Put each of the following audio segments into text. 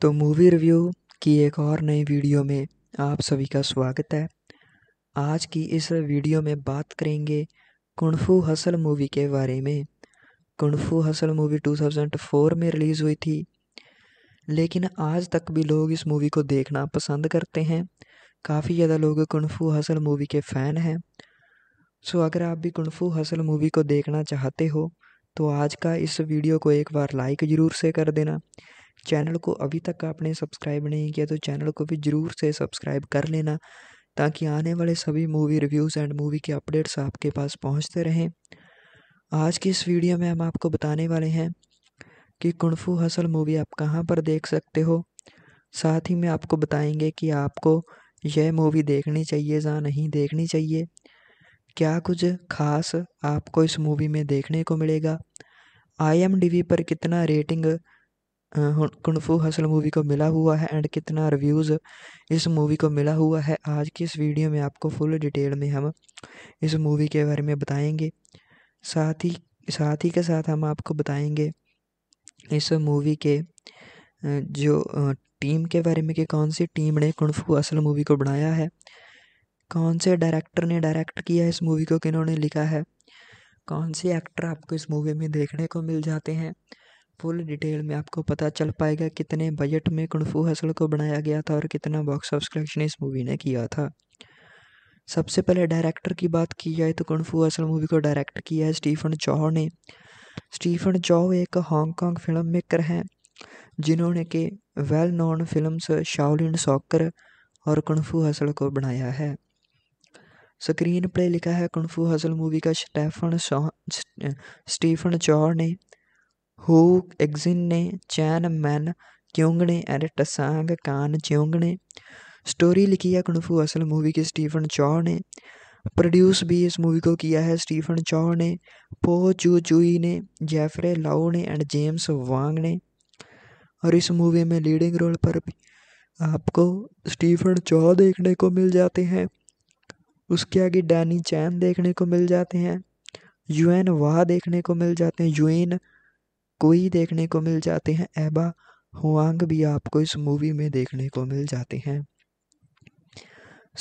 तो movie review की एक और नई वीडियो में आप सभी का स्वागत है आज की इस वीडियो में बात करेंगे कुणफू हसल मूवी के बारे में कुणफू हसल मूवी 2004 में रिलीज़ हुई थी लेकिन आज तक भी लोग इस मूवी को देखना पसंद करते हैं काफ़ी ज़्यादा लोग कुणफू हसल मूवी के फ़ैन हैं सो अगर आप भी कुणफू हसल मूवी को देखना चाहते हो तो आज का इस वीडियो को एक बार लाइक ज़रूर से कर देना चैनल को अभी तक आपने सब्सक्राइब नहीं किया तो चैनल को भी ज़रूर से सब्सक्राइब कर लेना ताकि आने वाले सभी मूवी रिव्यूज़ एंड मूवी के अपडेट्स आपके पास पहुंचते रहें आज की इस वीडियो में हम आपको बताने वाले हैं कि कुणफू हसल मूवी आप कहाँ पर देख सकते हो साथ ही में आपको बताएंगे कि आपको यह मूवी देखनी चाहिए या नहीं देखनी चाहिए क्या कुछ खास आपको इस मूवी में देखने को मिलेगा आई पर कितना रेटिंग कुफ़ू हसल मूवी को मिला हुआ है एंड कितना रिव्यूज़ इस मूवी को मिला हुआ है आज की इस वीडियो में आपको फुल डिटेल में हम इस मूवी के बारे में बताएंगे साथ ही साथ ही के साथ हम आपको बताएंगे इस मूवी के जो टीम के बारे में कि कौन सी टीम ने कनफू असल मूवी को बनाया है कौन से डायरेक्टर ने डायरेक्ट किया है इस मूवी को किन्होंने लिखा है कौन से एक्टर आपको इस मूवी में देखने को मिल जाते हैं फुल डिटेल में आपको पता चल पाएगा कितने बजट में कुनफू हसल को बनाया गया था और कितना बॉक्स ऑफिस कलेक्शन इस मूवी ने किया था सबसे पहले डायरेक्टर की बात की जाए तो कुनफू हसल मूवी को डायरेक्ट किया है स्टीफन चौह ने स्टीफन चौह एक हांगकॉन्ग फिल्म मेकर हैं जिन्होंने के well known films Shaolin soccer और कुनफू हसल को बनाया है स्क्रीन प्ले लिखा है कुनफू हसल मूवी का स्टेफन स्टीफन चौह ने Hook Exine Chan Man Kyungne and Tasang Kan Cheongne story लिखी है कणफू असल मूवी के स्टीफन चौ ने प्रोड्यूस भी इस मूवी को किया है स्टीफन चौ ने पो चू चूई ने जेफरे लाओ ने एंड जेम्स वांग ने और इस मूवी में लीडिंग रोल पर भी आपको स्टीफन चौ देखने को मिल जाते हैं उसके आगे डैनी चैन देखने को मिल जाते हैं यूएन वाह देखने को मिल जाते हैं यूएन कोई देखने को मिल जाते हैं एबा हुआंग भी आपको इस मूवी में देखने को मिल जाते हैं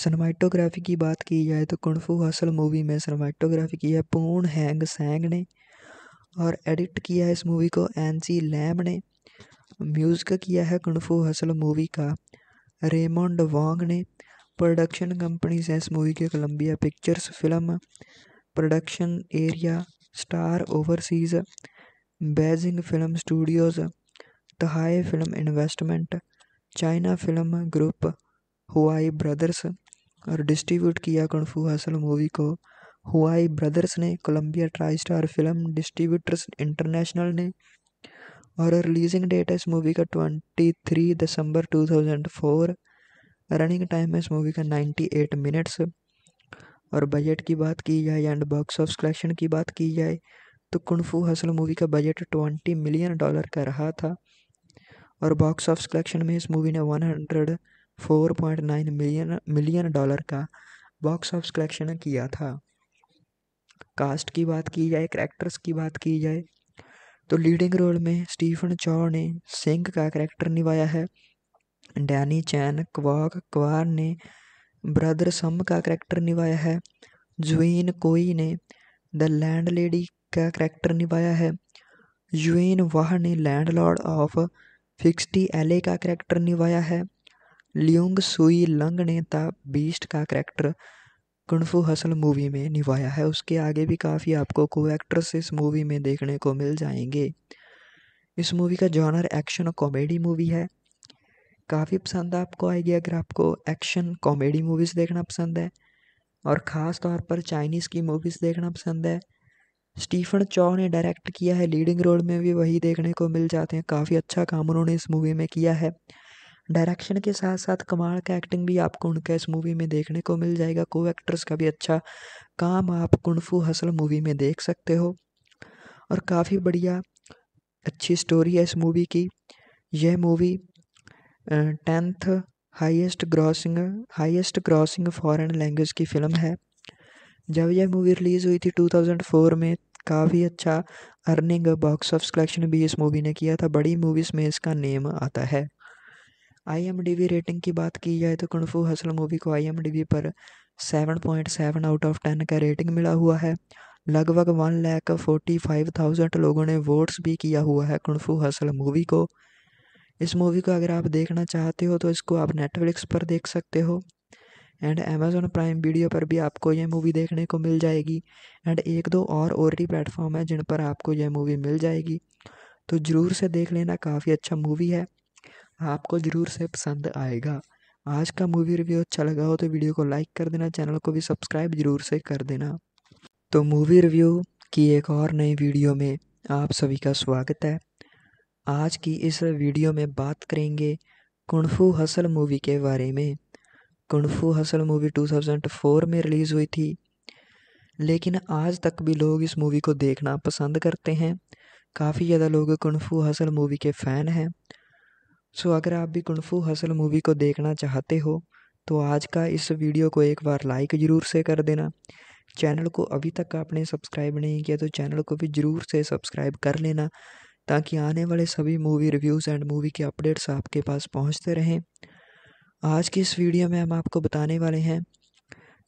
सनमाइटोग्राफी की बात की जाए तो कुणफू हसल मूवी में सनमाइटोग्राफी की है पूर्ण हैंग सेंग ने और एडिट किया है इस मूवी को एन सी लैम ने म्यूज़िक किया है कुणफू हसल मूवी का रेमोंड वांग ने प्रोडक्शन कंपनीज है इस मूवी के Columbia pictures film production area star overseas Beijing film Studios Taihe film investment China film group Huayi brothers और डिस्ट्रीब्यूट किया कणफू हसल मूवी को हुआई ब्रदर्स ने Columbia try star film distributors international ने और releasing date है इस movie का twenty three दिसंबर two thousand four running time है इस मूवी का नाइन्टी एट मिनट्स और बजट की बात की जाए एंड बॉक्स ऑफ कलेक्शन की बात की जाए तो कुंग हसल मूवी का बजट ट्वेंटी मिलियन डॉलर का रहा था और बॉक्स ऑफिस कलेक्शन में इस मूवी ने one hundred four point nine million million dollar का बॉक्स ऑफिस कलेक्शन किया था कास्ट की बात की जाए करेक्टर्स की बात की जाए तो लीडिंग रोल में स्टीफन चौ ने सिंह का करैक्टर निभाया है डैनी चैन क्वाक क्वार ने ब्रदर सम का करैक्टर निभाया है जुइन कोई ने द लैंड लेडी का करैक्टर निभाया है यूएन वाह ने लैंडलॉर्ड ऑफ फिक्सटी एले का करैक्टर निभाया है लियोंग सुई लंग ने द बीस्ट का करैक्टर कुनफू हसल मूवी में निभाया है उसके आगे भी काफ़ी आपको को एक्ट्रेस इस मूवी में देखने को मिल जाएंगे इस मूवी का जॉनर एक्शन और कॉमेडी मूवी है काफ़ी पसंद आपको आएगी अगर आपको एक्शन कॉमेडी मूवीज़ देखना पसंद है और ख़ास तौर पर चाइनीज़ की मूवीज़ देखना पसंद है स्टीफन चौ ने डायरेक्ट किया है लीडिंग रोल में भी वही देखने को मिल जाते हैं काफ़ी अच्छा काम उन्होंने इस मूवी में किया है डायरेक्शन के साथ साथ कमाल का एक्टिंग भी आपको उनका इस मूवी में देखने को मिल जाएगा को एक्टर्स का भी अच्छा काम आप कुनफू हसल मूवी में देख सकते हो और काफ़ी बढ़िया अच्छी स्टोरी है इस मूवी की यह movie tenth highest grossing highest grossing foreign language की फ़िल्म है जब यह मूवी रिलीज़ हुई थी 2004 में काफ़ी अच्छा अर्निंग बॉक्स ऑफ कलेक्शन भी इस मूवी ने किया था बड़ी मूवीज़ में इसका नेम आता है आई रेटिंग की बात की जाए तो कणफू हसल मूवी को आई पर seven point seven out of ten का रेटिंग मिला हुआ है लगभग one lakh forty five thousand लोगों ने वोट्स भी किया हुआ है कणफू हसल मूवी को इस मूवी को अगर आप देखना चाहते हो तो इसको आप नेटफ्लिक्स पर देख सकते हो एंड अमेज़ोन प्राइम वीडियो पर भी आपको यह मूवी देखने को मिल जाएगी एंड एक दो और ओ प्लेटफॉर्म है जिन पर आपको यह मूवी मिल जाएगी तो ज़रूर से देख लेना काफ़ी अच्छा मूवी है आपको ज़रूर से पसंद आएगा आज का मूवी रिव्यू अच्छा लगा हो तो वीडियो को लाइक कर देना चैनल को भी सब्सक्राइब ज़रूर से कर देना तो मूवी रिव्यू की एक और नई वीडियो में आप सभी का स्वागत है आज की इस वीडियो में बात करेंगे कुणफू हसल मूवी के बारे में कुंगफू हसल मूवी 2004 में रिलीज़ हुई थी लेकिन आज तक भी लोग इस मूवी को देखना पसंद करते हैं काफ़ी ज़्यादा लोग कुंगफू हसल मूवी के फ़ैन हैं सो अगर आप भी कुंगफू हसल मूवी को देखना चाहते हो तो आज का इस वीडियो को एक बार लाइक ज़रूर से कर देना चैनल को अभी तक आपने सब्सक्राइब नहीं किया तो चैनल को भी ज़रूर से सब्सक्राइब कर लेना ताकि आने वाले सभी मूवी रिव्यूज़ एंड मूवी के अपडेट्स आपके पास पहुंचते रहें आज की इस वीडियो में हम आपको बताने वाले हैं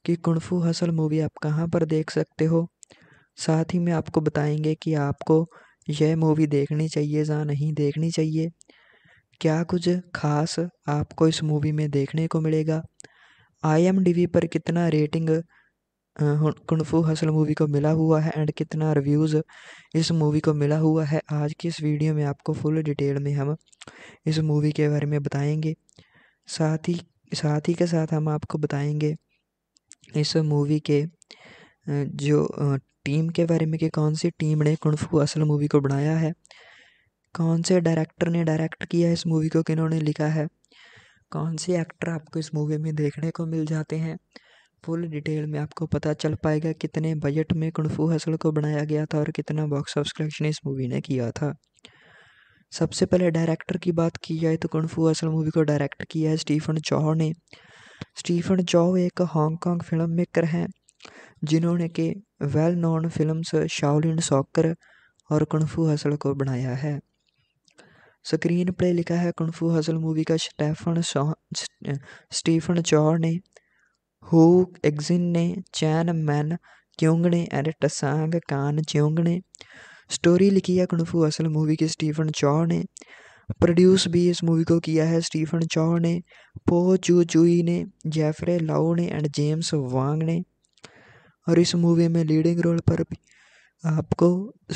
कि कुणफू हसल मूवी आप कहाँ पर देख सकते हो साथ ही में आपको बताएंगे कि आपको यह मूवी देखनी चाहिए या नहीं देखनी चाहिए क्या कुछ खास आपको इस मूवी में देखने को मिलेगा आईएमडीबी पर कितना रेटिंग कुणफू हसल मूवी को मिला हुआ है एंड कितना रिव्यूज़ इस मूवी को मिला हुआ है आज की इस वीडियो में आपको फुल डिटेल में हम इस मूवी के बारे में बताएँगे साथ ही साथ ही के साथ हम आपको बताएंगे इस मूवी के जो टीम के बारे में कि कौन सी टीम ने कुणफू असल मूवी को बनाया है कौन से डायरेक्टर ने डायरेक्ट किया है इस मूवी को किन्होंने लिखा है कौन से एक्टर आपको इस मूवी में देखने को मिल जाते हैं फुल डिटेल में आपको पता चल पाएगा कितने बजट में कुणफू हसल को बनाया गया था और कितना बॉक्स ऑफ कलेक्शन इस मूवी ने किया था सबसे पहले डायरेक्टर की बात की जाए तो कनफू असल मूवी को डायरेक्ट किया है स्टीफन चौह ने स्टीफन चौह एक हांगकॉन्ग फिल्म मेकर हैं जिन्होंने के well known films Shaolin soccer और कनफू हसल को बनाया है स्क्रीन प्ले लिखा है कनफू हसल मूवी का स्टेफन स्टीफन चौह ने हु एग्जिन ने चैन मैन क्योंग ने एंड टसांग कान च्योंग ने स्टोरी लिखी है कणफू असल मूवी के स्टीफन चौ ने प्रोड्यूस भी इस मूवी को किया है स्टीफन चौ ने पो चू चूई ने जेफरे लाओ ने एंड जेम्स वांग ने और इस मूवी में लीडिंग रोल पर भी आपको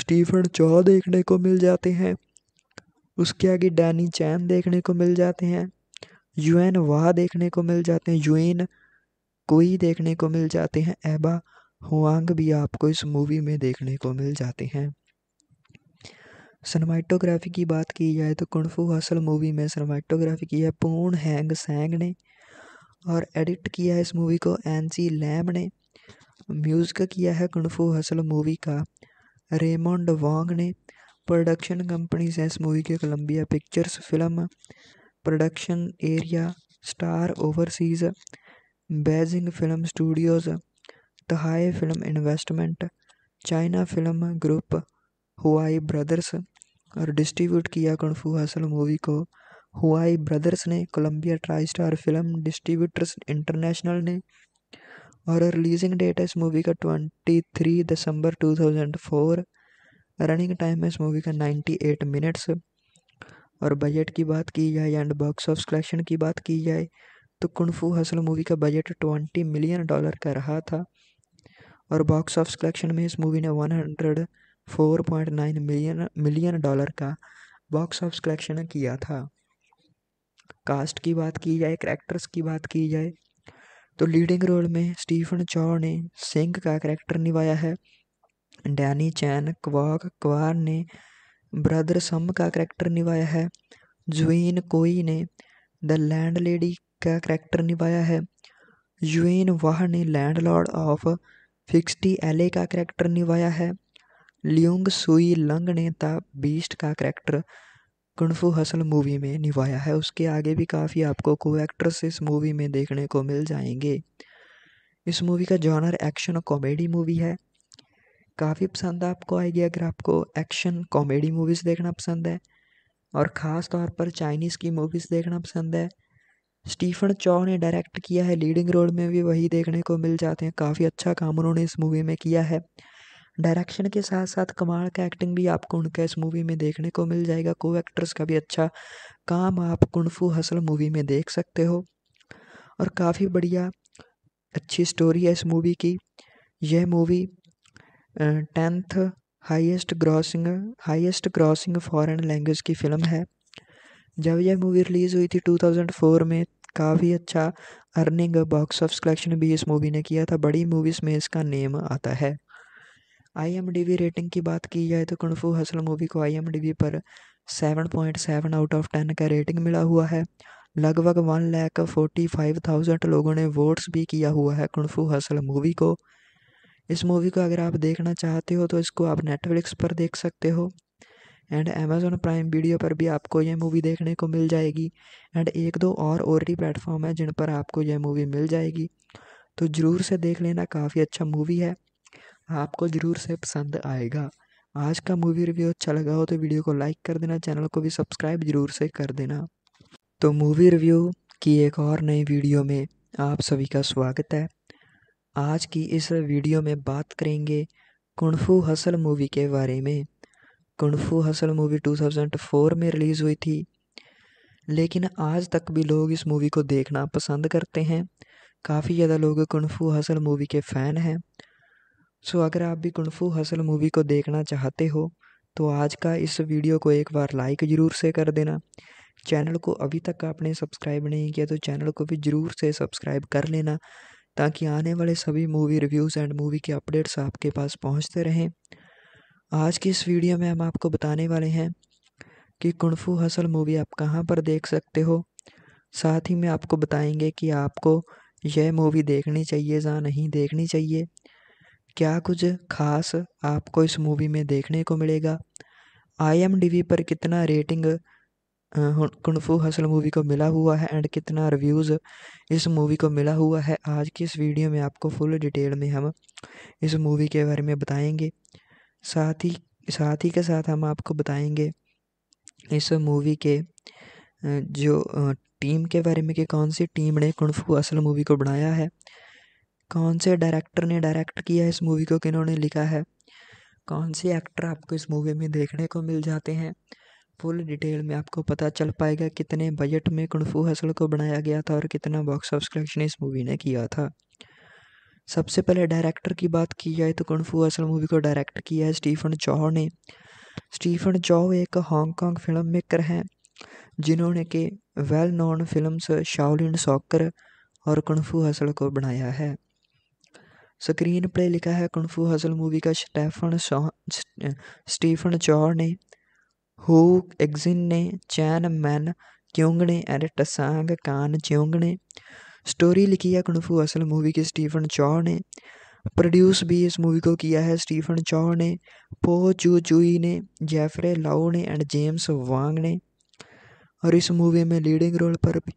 स्टीफन चौ देखने को मिल जाते हैं उसके आगे डैनी चैन देखने को मिल जाते हैं यूएन वाह देखने को मिल जाते हैं यूएन कोई देखने को मिल जाते हैं एबा हुआंग भी आपको इस मूवी में देखने को मिल जाते हैं सिनेमाटोग्राफी की बात की जाए तो कुंगफू हसल मूवी में सिनेमाटोग्राफी की है पून हैंग सेंग ने और एडिट किया है इस मूवी को एनसी लैम ने म्यूज़िक किया है कुंगफू हसल मूवी का रेमोंड वांग ने प्रोडक्शन कंपनी से इस मूवी के Columbia Pictures film production area star overseas Beijing film Studios Taihe film investment China film group Huayi brothers और डिस्ट्रीब्यूट किया कणफू हसल मूवी को हुआई ब्रदर्स ने Columbia try star film distributors international ने और releasing date है इस movie का twenty three दिसंबर two thousand four running time है इस मूवी का नाइन्टी एट मिनट्स और बजट की बात की जाए एंड बॉक्स ऑफ कलेक्शन की बात की जाए तो कुनफू हसल मूवी का बजट ट्वेंटी मिलियन डॉलर का रहा था और बॉक्स ऑफ कलेक्शन में इस मूवी ने one hundred 4.9 million million dollar का बॉक्स ऑफिस कलेक्शन किया था कास्ट की बात की जाए करेक्टर्स की बात की जाए तो लीडिंग रोल में स्टीफन चौ ने सिंह का करैक्टर निभाया है डैनी चैन क्वाक क्वार ने ब्रदर सम का करैक्टर निभाया है जुइन कोई ने द लैंड लेडी का करैक्टर निभाया है जुइन वाह ने landlord of Pigsty Alley का करैक्टर निभाया है लियोंग सुई लंग ने द बीस्ट का करेक्टर कुंफू हसल मूवी में निभाया है उसके आगे भी काफ़ी आपको को एक्ट्रेस इस मूवी में देखने को मिल जाएंगे इस मूवी का जॉनर एक्शन और कॉमेडी मूवी है काफ़ी पसंद आपको आएगी अगर आपको एक्शन कॉमेडी मूवीज़ देखना पसंद है और ख़ास तौर पर चाइनीज़ की मूवीज़ देखना पसंद है स्टीफन चौ ने डायरेक्ट किया है लीडिंग रोल में भी वही देखने को मिल जाते हैं काफ़ी अच्छा काम उन्होंने इस मूवी में किया है डायरेक्शन के साथ साथ कमाल का एक्टिंग भी आपको उनका इस मूवी में देखने को मिल जाएगा को एक्ट्रेस का भी अच्छा काम आप कुनफू हसल मूवी में देख सकते हो और काफ़ी बढ़िया अच्छी स्टोरी है इस मूवी की यह movie tenth highest grossing highest grossing foreign language की फ़िल्म है जब यह मूवी रिलीज़ हुई थी 2004 में काफ़ी अच्छा अर्निंग बॉक्स ऑफ कलेक्शन भी इस मूवी ने किया था बड़ी मूवीज़ में इसका नेम आता है आई रेटिंग की बात की जाए तो कुनफू हसल मूवी को आई पर 7.7 आउट ऑफ 10 का रेटिंग मिला हुआ है लगभग one lakh forty five thousand लोगों ने वोट्स भी किया हुआ है कुनफू हसल मूवी को इस मूवी को अगर आप देखना चाहते हो तो इसको आप नेटफ्लिक्स पर देख सकते हो एंड अमेजोन प्राइम वीडियो पर भी आपको यह मूवी देखने को मिल जाएगी एंड एक दो और ओ प्लेटफॉर्म है जिन पर आपको यह मूवी मिल जाएगी तो ज़रूर से देख लेना काफ़ी अच्छा मूवी है आपको ज़रूर से पसंद आएगा आज का मूवी रिव्यू अच्छा लगा हो तो वीडियो को लाइक कर देना चैनल को भी सब्सक्राइब ज़रूर से कर देना तो मूवी रिव्यू की एक और नई वीडियो में आप सभी का स्वागत है आज की इस वीडियो में बात करेंगे कुणफू हसल मूवी के बारे में कुणफू हसल मूवी 2004 में रिलीज़ हुई थी लेकिन आज तक भी लोग इस मूवी को देखना पसंद करते हैं काफ़ी ज़्यादा लोग कुणफू हसल मूवी के फ़ैन हैं सो अगर आप भी कुंफू हसल मूवी को देखना चाहते हो तो आज का इस वीडियो को एक बार लाइक ज़रूर से कर देना चैनल को अभी तक आपने सब्सक्राइब नहीं किया तो चैनल को भी ज़रूर से सब्सक्राइब कर लेना ताकि आने वाले सभी मूवी रिव्यूज़ एंड मूवी के अपडेट्स आपके पास पहुंचते रहें आज की इस वीडियो में हम आपको बताने वाले हैं कि कुणफू हसल मूवी आप कहाँ पर देख सकते हो साथ ही में आपको बताएंगे कि आपको यह मूवी देखनी चाहिए या नहीं देखनी चाहिए क्या कुछ खास आपको इस मूवी में देखने को मिलेगा आई पर कितना रेटिंग कुनफू हसल मूवी को मिला हुआ है एंड कितना रिव्यूज़ इस मूवी को मिला हुआ है आज की इस वीडियो में आपको फुल डिटेल में हम इस मूवी के बारे में बताएंगे साथ ही साथ ही के साथ हम आपको बताएंगे इस मूवी के जो टीम के बारे में कि कौन सी टीम ने कुनफू असल मूवी को बनाया है कौन से डायरेक्टर ने डायरेक्ट किया है इस मूवी को किन्होंने लिखा है कौन से एक्टर आपको इस मूवी में देखने को मिल जाते हैं फुल डिटेल में आपको पता चल पाएगा कितने बजट में कुनफू हसल को बनाया गया था और कितना बॉक्स ऑफिस कलेक्शन इस मूवी ने किया था सबसे पहले डायरेक्टर की बात की जाए तो कुनफू हसल मूवी को डायरेक्ट किया है स्टीफन चौह ने स्टीफन चौह एक हांगकॉन्ग फिल्म मेकर हैं जिन्होंने के well known films Shaolin soccer और कुनफू हसल को बनाया है स्क्रीन प्ले लिखा है कुंफू हसल मूवी का स्टेफन स्टीफन चौर ने हो एग्जिन ने चैन मैन क्योंग ने एंड टसांग कान च्योंग ने स्टोरी लिखी है कुंफू हसल मूवी के स्टीफन चौर ने प्रोड्यूस भी इस मूवी को किया है स्टीफन चौर ने पो चू चुई ने जेफरे लाओ ने एंड जेम्स वांग ने और इस मूवी में लीडिंग रोल पर भी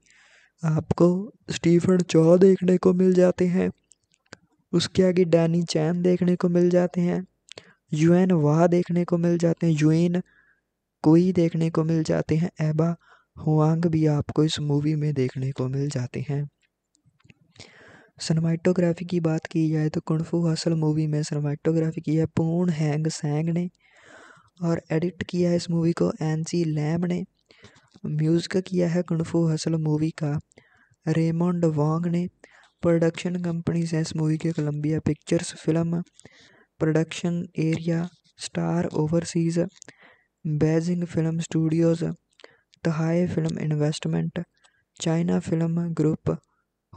आपको स्टीफन चौ देखने को मिल जाते हैं उसके आगे डैनी चैन देखने को मिल जाते हैं यूएन वाह देखने को मिल जाते हैं यूएन कोई देखने को मिल जाते हैं एबा हुआंग भी आपको इस मूवी में देखने को मिल जाते हैं सनमाइटोग्राफी की बात की जाए तो कुणफू हसल मूवी में सनमाइटोग्राफी की है पूर्ण हैंग सेंग ने और एडिट किया है इस मूवी को सी लैम ने म्यूज़िक किया है कुणफू हसल मूवी का रेमोंड वांग ने प्रोडक्शन कंपनीज हैं इस मूवी के Columbia pictures film production area star overseas Beijing film Studios Taihe film investment China film group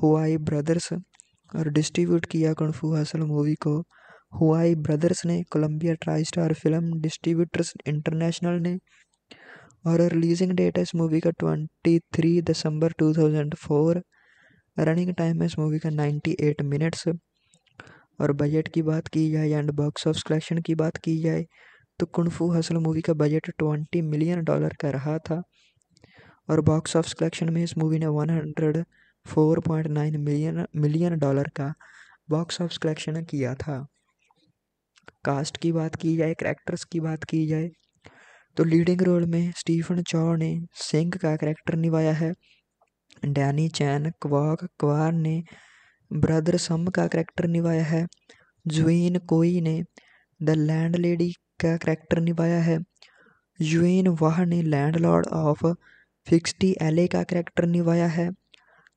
Huayi brothers और डिस्ट्रीब्यूट किया कणफू हसल मूवी को हुआई ब्रदर्स ने Columbia try star film distributors international ने और releasing date है इस movie का twenty three दिसंबर two thousand four running time है इस मूवी का 98 मिनट्स और बजट की बात की जाए एंड बॉक्स ऑफ कलेक्शन की बात की जाए तो कुनफू हसल मूवी का बजट 20 मिलियन डॉलर का रहा था और बॉक्स ऑफ कलेक्शन में इस मूवी ने 104.9 मिलियन मिलियन डॉलर का बॉक्स ऑफ कलेक्शन किया था कास्ट की बात की जाए करेक्टर्स की बात की जाए तो लीडिंग रोल में स्टीफन चौ ने सिंह का कैरेक्टर निभाया है डैनी चैन क्वाक क्वार ने ब्रदर सम का करैक्टर निभाया है जुइन कोई ने द लैंड लेडी का करैक्टर निभाया है जुइन वाह ने लैंड लॉर्ड ऑफ फिक्सटी एले का करैक्टर निभाया है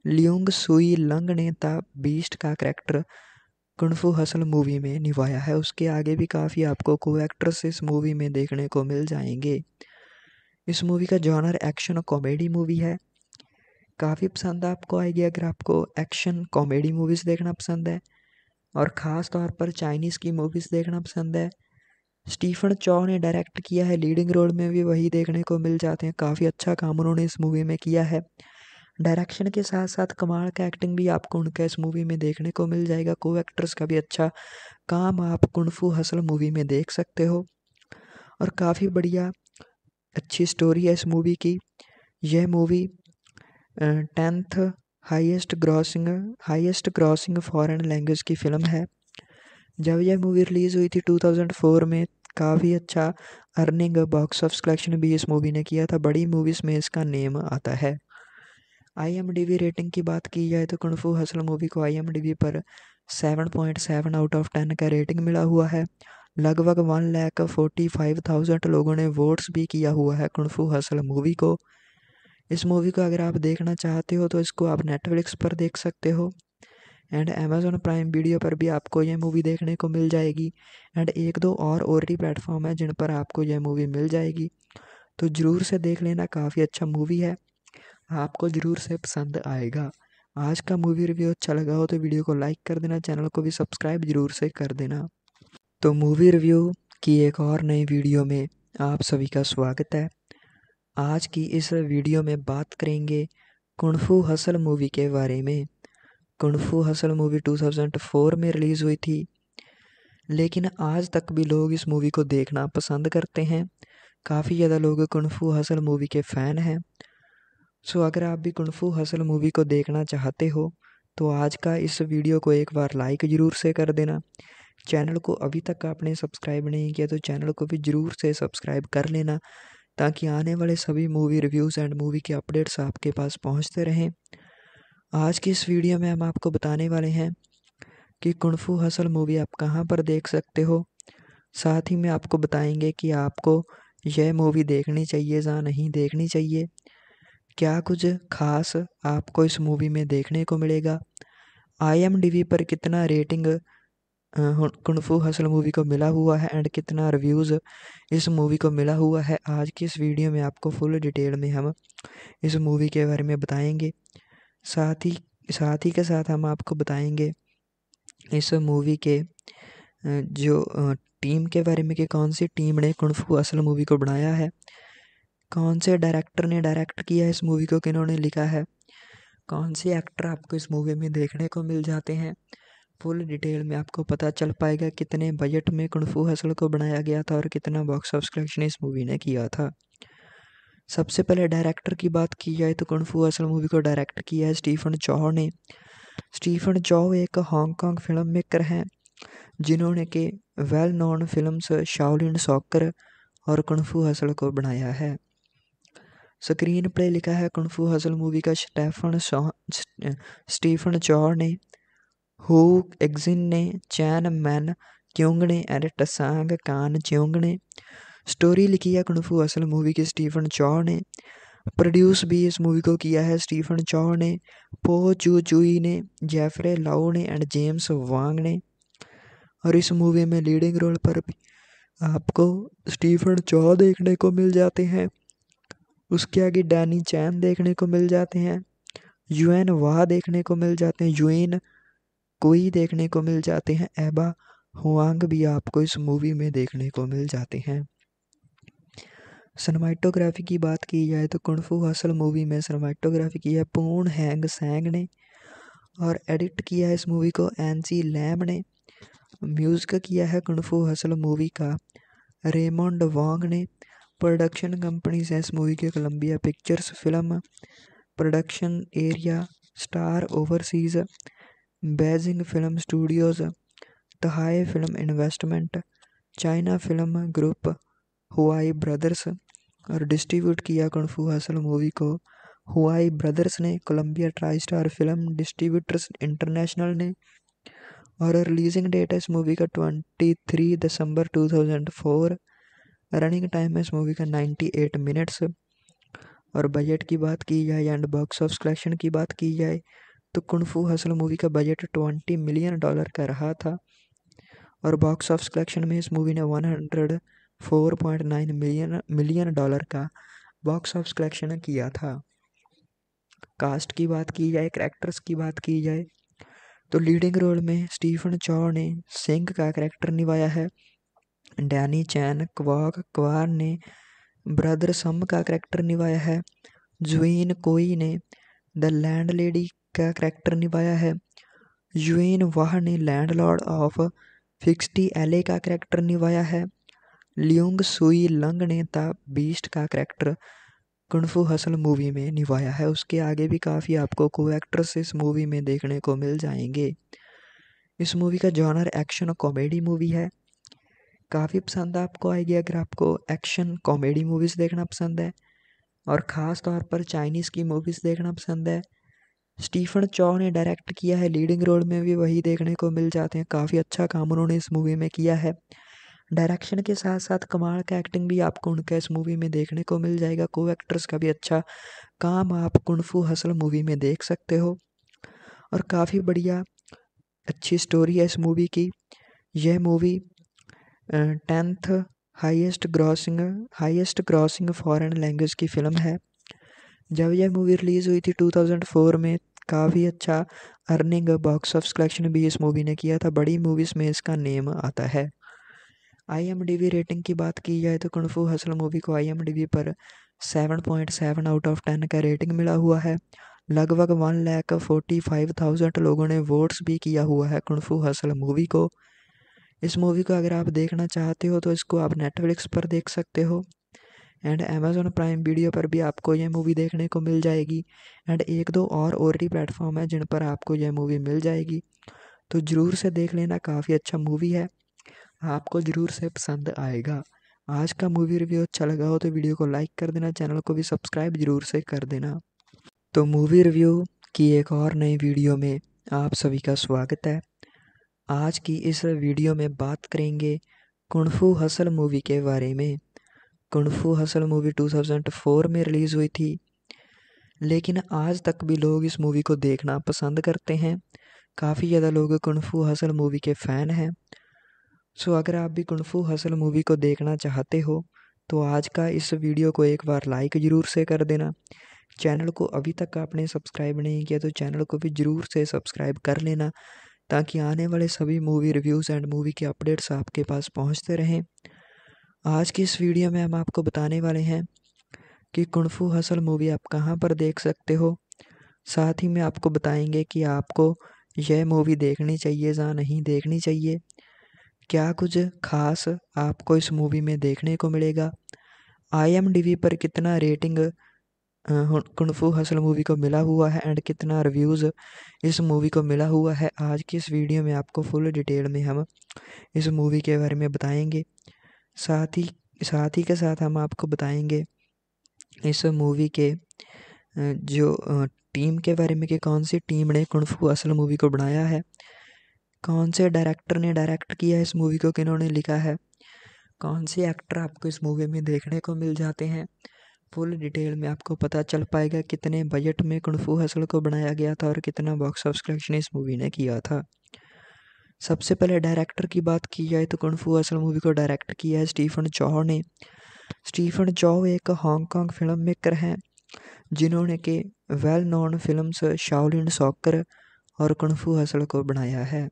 लियोंग सुई लंग ने द बीस्ट का करैक्टर कणफू हसल मूवी में निभाया है उसके आगे भी काफ़ी आपको को एक्ट्रेस इस मूवी में देखने को मिल जाएंगे इस मूवी का जॉनर एक्शन और कॉमेडी मूवी है काफ़ी पसंद आपको आएगी अगर आपको एक्शन कॉमेडी मूवीज़ देखना पसंद है और ख़ास तौर पर चाइनीज़ की मूवीज़ देखना पसंद है स्टीफन चौ ने डायरेक्ट किया है लीडिंग रोल में भी वही देखने को मिल जाते हैं काफ़ी अच्छा काम उन्होंने इस मूवी में किया है डायरेक्शन के साथ साथ कमाल का एक्टिंग भी आपको उनका इस मूवी में देखने को मिल जाएगा को एक्टर्स का भी अच्छा काम आप कुनफू हसल मूवी में देख सकते हो और काफ़ी बढ़िया अच्छी स्टोरी है इस मूवी की यह movie tenth highest grossing highest grossing foreign language की फ़िल्म है जब यह मूवी रिलीज़ हुई थी 2004 में काफ़ी अच्छा अर्निंग बॉक्स ऑफ कलेक्शन भी इस मूवी ने किया था बड़ी मूवीज़ में इसका नेम आता है आईएमडीबी रेटिंग की बात की जाए तो कणफू हसल मूवी को आईएमडीबी पर 7.7 आउट ऑफ 10 का रेटिंग मिला हुआ है लगभग one lakh forty five thousand लोगों ने वोट्स भी किया हुआ है कुनफू हसल मूवी को इस मूवी को अगर आप देखना चाहते हो तो इसको आप नेटफ्लिक्स पर देख सकते हो एंड अमेज़ोन प्राइम वीडियो पर भी आपको यह मूवी देखने को मिल जाएगी एंड एक दो और ओ टी प्लेटफॉर्म है जिन पर आपको यह मूवी मिल जाएगी तो ज़रूर से देख लेना काफ़ी अच्छा मूवी है आपको ज़रूर से पसंद आएगा आज का मूवी रिव्यू अच्छा लगा हो तो वीडियो को लाइक कर देना चैनल को भी सब्सक्राइब ज़रूर से कर देना तो मूवी रिव्यू की एक और नई वीडियो में आप सभी का स्वागत है आज की इस वीडियो में बात करेंगे कुणफू हसल मूवी के बारे में कुणफू हसल मूवी 2004 में रिलीज़ हुई थी लेकिन आज तक भी लोग इस मूवी को देखना पसंद करते हैं काफ़ी ज़्यादा लोग कुणफू हसल मूवी के फ़ैन हैं सो अगर आप भी कुणफू हसल मूवी को देखना चाहते हो तो आज का इस वीडियो को एक बार लाइक ज़रूर से कर देना चैनल को अभी तक आपने सब्सक्राइब नहीं किया तो चैनल को भी ज़रूर से सब्सक्राइब कर लेना ताकि आने वाले सभी मूवी रिव्यूज़ एंड मूवी के अपडेट्स आपके पास पहुंचते रहें आज की इस वीडियो में हम आपको बताने वाले हैं कि कुणफू हसल मूवी आप कहाँ पर देख सकते हो साथ ही में आपको बताएंगे कि आपको यह मूवी देखनी चाहिए या नहीं देखनी चाहिए क्या कुछ खास आपको इस मूवी में देखने को मिलेगा आई पर कितना रेटिंग कुनफू हसल मूवी को मिला हुआ है एंड कितना रिव्यूज़ इस मूवी को मिला हुआ है आज की इस वीडियो में आपको फुल डिटेल में हम इस मूवी के बारे में बताएंगे साथ ही साथ ही के साथ हम आपको बताएंगे इस मूवी के जो टीम के बारे में कि कौन सी टीम ने कुनफू असल मूवी को बनाया है कौन से डायरेक्टर ने डायरेक्ट किया है इस मूवी को किन्होंने लिखा है कौन से एक्टर आपको इस मूवी में देखने को मिल जाते हैं फुल डिटेल में आपको पता चल पाएगा कितने बजट में कुंगफू हसल को बनाया गया था और कितना बॉक्स ऑफिस कलेक्शन इस मूवी ने किया था सबसे पहले डायरेक्टर की बात की जाए तो कुंगफू हसल मूवी को डायरेक्ट किया है स्टीफन चौह ने स्टीफन चौह एक हांगकॉन्ग फिल्म मेकर हैं जिन्होंने के well known films Shaolin soccer और कुंफू हसल को बनाया है स्क्रीन प्ले लिखा है कुंफू हसल मूवी का स्टेफन स्टीफन चौह ने हु ഹൂക്ക് എഗ്സിന്നെ चैनमैन क्यूंगने एंड टसांग कानच्यूंग ने स्टोरी लिखी है कुनफू असल मूवी की स्टीफन चॉ ने प्रोड्यूस भी इस मूवी को किया है स्टीफन चॉ ने पो चू चूई ने जेफरे लाओ ने एंड जेम्स वांग ने और इस मूवी में लीडिंग रोल पर भी आपको स्टीफन चॉ देखने को मिल जाते हैं उसके आगे डैनी चैन देखने को मिल जाते हैं यूएन वाह देखने को मिल जाते हैं यूएन कोई देखने को मिल जाते हैं एबा हुआंग भी आपको इस मूवी में देखने को मिल जाते हैं सनमाइटोग्राफी की बात की जाए तो कुणफू हसल मूवी में सनमाइटोग्राफी की है पूर्ण हैंग सैंग ने और एडिट किया है इस मूवी को एन सी लैम ने म्यूज़िक किया है कुणफू हसल मूवी का रेमोंड वांग ने प्रोडक्शन कंपनी है इस मूवी के Columbia pictures film production area star overseas Beijing film Studios Taihe Film investment China film group Huayi brothers और डिस्ट्रीब्यूट किया कणफू हसल मूवी को हुआई ब्रदर्स ने Columbia try star film distributors international ने और releasing date है इस movie का twenty three दिसंबर two thousand four running time है इस मूवी का नाइन्टी एट मिनट्स और बजट की बात की जाए एंड बॉक्स ऑफ कलेक्शन की बात की जाए तो कुनफू हसल मूवी का बजट ट्वेंटी मिलियन डॉलर का रहा था और बॉक्स ऑफिस कलेक्शन में इस मूवी ने one hundred four point nine million million dollar का बॉक्स ऑफिस कलेक्शन किया था कास्ट की बात की जाए करेक्टर्स की बात की जाए तो लीडिंग रोल में स्टीफन चौ ने सिंह का करेक्टर निभाया है डैनी चैन क्वाक क्वार ने ब्रदर सम का करेक्टर निभाया है जुइन कोई ने द लैंड लेडी का करैक्टर निभाया है यूएन वाह ने लैंडलॉर्ड ऑफ फिक्सटी एले का करैक्टर निभाया है लियोंग सुई लंग ने द बीस्ट का करैक्टर कुनफू हसल मूवी में निभाया है उसके आगे भी काफ़ी आपको को एक्ट्रेस इस मूवी में देखने को मिल जाएंगे इस मूवी का जॉनर एक्शन और कॉमेडी मूवी है काफ़ी पसंद आपको आएगी अगर आपको एक्शन कॉमेडी मूवीज़ देखना पसंद है और ख़ास तौर पर चाइनीज़ की मूवीज़ देखना पसंद है स्टीफन चौ ने डायरेक्ट किया है लीडिंग रोल में भी वही देखने को मिल जाते हैं काफ़ी अच्छा काम उन्होंने इस मूवी में किया है डायरेक्शन के साथ साथ कमाल का एक्टिंग भी आपको उनका इस मूवी में देखने को मिल जाएगा को एक्ट्रेस का भी अच्छा काम आप कुनफू हसल मूवी में देख सकते हो और काफ़ी बढ़िया अच्छी स्टोरी है इस मूवी की यह movie tenth highest grossing highest grossing foreign language की फ़िल्म है जब यह मूवी रिलीज़ हुई थी 2004 में काफ़ी अच्छा अर्निंग बॉक्स ऑफ कलेक्शन भी इस मूवी ने किया था बड़ी मूवीज़ में इसका नेम आता है आईएमडीबी रेटिंग की बात की जाए तो कणफू हसल मूवी को आईएमडीबी पर seven point seven out of ten का रेटिंग मिला हुआ है लगभग one lakh forty five thousand लोगों ने वोट्स भी किया हुआ है कुनफू हसल मूवी को इस मूवी को अगर आप देखना चाहते हो तो इसको आप नेटफ्लिक्स पर देख सकते हो एंड अमेज़ोन प्राइम वीडियो पर भी आपको यह मूवी देखने को मिल जाएगी एंड एक दो और ओ प्लेटफॉर्म है जिन पर आपको यह मूवी मिल जाएगी तो ज़रूर से देख लेना काफ़ी अच्छा मूवी है आपको ज़रूर से पसंद आएगा आज का मूवी रिव्यू अच्छा लगा हो तो वीडियो को लाइक कर देना चैनल को भी सब्सक्राइब ज़रूर से कर देना तो मूवी रिव्यू की एक और नई वीडियो में आप सभी का स्वागत है आज की इस वीडियो में बात करेंगे कुणफू हसल मूवी के बारे में कुंफू हसल मूवी 2004 में रिलीज़ हुई थी लेकिन आज तक भी लोग इस मूवी को देखना पसंद करते हैं काफ़ी ज़्यादा लोग कुंफू हसल मूवी के फ़ैन हैं सो अगर आप भी कुंफू हसल मूवी को देखना चाहते हो तो आज का इस वीडियो को एक बार लाइक ज़रूर से कर देना चैनल को अभी तक आपने सब्सक्राइब नहीं किया तो चैनल को भी ज़रूर से सब्सक्राइब कर लेना ताकि आने वाले सभी मूवी रिव्यूज़ एंड मूवी के अपडेट्स आपके पास पहुंचते रहें आज की इस वीडियो में हम आपको बताने वाले हैं कि कुणफू हसल मूवी आप कहाँ पर देख सकते हो साथ ही में आपको बताएंगे कि आपको यह मूवी देखनी चाहिए या नहीं देखनी चाहिए क्या कुछ खास आपको इस मूवी में देखने को मिलेगा आई पर कितना रेटिंग कुणफू हसल मूवी को मिला हुआ है एंड कितना रिव्यूज़ इस मूवी को मिला हुआ है आज की इस वीडियो में आपको फुल डिटेल में हम इस मूवी के बारे में बताएंगे साथ ही साथ ही के साथ हम आपको बताएंगे इस मूवी के जो टीम के बारे में कि कौन सी टीम ने कुनफू असल मूवी को बनाया है कौन से डायरेक्टर ने डायरेक्ट किया है इस मूवी को किन्होंने लिखा है कौन से एक्टर आपको इस मूवी में देखने को मिल जाते हैं फुल डिटेल में आपको पता चल पाएगा कितने बजट में कुनफू हसल को बनाया गया था और कितना बॉक्स ऑफिस कलेक्शन इस मूवी ने किया था सबसे पहले डायरेक्टर की बात की जाए तो कणफू असल मूवी को डायरेक्ट किया है स्टीफन चौह ने स्टीफन चौह एक हांगकॉन्ग फिल्म मेकर हैं जिन्होंने के well known films Shaolin soccer और कणफू हसल को बनाया है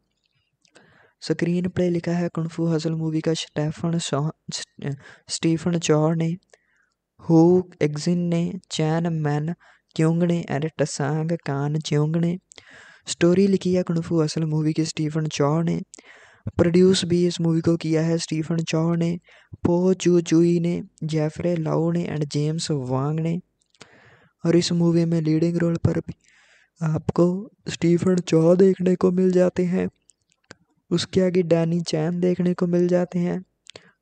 स्क्रीन प्ले लिखा है कणफू हसल मूवी का स्टेफन स्टीफन चौह ने हु एग्जिन ने चैन मैन क्योंग ने एंड टसांग कान च्योंग ने स्टोरी लिखी है कणफू असल मूवी की स्टीफन चौ ने प्रोड्यूस भी इस मूवी को किया है स्टीफन चौ ने पो चू चूई ने जेफरे लाओ ने एंड जेम्स वांग ने और इस मूवी में लीडिंग रोल पर भी आपको स्टीफन चौ देखने को मिल जाते हैं उसके आगे डैनी चैन देखने को मिल जाते हैं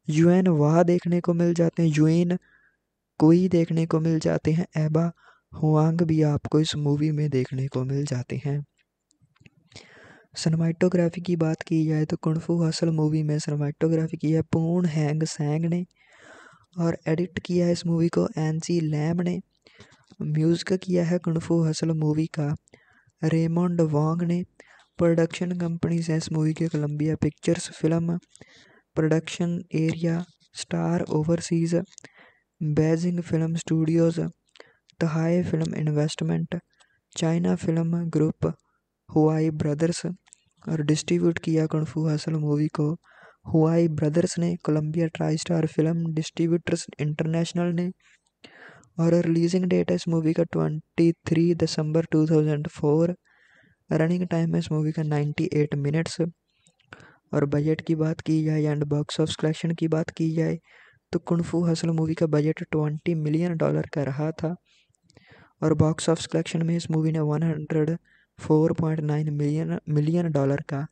यूएन वाह देखने को मिल जाते हैं यूएन कोई देखने को मिल जाते हैं एबा हुआंग भी आपको इस मूवी में देखने को मिल जाते हैं सिनेमाटोग्राफी की बात की जाए तो कुंगफू हसल मूवी में सिनेमाटोग्राफी की है पूर्ण हैंग सेंग ने और एडिट किया है इस मूवी को एनसी लैम ने म्यूज़िक किया है कुंगफू हसल मूवी का रेमोंड वांग ने प्रोडक्शन कंपनीज हैं इस मूवी के Columbia Pictures film production area star overseas Beijing film Studios Taihe film investment China film group Huayi brothers और डिस्ट्रीब्यूट किया कणफू हासिल मूवी को हुआई ब्रदर्स ने Columbia try star film distributors international ने और releasing date है इस movie का twenty three दिसंबर two thousand four running time है इस मूवी का नाइन्टी एट मिनट्स और बजट की बात की जाए एंड बॉक्स ऑफ कलेक्शन की बात की जाए तो कुनफू हसल मूवी का बजट ट्वेंटी मिलियन डॉलर का रहा था और बॉक्स ऑफ कलेक्शन में इस मूवी ने one hundred 4.9 million million dollar का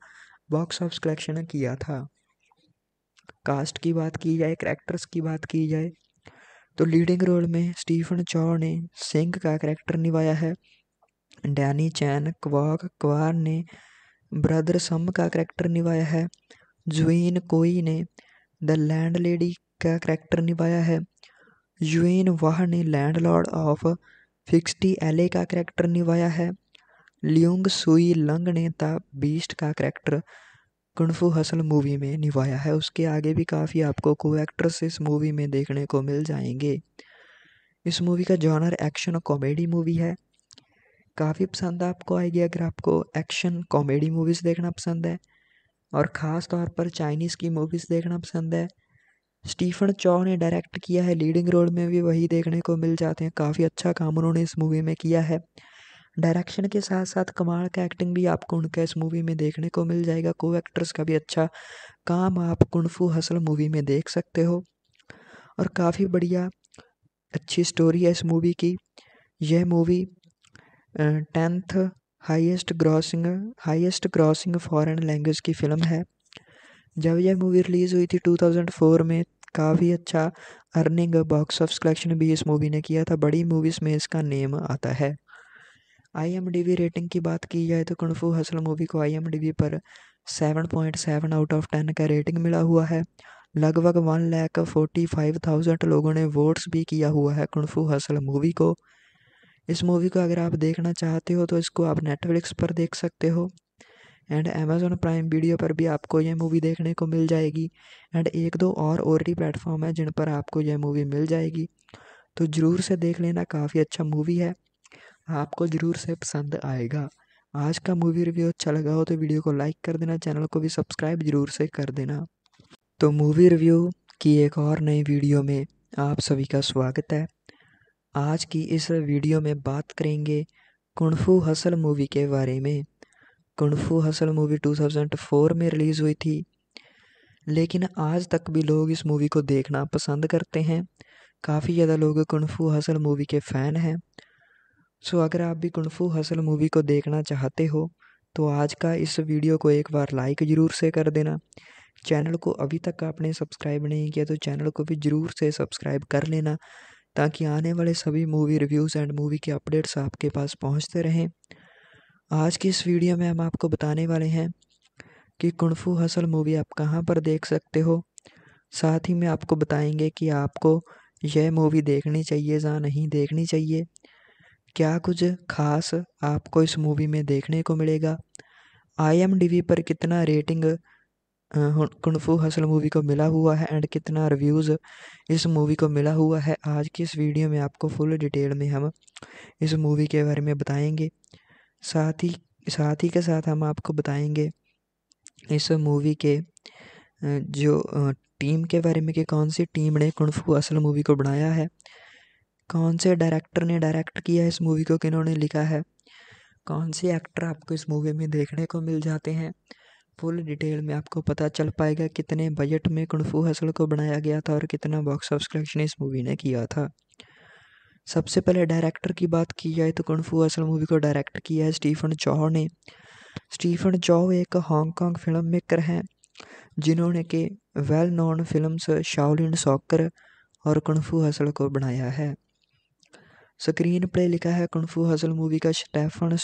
बॉक्स ऑफ कलेक्शन किया था कास्ट की बात की जाए करेक्टर्स की बात की जाए तो लीडिंग रोल में स्टीफन चौ ने सिंह का करैक्टर निभाया है डैनी चैन क्वाक क्वार ने ब्रदर सम का करैक्टर निभाया है जुइन कोई ने द लैंड लेडी का करैक्टर निभाया है जुइन वाह ने लैंड लॉर्ड ऑफ फिक्सटी एले का करैक्टर निभाया है लियोंग सुई लंग ने द बीस्ट का करैक्टर कुनफू हसल मूवी में निभाया है उसके आगे भी काफ़ी आपको को एक्ट्रेस इस मूवी में देखने को मिल जाएंगे इस मूवी का जॉनर एक्शन और कॉमेडी मूवी है काफ़ी पसंद आपको आएगी अगर आपको एक्शन कॉमेडी मूवीज़ देखना पसंद है और ख़ास तौर पर चाइनीज़ की मूवीज़ देखना पसंद है स्टीफन चौ ने डायरेक्ट किया है लीडिंग रोल में भी वही देखने को मिल जाते हैं काफ़ी अच्छा काम उन्होंने इस मूवी में किया है डायरेक्शन के साथ साथ कमाल का एक्टिंग भी आपको उनका इस मूवी में देखने को मिल जाएगा को एक्ट्रेस का भी अच्छा काम आप कुनफू हसल मूवी में देख सकते हो और काफ़ी बढ़िया अच्छी स्टोरी है इस मूवी की यह movie tenth highest grossing highest grossing foreign language की फ़िल्म है जब यह मूवी रिलीज़ हुई थी 2004 में काफ़ी अच्छा अर्निंग बॉक्स ऑफ कलेक्शन भी इस मूवी ने किया था बड़ी मूवीज़ में इसका नेम आता है आई रेटिंग की बात की जाए तो कणफू हसल मूवी को आई पर seven point seven out of ten का रेटिंग मिला हुआ है लगभग one lakh forty five thousand लोगों ने वोट्स भी किया हुआ है कुणफू हसल मूवी को इस मूवी को अगर आप देखना चाहते हो तो इसको आप नेटफ्लिक्स पर देख सकते हो एंड अमेज़ोन प्राइम वीडियो पर भी आपको यह मूवी देखने को मिल जाएगी एंड एक दो और ओ प्लेटफॉर्म है जिन पर आपको यह मूवी मिल जाएगी तो ज़रूर से देख लेना काफ़ी अच्छा मूवी है आपको ज़रूर से पसंद आएगा आज का मूवी रिव्यू अच्छा लगा हो तो वीडियो को लाइक कर देना चैनल को भी सब्सक्राइब ज़रूर से कर देना तो मूवी रिव्यू की एक और नई वीडियो में आप सभी का स्वागत है आज की इस वीडियो में बात करेंगे कुणफू हसल मूवी के बारे में कुणफू हसल मूवी 2004 में रिलीज़ हुई थी लेकिन आज तक भी लोग इस मूवी को देखना पसंद करते हैं काफ़ी ज़्यादा लोग कुणफू हसल मूवी के फ़ैन हैं सो अगर आप भी कुंफू हसल मूवी को देखना चाहते हो तो आज का इस वीडियो को एक बार लाइक ज़रूर से कर देना चैनल को अभी तक आपने सब्सक्राइब नहीं किया तो चैनल को भी ज़रूर से सब्सक्राइब कर लेना ताकि आने वाले सभी मूवी रिव्यूज़ एंड मूवी के अपडेट्स आपके पास पहुंचते रहें आज की इस वीडियो में हम आपको बताने वाले हैं कि कुंफू हसल मूवी आप कहाँ पर देख सकते हो साथ ही में आपको बताएंगे कि आपको यह मूवी देखनी चाहिए या नहीं देखनी चाहिए क्या कुछ खास आपको इस मूवी में देखने को मिलेगा आई पर कितना रेटिंग कुनफू हसल मूवी को मिला हुआ है एंड कितना रिव्यूज़ इस मूवी को मिला हुआ है आज की इस वीडियो में आपको फुल डिटेल में हम इस मूवी के बारे में बताएंगे साथ ही साथ ही के साथ हम आपको बताएंगे इस मूवी के जो टीम के बारे में कि कौन सी टीम ने कुनफू असल मूवी को बनाया है कौन से डायरेक्टर ने डायरेक्ट किया है इस मूवी को किन्होंने लिखा है कौन से एक्टर आपको इस मूवी में देखने को मिल जाते हैं फुल डिटेल में आपको पता चल पाएगा कितने बजट में कुनफू हसल को बनाया गया था और कितना बॉक्स ऑफिस कलेक्शन इस मूवी ने किया था सबसे पहले डायरेक्टर की बात की जाए तो कुनफू हसल मूवी को डायरेक्ट किया है स्टीफन चौह ने स्टीफन चौह एक हांगकॉन्ग फिल्म मेकर हैं जिन्होंने के well known films Shaolin soccer और कुनफू हसल को बनाया है स्क्रीन प्ले लिखा है कुंफू हसल मूवी का स्टेफन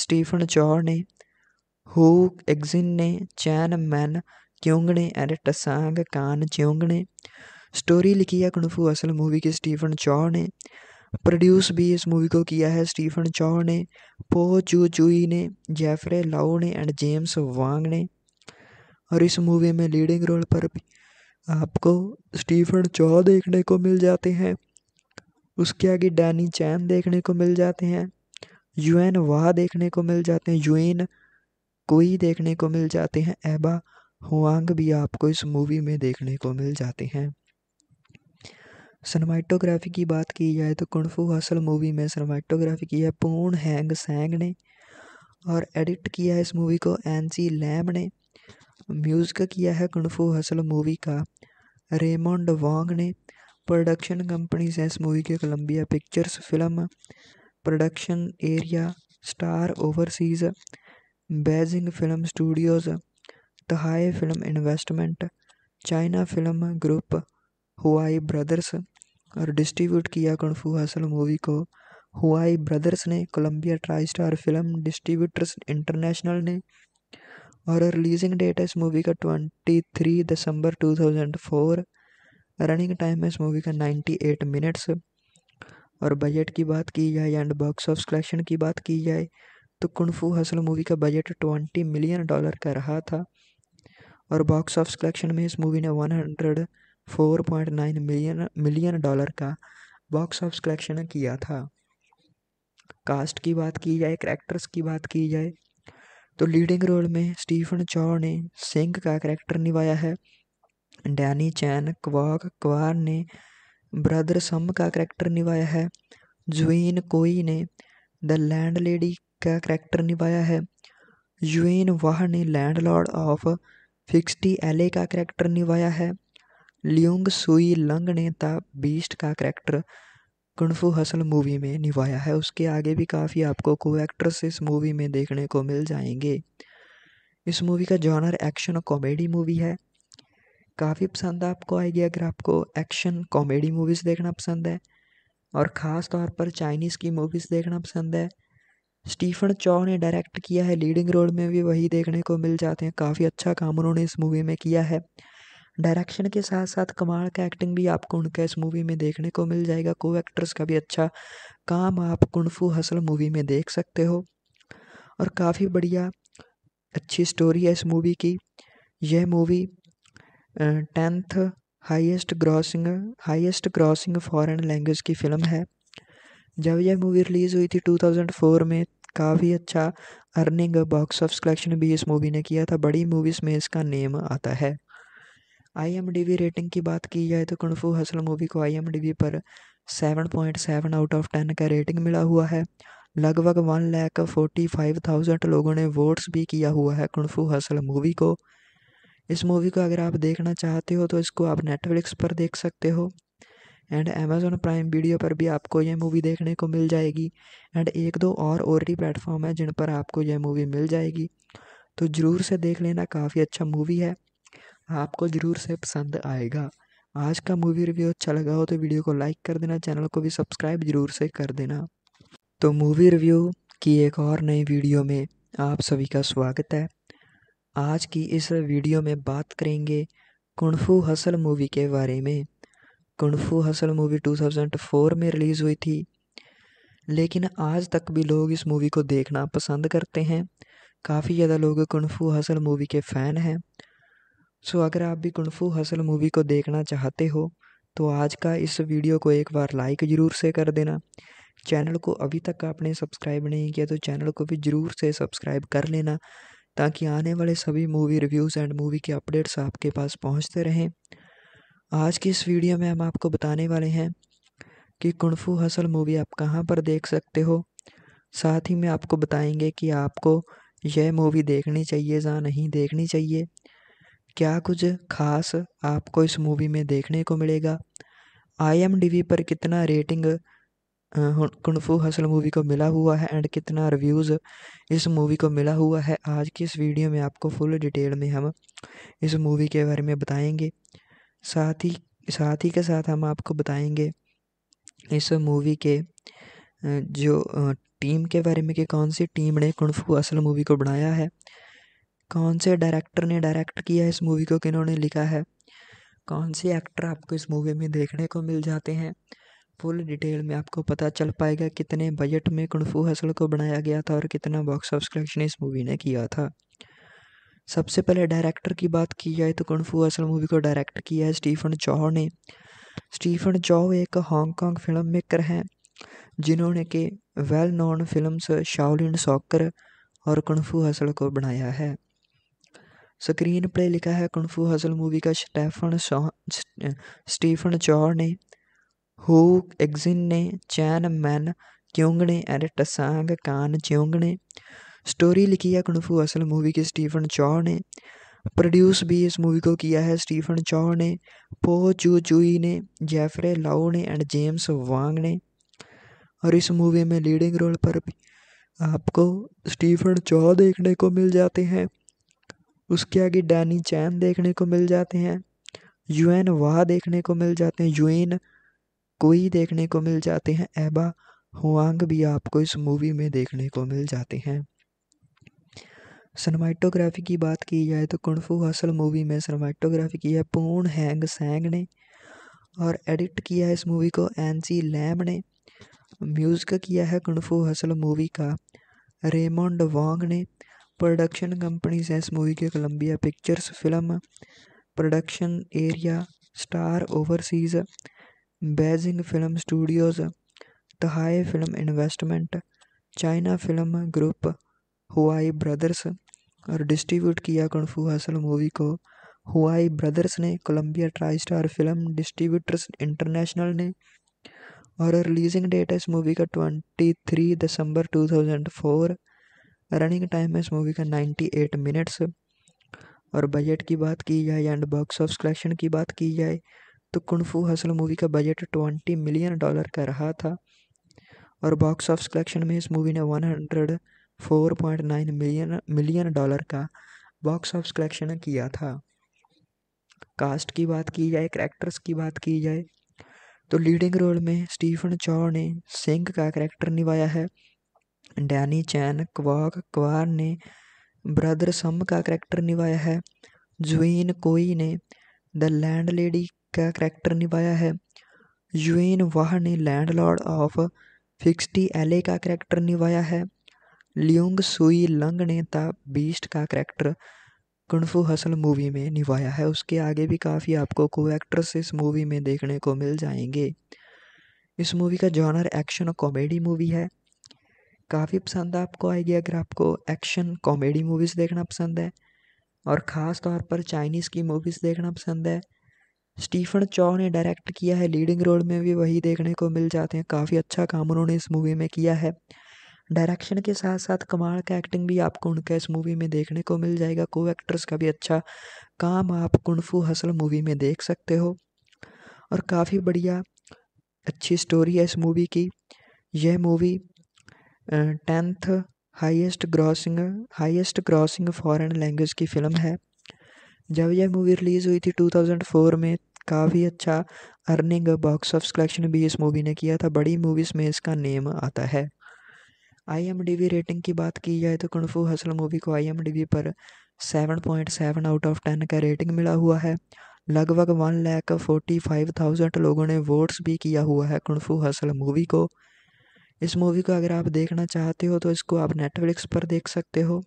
स्टीफन चौर ने हु एग्जिन ने चैन मैन क्योंग ने एंड टसांग कान च्योंग ने स्टोरी लिखी है कुंफू असल मूवी के स्टीफन चौर ने प्रोड्यूस भी इस मूवी को किया है स्टीफन चौर ने पो चू चुई ने जेफरे लाओ ने एंड जेम्स वांग ने और इस मूवी में लीडिंग रोल पर भी आपको स्टीफन चौ देखने को मिल जाते हैं उसके आगे डैनी चैन देखने को मिल जाते हैं यूएन वाह देखने को मिल जाते हैं यूएन कोई देखने को मिल जाते हैं एबा हुआंग भी आपको इस मूवी में देखने को मिल जाते हैं सनमाइटोग्राफी की बात की जाए तो कुणफू हसल मूवी में सनमाइटोग्राफी की है पूर्ण हैंग सैंग ने और एडिट किया है इस मूवी को एन सी लैम ने म्यूज़िक किया है कुणफू हसल मूवी का रेमंड वांग ने प्रोडक्शन कंपनीज हैं इस मूवी के Columbia Pictures film production area star overseas Beijing film Studios Taihe film investment China film group Huayi brothers और डिस्ट्रीब्यूट किया कणफू हसल मूवी को हुआई ब्रदर्स ने Columbia try star film distributors international ने और releasing date है इस movie का twenty three दिसंबर two thousand four running time है इस मूवी का नाइन्टी एट मिनट्स और बजट की बात की जाए एंड बॉक्स ऑफ कलेक्शन की बात की जाए तो कुनफू हसल मूवी का बजट ट्वेंटी मिलियन डॉलर का रहा था और बॉक्स ऑफ कलेक्शन में इस मूवी ने one hundred four point nine million million dollar का बॉक्स ऑफ कलेक्शन किया था कास्ट की बात की जाए करेक्टर्स की बात की जाए तो लीडिंग रोल में स्टीफन चौ ने सिंह का करेक्टर निभाया है डैनी चैन क्वाक क्वार ने ब्रदर सम का करैक्टर निभाया है जुवेन कोई ने द लैंड लेडी का करैक्टर निभाया है जुवेन वाह ने लैंड लॉर्ड ऑफ फिक्सटी एले का करैक्टर निभाया है लियोंग सुई लंग ने द बीस्ट का करैक्टर कुनफू हसल मूवी में निभाया है उसके आगे भी काफ़ी आपको को एक्ट्रेस इस मूवी में देखने को मिल जाएंगे इस मूवी का जॉनर एक्शन कॉमेडी मूवी है काफ़ी पसंद आपको आएगी अगर आपको एक्शन कॉमेडी मूवीज़ देखना पसंद है और ख़ास तौर पर चाइनीज़ की मूवीज़ देखना पसंद है स्टीफन चौ ने डायरेक्ट किया है लीडिंग रोल में भी वही देखने को मिल जाते हैं काफ़ी अच्छा काम उन्होंने इस मूवी में किया है डायरेक्शन के साथ साथ कमाल का एक्टिंग भी आपको उनका इस मूवी में देखने को मिल जाएगा को एक्टर्स का भी अच्छा काम आप कुनफू हसल मूवी में देख सकते हो और काफ़ी बढ़िया अच्छी स्टोरी है इस मूवी की यह movie tenth highest grossing highest grossing foreign language की फ़िल्म है जब यह मूवी रिलीज़ हुई थी 2004 में काफ़ी अच्छा अर्निंग बॉक्स ऑफ कलेक्शन भी इस मूवी ने किया था बड़ी मूवीज़ में इसका नेम आता है आईएमडीबी रेटिंग की बात की जाए तो कणफू हसल मूवी को आईएमडीबी पर 7.7 आउट ऑफ 10 का रेटिंग मिला हुआ है लगभग one lakh forty five thousand लोगों ने वोट्स भी किया हुआ है कणफू हसल मूवी को इस मूवी को अगर आप देखना चाहते हो तो इसको आप नेटफ्लिक्स पर देख सकते हो एंड अमेज़ोन प्राइम वीडियो पर भी आपको यह मूवी देखने को मिल जाएगी एंड एक दो और ओ प्लेटफॉर्म है जिन पर आपको यह मूवी मिल जाएगी तो ज़रूर से देख लेना काफ़ी अच्छा मूवी है आपको ज़रूर से पसंद आएगा आज का मूवी रिव्यू अच्छा लगा हो तो वीडियो को लाइक कर देना चैनल को भी सब्सक्राइब ज़रूर से कर देना तो मूवी रिव्यू की एक और नई वीडियो में आप सभी का स्वागत है आज की इस वीडियो में बात करेंगे कुणफू हसल मूवी के बारे में कुणफू हसल मूवी 2004 में रिलीज़ हुई थी लेकिन आज तक भी लोग इस मूवी को देखना पसंद करते हैं काफ़ी ज़्यादा लोग कुणफू हसल मूवी के फ़ैन हैं सो अगर आप भी कुणफू हसल मूवी को देखना चाहते हो तो आज का इस वीडियो को एक बार लाइक ज़रूर से कर देना चैनल को अभी तक आपने सब्सक्राइब नहीं किया तो चैनल को भी ज़रूर से सब्सक्राइब कर लेना ताकि आने वाले सभी मूवी रिव्यूज़ एंड मूवी के अपडेट्स आपके पास पहुंचते रहें आज की इस वीडियो में हम आपको बताने वाले हैं कि कुणफू हसल मूवी आप कहाँ पर देख सकते हो साथ ही में आपको बताएंगे कि आपको यह मूवी देखनी चाहिए या नहीं देखनी चाहिए क्या कुछ खास आपको इस मूवी में देखने को मिलेगा आई पर कितना रेटिंग कुफू हसल मूवी को मिला हुआ है एंड कितना रिव्यूज़ इस मूवी को मिला हुआ है आज की इस वीडियो में आपको फुल डिटेल में हम इस मूवी के बारे में बताएंगे साथ ही साथ ही के साथ हम आपको बताएंगे इस मूवी के जो टीम के बारे में कि कौन सी टीम ने कनफू असल मूवी को बनाया है कौन से डायरेक्टर ने डायरेक्ट किया है इस मूवी को किन्होंने लिखा है कौन से एक्टर आपको इस मूवी में देखने को मिल जाते हैं फुल डिटेल में आपको पता चल पाएगा कितने बजट में कुनफू हसल को बनाया गया था और कितना बॉक्स ऑफ कलेक्शन इस मूवी ने किया था सबसे पहले डायरेक्टर की बात की जाए तो कुनफू हसल मूवी को डायरेक्ट किया है स्टीफन चौह ने स्टीफन चौह एक हांगकॉन्ग फिल्म मेकर हैं जिन्होंने के well known films Shaolin soccer और कुनफू हसल को बनाया है स्क्रीन प्ले लिखा है कुनफू हसल मूवी का स्टेफन स्टीफन चौह ने Hugh एग्जिने Chan Man Kyungne, and Tsang Kan च्योंगणे स्टोरी लिखी है कुनफू असल मूवी के स्टीफन चौ ने प्रोड्यूस भी इस मूवी को किया है स्टीफन चौ ने पो चू चूई ने जेफरे लाओ ने एंड जेम्स वांग ने और इस मूवी में लीडिंग रोल पर भी आपको स्टीफन चौ देखने को मिल जाते हैं उसके आगे डैनी चैन देखने को मिल जाते हैं यूएन वाह देखने को मिल जाते हैं यूएन कोई देखने को मिल जाते हैं एबा हुआंग भी आपको इस मूवी में देखने को मिल जाते हैं सनमाइटोग्राफी की बात की जाए तो कुणफू हसल मूवी में सनमाइटोग्राफी की है पूर्ण हैंग सैंग ने और एडिट किया है इस मूवी को एन सी लैम ने म्यूज़िक किया है कुणफू हसल मूवी का रेमोंड वांग ने प्रोडक्शन कंपनी से इस मूवी के Columbia pictures film production area star overseas Beijing film Studios Taihe film investment China film group Huayi brothers और डिस्ट्रीब्यूट किया कणफू हसल मूवी को हुआई ब्रदर्स ने Columbia try star film distributors international ने और releasing date है इस movie का twenty three दिसंबर two thousand four running time है इस मूवी का नाइन्टी एट मिनट्स और बजट की बात की जाए एंड बॉक्स ऑफ कलेक्शन की बात की जाए तो कुंग हसल मूवी का बजट ट्वेंटी मिलियन डॉलर का रहा था और बॉक्स ऑफिस कलेक्शन में इस मूवी ने one hundred four point nine million million dollar का बॉक्स ऑफिस कलेक्शन किया था कास्ट की बात की जाए करेक्टर्स की बात की जाए तो लीडिंग रोल में स्टीफन चौ ने सिंह का करैक्टर निभाया है डैनी चैन क्वाक क्वार ने ब्रदर सम का करैक्टर निभाया है जुइन कोई ने द लैंड लेडी का करैक्टर निभाया है यूएन वाह ने लैंडलॉर्ड ऑफ फिक्सटी एले का करैक्टर निभाया है लियोंग सुई लंग ने द बीस्ट का करैक्टर कणफू हसल मूवी में निभाया है उसके आगे भी काफ़ी आपको को एक्ट्रेस इस मूवी में देखने को मिल जाएंगे इस मूवी का जॉनर एक्शन और कॉमेडी मूवी है काफ़ी पसंद आपको आएगी अगर आपको एक्शन कॉमेडी मूवीज़ देखना पसंद है और ख़ास तौर पर चाइनीज़ की मूवीज़ देखना पसंद है स्टीफन चॉ ने डायरेक्ट किया है लीडिंग रोल में भी वही देखने को मिल जाते हैं काफ़ी अच्छा काम उन्होंने इस मूवी में किया है डायरेक्शन के साथ साथ कमाल का एक्टिंग भी आपको उनका इस मूवी में देखने को मिल जाएगा को एक्ट्रेस का भी अच्छा काम आप कुनफू हसल मूवी में देख सकते हो और काफ़ी बढ़िया अच्छी स्टोरी है इस मूवी की यह movie tenth highest grossing highest grossing foreign language की फ़िल्म है जब यह मूवी रिलीज़ हुई थी 2004 में काफ़ी अच्छा अर्निंग बॉक्स ऑफ कलेक्शन भी इस मूवी ने किया था बड़ी मूवीज़ में इसका नेम आता है आईएमडीबी रेटिंग की बात की जाए तो कणफू हसल मूवी को आईएमडीबी पर seven point seven out of ten का रेटिंग मिला हुआ है लगभग one lakh forty five thousand लोगों ने वोट्स भी किया हुआ है कणफू हसल मूवी को इस मूवी को अगर आप देखना चाहते हो तो इसको आप नेटफ्लिक्स पर देख सकते हो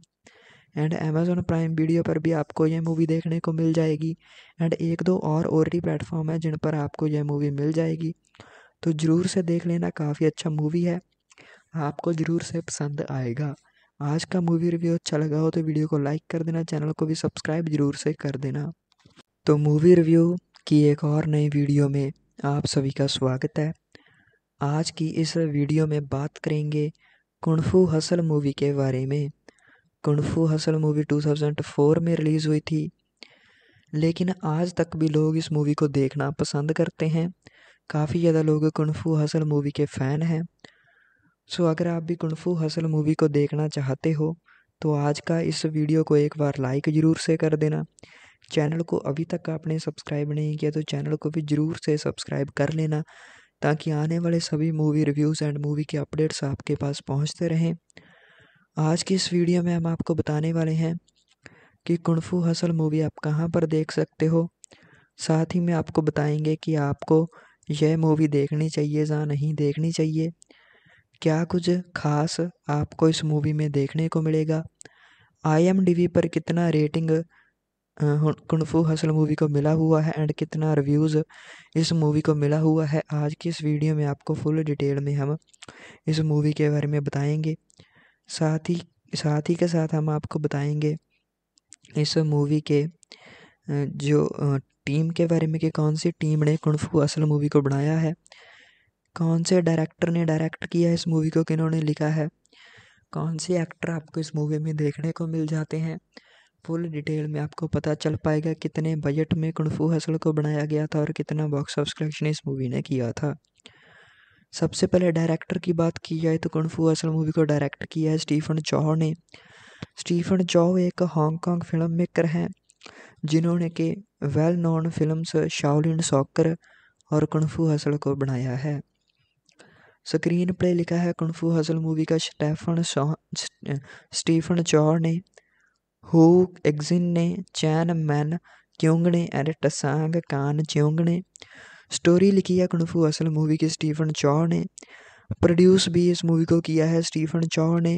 एंड अमेज़ोन प्राइम वीडियो पर भी आपको यह मूवी देखने को मिल जाएगी एंड एक दो और भी प्लेटफॉर्म है जिन पर आपको यह मूवी मिल जाएगी तो ज़रूर से देख लेना काफ़ी अच्छा मूवी है आपको ज़रूर से पसंद आएगा आज का मूवी रिव्यू अच्छा लगा हो तो वीडियो को लाइक कर देना चैनल को भी सब्सक्राइब ज़रूर से कर देना तो मूवी रिव्यू की एक और नई वीडियो में आप सभी का स्वागत है आज की इस वीडियो में बात करेंगे कुणफू हसल मूवी के बारे में कुंगफू हसल मूवी 2004 में रिलीज़ हुई थी लेकिन आज तक भी लोग इस मूवी को देखना पसंद करते हैं काफ़ी ज़्यादा लोग कुंगफू हसल मूवी के फ़ैन हैं सो अगर आप भी कुंगफू हसल मूवी को देखना चाहते हो तो आज का इस वीडियो को एक बार लाइक ज़रूर से कर देना चैनल को अभी तक आपने सब्सक्राइब नहीं किया तो चैनल को भी ज़रूर से सब्सक्राइब कर लेना ताकि आने वाले सभी मूवी रिव्यूज़ एंड मूवी के अपडेट्स आपके पास पहुंचते रहें आज की इस वीडियो में हम आपको बताने वाले हैं कि कुणफू हसल मूवी आप कहाँ पर देख सकते हो साथ ही में आपको बताएंगे कि आपको यह मूवी देखनी चाहिए या नहीं देखनी चाहिए क्या कुछ खास आपको इस मूवी में देखने को मिलेगा आईएमडीबी पर कितना रेटिंग कुणफू हसल मूवी को मिला हुआ है एंड कितना रिव्यूज़ इस मूवी को मिला हुआ है आज की इस वीडियो में आपको फुल डिटेल में हम इस मूवी के बारे में बताएँगे साथ ही साथ ही के साथ हम आपको बताएंगे इस मूवी के जो टीम के बारे में कि कौन सी टीम ने कुणफू असल मूवी को बनाया है कौन से डायरेक्टर ने डायरेक्ट किया इस मूवी को किन्होंने लिखा है कौन से एक्टर आपको इस मूवी में देखने को मिल जाते हैं फुल डिटेल में आपको पता चल पाएगा कितने बजट में कुणफू हसल को बनाया गया था और कितना बॉक्स ऑफ कलेक्शन इस मूवी ने किया था सबसे पहले डायरेक्टर की बात की जाए तो कुंफू असल मूवी को डायरेक्ट किया है स्टीफन चौह ने स्टीफन चौह एक हांगकॉन्ग फिल्म मेकर हैं जिन्होंने के well known films Shaolin soccer और कुंफू हसल को बनाया है स्क्रीन प्ले लिखा है कुंफू हसल मूवी का स्टेफन स्टीफन चौह ने हु एग्जिन ने चैन मैन क्योंग ने एंड टसांग कान च्योंग ने स्टोरी लिखी है कनफू असल मूवी की स्टीफन चौ ने प्रोड्यूस भी इस मूवी को किया है स्टीफन चौ ने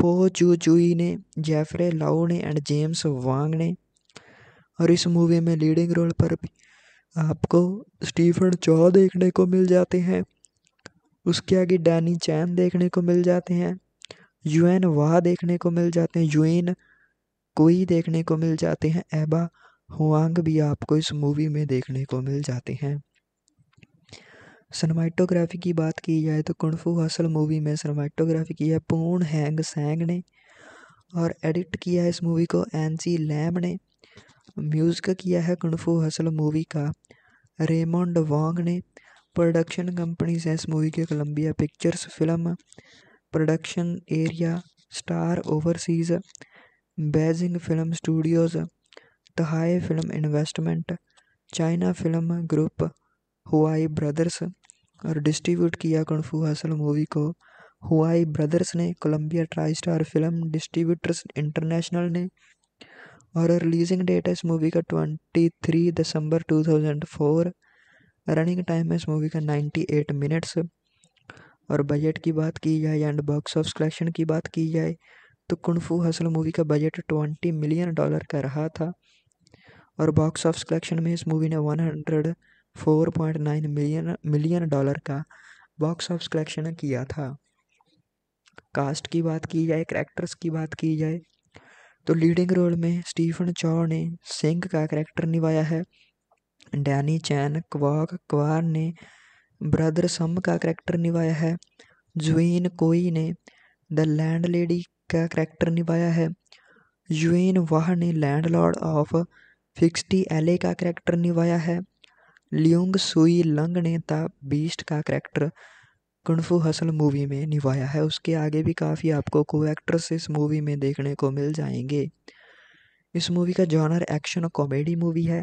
पो चू चुई ने जेफरे लाओ ने एंड जेम्स वांग ने और इस मूवी में लीडिंग रोल पर भी आपको स्टीफन चौ देखने को मिल जाते हैं उसके आगे डैनी चैन देखने को मिल जाते हैं यूएन वाह देखने को मिल जाते हैं यूएन कोई देखने को मिल जाते हैं एबा हुआंग भी आपको इस मूवी में देखने को मिल जाते हैं सनमैटोग्राफी की बात की जाए तो कुंग हासिल हसल मूवी में सनमैटोग्राफी की है पूर्ण हैंग सेंग ने और एडिट किया है इस मूवी को एनसी लैम ने म्यूज़िक किया है कुंग हसल मूवी का रेमोंड वांग ने प्रोडक्शन कंपनी है इस मूवी के Columbia Pictures film production area star overseas Beijing film Studios Taihe film investment China film group Huayi brothers और डिस्ट्रीब्यूट किया कणफू फू हसल मूवी को हुआई ब्रदर्स ने Columbia try star film distributors international ने और releasing date है इस movie का twenty three दिसंबर two thousand four running time है इस मूवी का नाइन्टी एट मिनट्स और बजट की बात की जाए एंड बॉक्स ऑफ कलेक्शन की बात की जाए तो कुनफू हसल मूवी का बजट ट्वेंटी मिलियन डॉलर का रहा था और बॉक्स ऑफ कलेक्शन में इस मूवी ने one hundred 4.9 million million dollar का बॉक्स ऑफ कलेक्शन किया था कास्ट की बात की जाए करैक्टर्स की बात की जाए तो लीडिंग रोल में स्टीफन चौ ने सिंह का करैक्टर निभाया है डैनी चैन क्वाक क्वार ने ब्रदर सम का करैक्टर निभाया है जुइन कोई ने द लैंड लेडी का करैक्टर निभाया है जुइन वाह ने लैंड लॉर्ड ऑफ फिक्सटी एले का करैक्टर निभाया है लियोंग सुई लंग ने द बीस्ट का करैक्टर कुंफू हसल मूवी में निभाया है उसके आगे भी काफ़ी आपको को एक्ट्रेस इस मूवी में देखने को मिल जाएंगे इस मूवी का जॉनर एक्शन और कॉमेडी मूवी है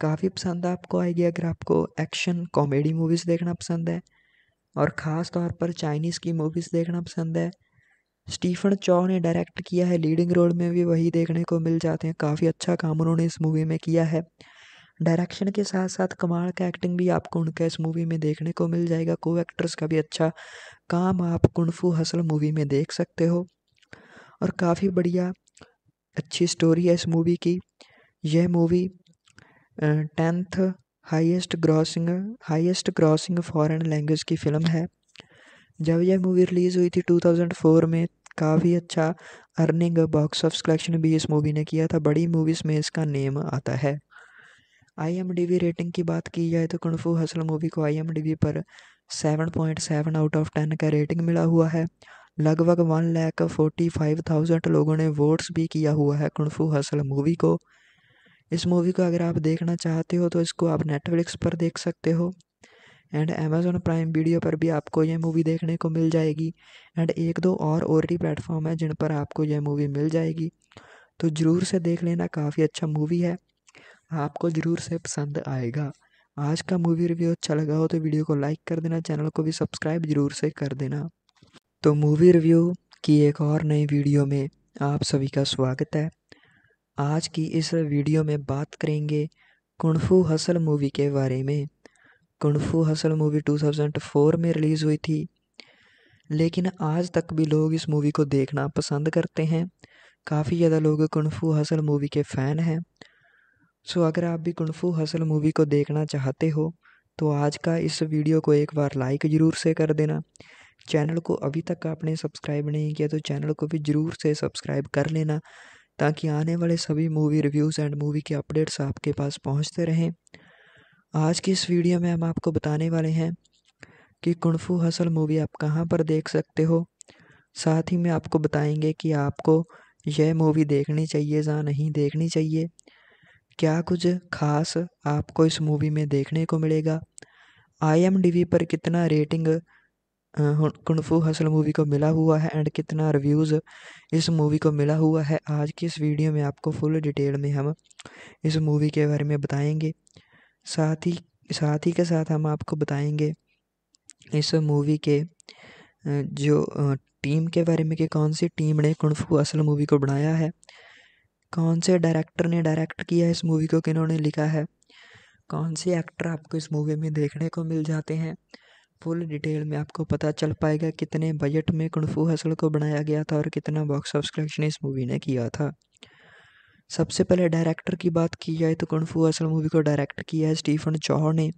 काफ़ी पसंद आपको आएगी अगर आपको एक्शन कॉमेडी मूवीज़ देखना पसंद है और ख़ास तौर पर चाइनीज़ की मूवीज़ देखना पसंद है स्टीफन चौ ने डायरेक्ट किया है लीडिंग रोल में भी वही देखने को मिल जाते हैं काफ़ी अच्छा काम उन्होंने इस मूवी में किया है डायरेक्शन के साथ साथ कमाल का एक्टिंग भी आपको उनका इस मूवी में देखने को मिल जाएगा को एक्टर्स का भी अच्छा काम आप कुनफू हसल मूवी में देख सकते हो और काफ़ी बढ़िया अच्छी स्टोरी है इस मूवी की यह movie tenth highest grossing highest grossing foreign language की फ़िल्म है जब यह मूवी रिलीज़ हुई थी 2004 में काफ़ी अच्छा अर्निंग बॉक्स ऑफ कलेक्शन भी इस मूवी ने किया था बड़ी मूवीज़ में इसका नेम आता है आई रेटिंग की बात की जाए तो कणफू हसल मूवी को आई पर seven point seven out of ten का रेटिंग मिला हुआ है लगभग one lakh forty five thousand लोगों ने वोट्स भी किया हुआ है कणफू हसल मूवी को इस मूवी को अगर आप देखना चाहते हो तो इसको आप नेटफ्लिक्स पर देख सकते हो एंड अमेज़ोन प्राइम वीडियो पर भी आपको यह मूवी देखने को मिल जाएगी एंड एक दो और ओ प्लेटफॉर्म है जिन पर आपको यह मूवी मिल जाएगी तो ज़रूर से देख लेना काफ़ी अच्छा मूवी है आपको ज़रूर से पसंद आएगा आज का मूवी रिव्यू अच्छा लगा हो तो वीडियो को लाइक कर देना चैनल को भी सब्सक्राइब ज़रूर से कर देना तो मूवी रिव्यू की एक और नई वीडियो में आप सभी का स्वागत है आज की इस वीडियो में बात करेंगे कुणफू हसल मूवी के बारे में कुणफू हसल मूवी 2004 में रिलीज़ हुई थी लेकिन आज तक भी लोग इस मूवी को देखना पसंद करते हैं काफ़ी ज़्यादा लोग कुणफू हसल मूवी के फ़ैन हैं सो अगर आप भी कुंफू हसल मूवी को देखना चाहते हो तो आज का इस वीडियो को एक बार लाइक ज़रूर से कर देना चैनल को अभी तक आपने सब्सक्राइब नहीं किया तो चैनल को भी ज़रूर से सब्सक्राइब कर लेना ताकि आने वाले सभी मूवी रिव्यूज़ एंड मूवी के अपडेट्स आपके पास पहुंचते रहें आज की इस वीडियो में हम आपको बताने वाले हैं कि कुंफू हसल मूवी आप कहाँ पर देख सकते हो साथ ही में आपको बताएंगे कि आपको यह मूवी देखनी चाहिए या नहीं देखनी चाहिए क्या कुछ खास आपको इस मूवी में देखने को मिलेगा आई पर कितना रेटिंग कुनफू हसल मूवी को मिला हुआ है एंड कितना रिव्यूज़ इस मूवी को मिला हुआ है आज की इस वीडियो में आपको फुल डिटेल में हम इस मूवी के बारे में बताएंगे साथ ही साथ ही के साथ हम आपको बताएंगे इस मूवी के जो टीम के बारे में कि कौन सी टीम ने कुनफू असल मूवी को बनाया है कौन से डायरेक्टर ने डायरेक्ट किया इस मूवी को किन्होंने लिखा है कौन से एक्टर आपको इस मूवी में देखने को मिल जाते हैं फुल डिटेल में आपको पता चल पाएगा कितने बजट में कुनफू हसल को बनाया गया था और कितना बॉक्स ऑफ कलेक्शन इस मूवी ने किया था सबसे पहले डायरेक्टर की बात की जाए तो कुनफू हसल मूवी को डायरेक्ट किया है स्टीफन चौह ने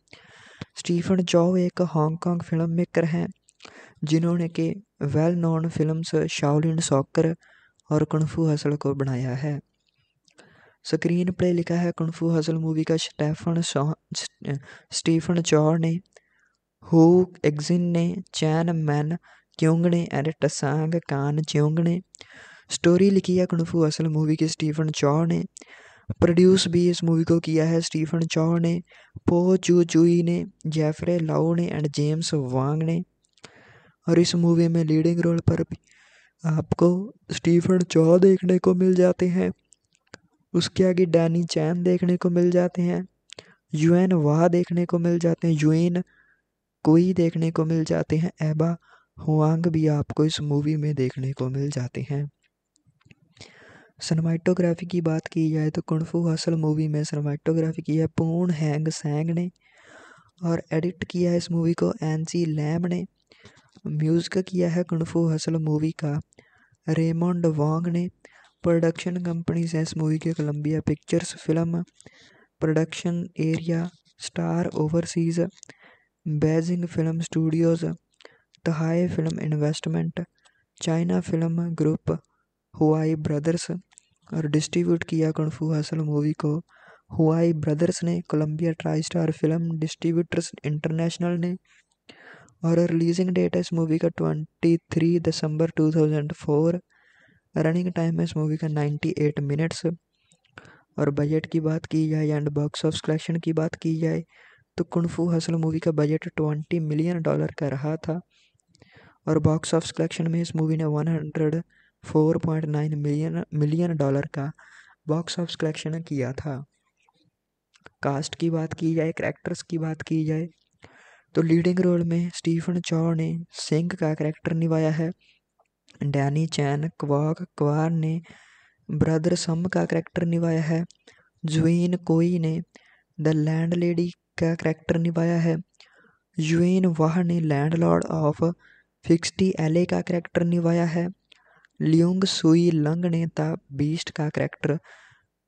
स्टीफन चौह एक हांगकॉन्ग फिल्म मेकर हैं जिन्होंने के well known films Shaolin soccer और कुनफू हसल को बनाया है स्क्रीन प्ले लिखा है कनफू हसल मूवी का स्टेफन स्टीफन चौर ने हु एग्जिन ने चैन मैन क्योंग ने एंड टसांग कान च्योंग ने स्टोरी लिखी है कनफू असल मूवी के स्टीफन चौर ने प्रोड्यूस भी इस मूवी को किया है स्टीफन चौर ने पो चू चुई ने जेफरे लाओ ने एंड जेम्स वांग ने और इस मूवी में लीडिंग रोल पर भी आपको स्टीफन चौ देखने को मिल जाते हैं उसके आगे डैनी चैन देखने को मिल जाते हैं यूएन वाह देखने को मिल जाते हैं यूएन कोई देखने को मिल जाते हैं एबा हुआंग भी आपको इस मूवी में देखने को मिल जाते हैं सनमाइटोग्राफी की बात की जाए तो कुणफू हसल मूवी में सनमाइटोग्राफी की है पूर्ण हैंग सैंग ने और एडिट किया है इस मूवी को एनसी लैम ने म्यूज़िक किया है कुणफू हसल मूवी का रेमोंड वांग ने प्रोडक्शन कंपनीज हैं इस मूवी के Columbia Pictures film production area star overseas Beijing film Studios Taihe Film investment China film group Huayi brothers और डिस्ट्रीब्यूट किया कन्फू हासिल मूवी को हुआई ब्रदर्स ने Columbia try star film distributors international ने और releasing date है इस movie का twenty three दिसंबर two thousand four running time है इस मूवी का 98 मिनट्स और बजट की बात की जाए एंड बॉक्स ऑफ कलेक्शन की बात की जाए तो कुनफू हसल मूवी का बजट 20 मिलियन डॉलर का रहा था और बॉक्स ऑफ कलेक्शन में इस मूवी ने 104.9 मिलियन मिलियन डॉलर का बॉक्स ऑफ कलेक्शन किया था कास्ट की बात की जाए करेक्टर्स की बात की जाए तो लीडिंग रोल में स्टीफन चौ ने सिंह का करेक्टर निभाया है डैनी चैन क्वाक क्वार ने ब्रदर सम का करैक्टर निभाया है जुइन कोई ने द लैंड लेडी का करैक्टर निभाया है जुइन वाह ने लैंड लॉर्ड ऑफ फिक्सटी एले का करैक्टर निभाया है लियोंग सुई लंग ने द बीस्ट का करैक्टर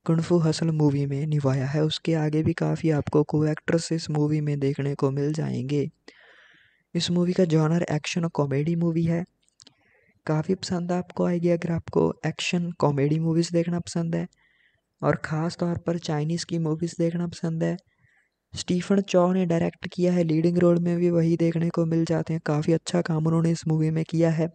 कुनफू हसल मूवी में निभाया है उसके आगे भी काफ़ी आपको को एक्ट्रेस इस मूवी में देखने को मिल जाएंगे इस मूवी का जॉनर एक्शन और कॉमेडी मूवी है काफ़ी पसंद आपको आएगी अगर आपको एक्शन कॉमेडी मूवीज़ देखना पसंद है और ख़ास तौर पर चाइनीज़ की मूवीज़ देखना पसंद है स्टीफन चौ ने डायरेक्ट किया है लीडिंग रोल में भी वही देखने को मिल जाते हैं काफ़ी अच्छा काम उन्होंने इस मूवी में किया है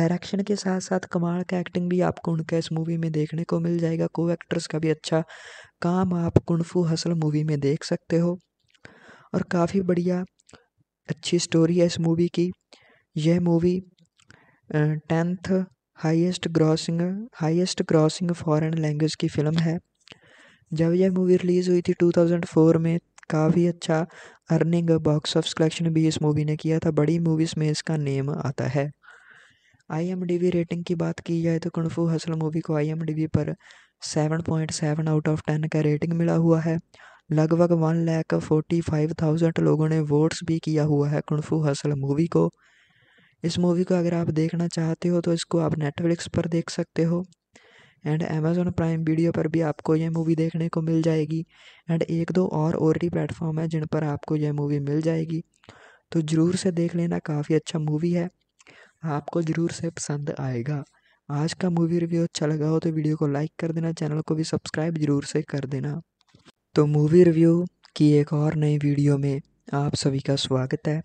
डायरेक्शन के साथ साथ कमाल का एक्टिंग भी आपको उनका इस मूवी में देखने को मिल जाएगा को एक्टर्स का भी अच्छा काम आप कुनफू हसल मूवी में देख सकते हो और काफ़ी बढ़िया अच्छी स्टोरी है इस मूवी की यह movie tenth highest grossing highest grossing foreign language की फ़िल्म है जब यह मूवी रिलीज़ हुई थी 2004 में काफ़ी अच्छा अर्निंग बॉक्स ऑफ कलेक्शन भी इस मूवी ने किया था बड़ी मूवीज़ में इसका नेम आता है आईएमडीबी रेटिंग की बात की जाए तो कणफ़ू हसल मूवी को आईएमडीबी पर 7.7 आउट ऑफ 10 का रेटिंग मिला हुआ है लगभग one lakh forty five thousand लोगों ने वोट्स भी किया हुआ है कुनफू हसल मूवी को इस मूवी को अगर आप देखना चाहते हो तो इसको आप नेटफ्लिक्स पर देख सकते हो एंड अमेज़ोन प्राइम वीडियो पर भी आपको यह मूवी देखने को मिल जाएगी एंड एक दो और ओ प्लेटफॉर्म है जिन पर आपको यह मूवी मिल जाएगी तो ज़रूर से देख लेना काफ़ी अच्छा मूवी है आपको ज़रूर से पसंद आएगा आज का मूवी रिव्यू अच्छा लगा हो तो वीडियो को लाइक कर देना चैनल को भी सब्सक्राइब ज़रूर से कर देना तो मूवी रिव्यू की एक और नई वीडियो में आप सभी का स्वागत है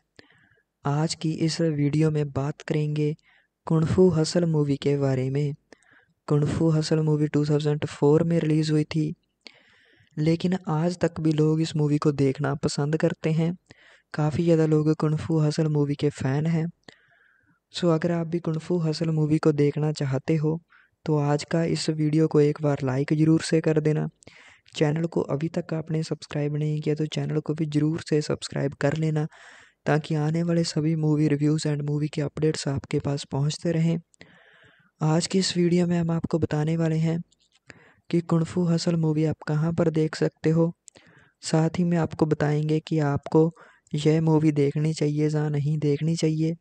आज की इस वीडियो में बात करेंगे कुणफू हसल मूवी के बारे में कुणफू हसल मूवी 2004 में रिलीज़ हुई थी लेकिन आज तक भी लोग इस मूवी को देखना पसंद करते हैं काफ़ी ज़्यादा लोग कुणफू हसल मूवी के फ़ैन हैं सो अगर आप भी कुणफू हसल मूवी को देखना चाहते हो तो आज का इस वीडियो को एक बार लाइक ज़रूर से कर देना चैनल को अभी तक आपने सब्सक्राइब नहीं किया तो चैनल को भी ज़रूर से सब्सक्राइब कर लेना ताकि आने वाले सभी मूवी रिव्यूज़ एंड मूवी के अपडेट्स आपके पास पहुंचते रहें आज की इस वीडियो में हम आपको बताने वाले हैं कि कुणफू हसल मूवी आप कहाँ पर देख सकते हो साथ ही में आपको बताएंगे कि आपको यह मूवी देखनी चाहिए या नहीं देखनी चाहिए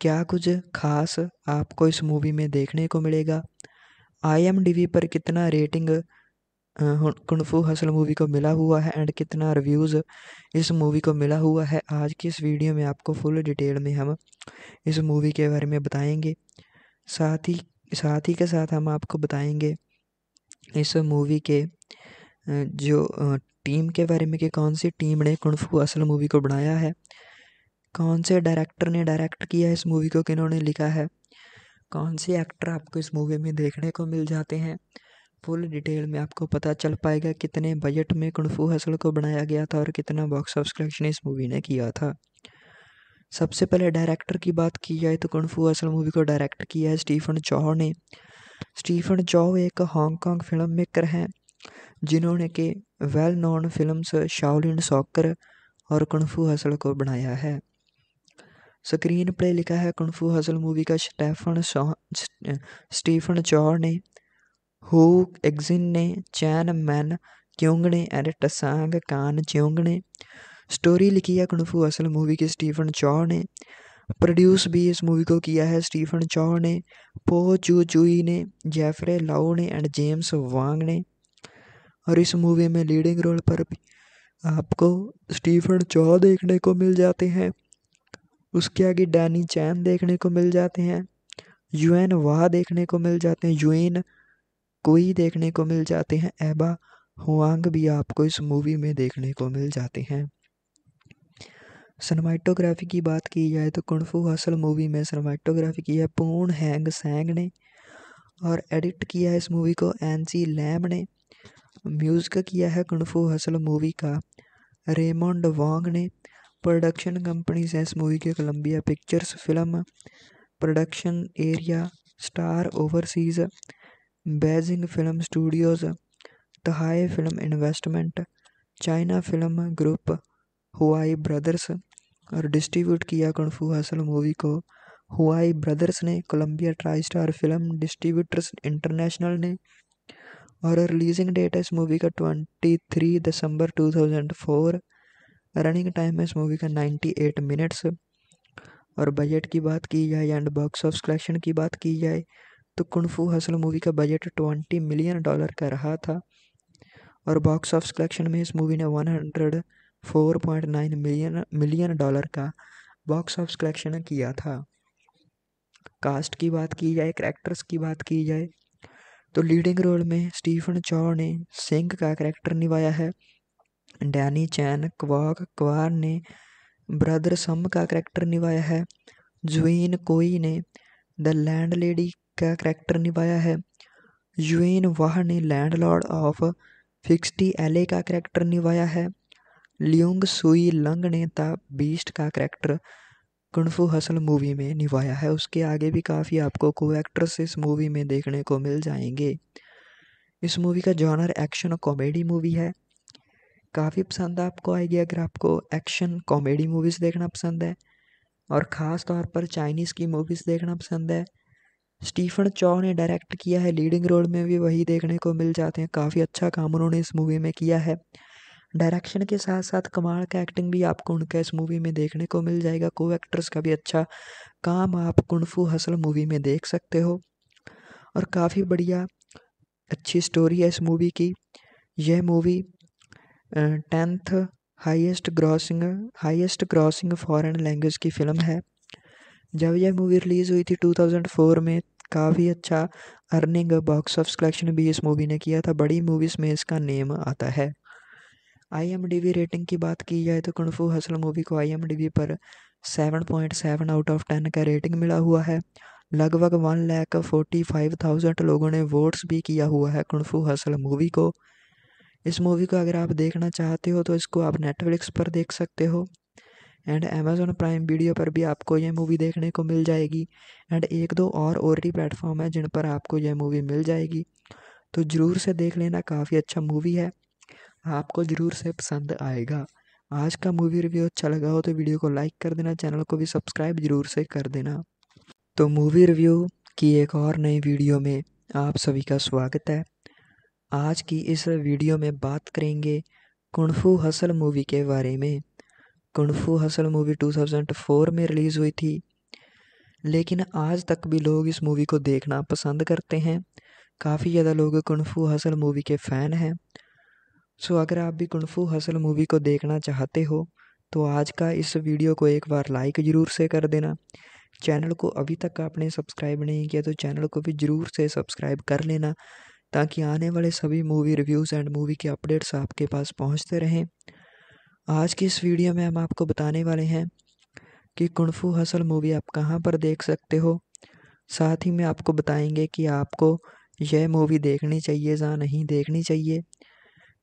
क्या कुछ खास आपको इस मूवी में देखने को मिलेगा आई पर कितना रेटिंग कुफ़ू हसल मूवी को मिला हुआ है एंड कितना रिव्यूज़ इस मूवी को मिला हुआ है आज की इस वीडियो में आपको फुल डिटेल में हम इस मूवी के बारे में बताएंगे साथ ही साथ ही के साथ हम आपको बताएंगे इस मूवी के जो टीम के बारे में कि कौन सी टीम ने कनफू असल मूवी को बनाया है कौन से डायरेक्टर ने डायरेक्ट किया है इस मूवी को किन्होंने लिखा है कौन से एक्टर आपको इस मूवी में देखने को मिल जाते हैं फुल डिटेल में आपको पता चल पाएगा कितने बजट में कुनफू हसल को बनाया गया था और कितना बॉक्स ऑफिस कलेक्शन इस मूवी ने किया था सबसे पहले डायरेक्टर की बात की जाए तो कुनफू हसल मूवी को डायरेक्ट किया है स्टीफन चौह ने स्टीफन चौह एक हांगकॉन्ग फिल्म मेकर हैं जिन्होंने के well known films Shaolin soccer और कुनफू हसल को बनाया है स्क्रीन प्ले लिखा है कुनफू हसल मूवी का स्टेफन स्टीफन चौह ने ഹൂക്ക് എഗ്സിന്നെ ചാനമ്മൻ क्योंगणे एंड टसांग कान च्योंगणे स्टोरी लिखी है कुनफू असल मूवी की स्टीफन चौ ने प्रोड्यूस भी इस मूवी को किया है स्टीफन चौ ने पो चू चूई ने जेफरे लाओ ने एंड जेम्स वांग ने और इस मूवी में लीडिंग रोल पर भी आपको स्टीफन चौ देखने को मिल जाते हैं उसके आगे डैनी चैन देखने को मिल जाते हैं यूएन वाह देखने को मिल जाते हैं यूएन कोई देखने को मिल जाते हैं एबा हुआंग भी आपको इस मूवी में देखने को मिल जाते हैं सनमाइटोग्राफी की बात की जाए तो कुणफू हसल मूवी में सनमाइटोग्राफी की है पूर्ण हैंग सेंग ने और एडिट किया है इस मूवी को एन सी लैम ने म्यूज़िक किया है कुणफू हसल मूवी का रेमोंड वांग ने प्रोडक्शन कंपनीज है इस मूवी के Columbia pictures film production area star overseas Beijing film Studios Taihe Film investment China film group Huayi brothers और डिस्ट्रीब्यूट किया कणफू हासिल मूवी को हुआई ब्रदर्स ने Columbia try star film distributors international ने और releasing date है इस movie का twenty three दिसंबर two thousand four running time है इस मूवी का नाइन्टी एट मिनट्स और बजट की बात की जाए एंड बॉक्स ऑफ कलेक्शन की बात की जाए तो कुंग हसल मूवी का बजट ट्वेंटी मिलियन डॉलर का रहा था और बॉक्स ऑफिस कलेक्शन में इस मूवी ने one hundred four point nine million million dollar का बॉक्स ऑफिस कलेक्शन किया था कास्ट की बात की जाए करेक्टर्स की बात की जाए तो लीडिंग रोल में स्टीफन चौ ने सिंह का करैक्टर निभाया है डैनी चैन क्वाक क्वार ने ब्रदर सम का करेक्टर निभाया है जुइन कोई ने द लैंड लेडी का करैक्टर निभाया है यूएन वाह ने लैंडलॉर्ड ऑफ फिक्सटी एले का करैक्टर निभाया है लियोंग सुई लंग ने द बीस्ट का करैक्टर कुंफू हसल मूवी में निभाया है उसके आगे भी काफ़ी आपको को एक्ट्रेस इस मूवी में देखने को मिल जाएंगे इस मूवी का जॉनर एक्शन और कॉमेडी मूवी है काफ़ी पसंद आपको आएगी अगर आपको एक्शन कॉमेडी मूवीज़ देखना पसंद है और ख़ास तौर पर चाइनीज़ की मूवीज़ देखना पसंद है स्टीफन चौ ने डायरेक्ट किया है लीडिंग रोल में भी वही देखने को मिल जाते हैं काफ़ी अच्छा काम उन्होंने इस मूवी में किया है डायरेक्शन के साथ साथ कमाल का एक्टिंग भी आपको उनका इस मूवी में देखने को मिल जाएगा को एक्टर्स का भी अच्छा काम आप कुनफू हसल मूवी में देख सकते हो और काफ़ी बढ़िया अच्छी स्टोरी है इस मूवी की यह movie tenth highest grossing highest grossing foreign language की फ़िल्म है जब यह मूवी रिलीज़ हुई थी 2004 में काफ़ी अच्छा अर्निंग बॉक्स ऑफ कलेक्शन भी इस मूवी ने किया था बड़ी मूवीज़ में इसका नेम आता है आई रेटिंग की बात की जाए तो कणफू हसल मूवी को आई पर 7.7 आउट ऑफ 10 का रेटिंग मिला हुआ है लगभग one lakh forty five thousand लोगों ने वोट्स भी किया हुआ है कुणफू हसल मूवी को इस मूवी को अगर आप देखना चाहते हो तो इसको आप नेटफ्लिक्स पर देख सकते हो एंड अमेज़ोन प्राइम वीडियो पर भी आपको यह मूवी देखने को मिल जाएगी एंड एक दो और ओ प्लेटफॉर्म है जिन पर आपको यह मूवी मिल जाएगी तो ज़रूर से देख लेना काफ़ी अच्छा मूवी है आपको ज़रूर से पसंद आएगा आज का मूवी रिव्यू अच्छा लगा हो तो वीडियो को लाइक कर देना चैनल को भी सब्सक्राइब ज़रूर से कर देना तो मूवी रिव्यू की एक और नई वीडियो में आप सभी का स्वागत है आज की इस वीडियो में बात करेंगे कुणफू हसल मूवी के बारे में कुंगफू हसल मूवी 2004 में रिलीज़ हुई थी लेकिन आज तक भी लोग इस मूवी को देखना पसंद करते हैं काफ़ी ज़्यादा लोग कुंगफू हसल मूवी के फ़ैन हैं सो अगर आप भी कुंगफू हसल मूवी को देखना चाहते हो तो आज का इस वीडियो को एक बार लाइक ज़रूर से कर देना चैनल को अभी तक आपने सब्सक्राइब नहीं किया तो चैनल को भी ज़रूर से सब्सक्राइब कर लेना ताकि आने वाले सभी मूवी रिव्यूज़ एंड मूवी के अपडेट्स आपके पास पहुंचते रहें आज की इस वीडियो में हम आपको बताने वाले हैं कि कुणफू हसल मूवी आप कहाँ पर देख सकते हो साथ ही में आपको बताएंगे कि आपको यह मूवी देखनी चाहिए या नहीं देखनी चाहिए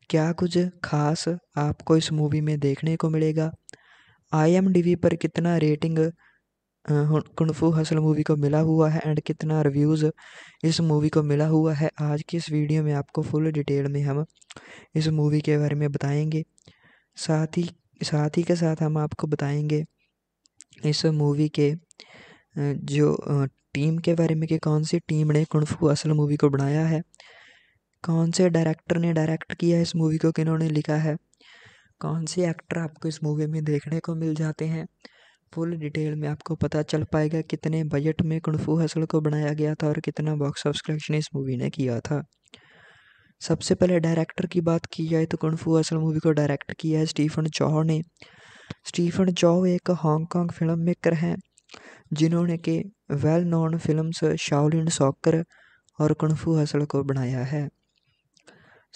क्या कुछ खास आपको इस मूवी में देखने को मिलेगा आई पर कितना रेटिंग कुणफू हसल मूवी को मिला हुआ है एंड कितना रिव्यूज़ इस मूवी को मिला हुआ है आज की इस वीडियो में आपको फुल डिटेल में हम इस मूवी के बारे में बताएँगे साथ ही साथ ही के साथ हम आपको बताएंगे इस मूवी के जो टीम के बारे में कि कौन सी टीम ने कुनफू असल मूवी को बनाया है कौन से डायरेक्टर ने डायरेक्ट किया है इस मूवी को किन्होंने लिखा है कौन से एक्टर आपको इस मूवी में देखने को मिल जाते हैं फुल डिटेल में आपको पता चल पाएगा कितने बजट में कुनफू हसल को बनाया गया था और कितना बॉक्स ऑफ कलेक्शन इस मूवी ने किया था सबसे पहले डायरेक्टर की बात की जाए तो कुंफू असल मूवी को डायरेक्ट किया है स्टीफन चौह ने स्टीफन चौह एक हांगकॉन्ग फिल्म मेकर हैं जिन्होंने के well known films Shaolin soccer और कुंफू हसल को बनाया है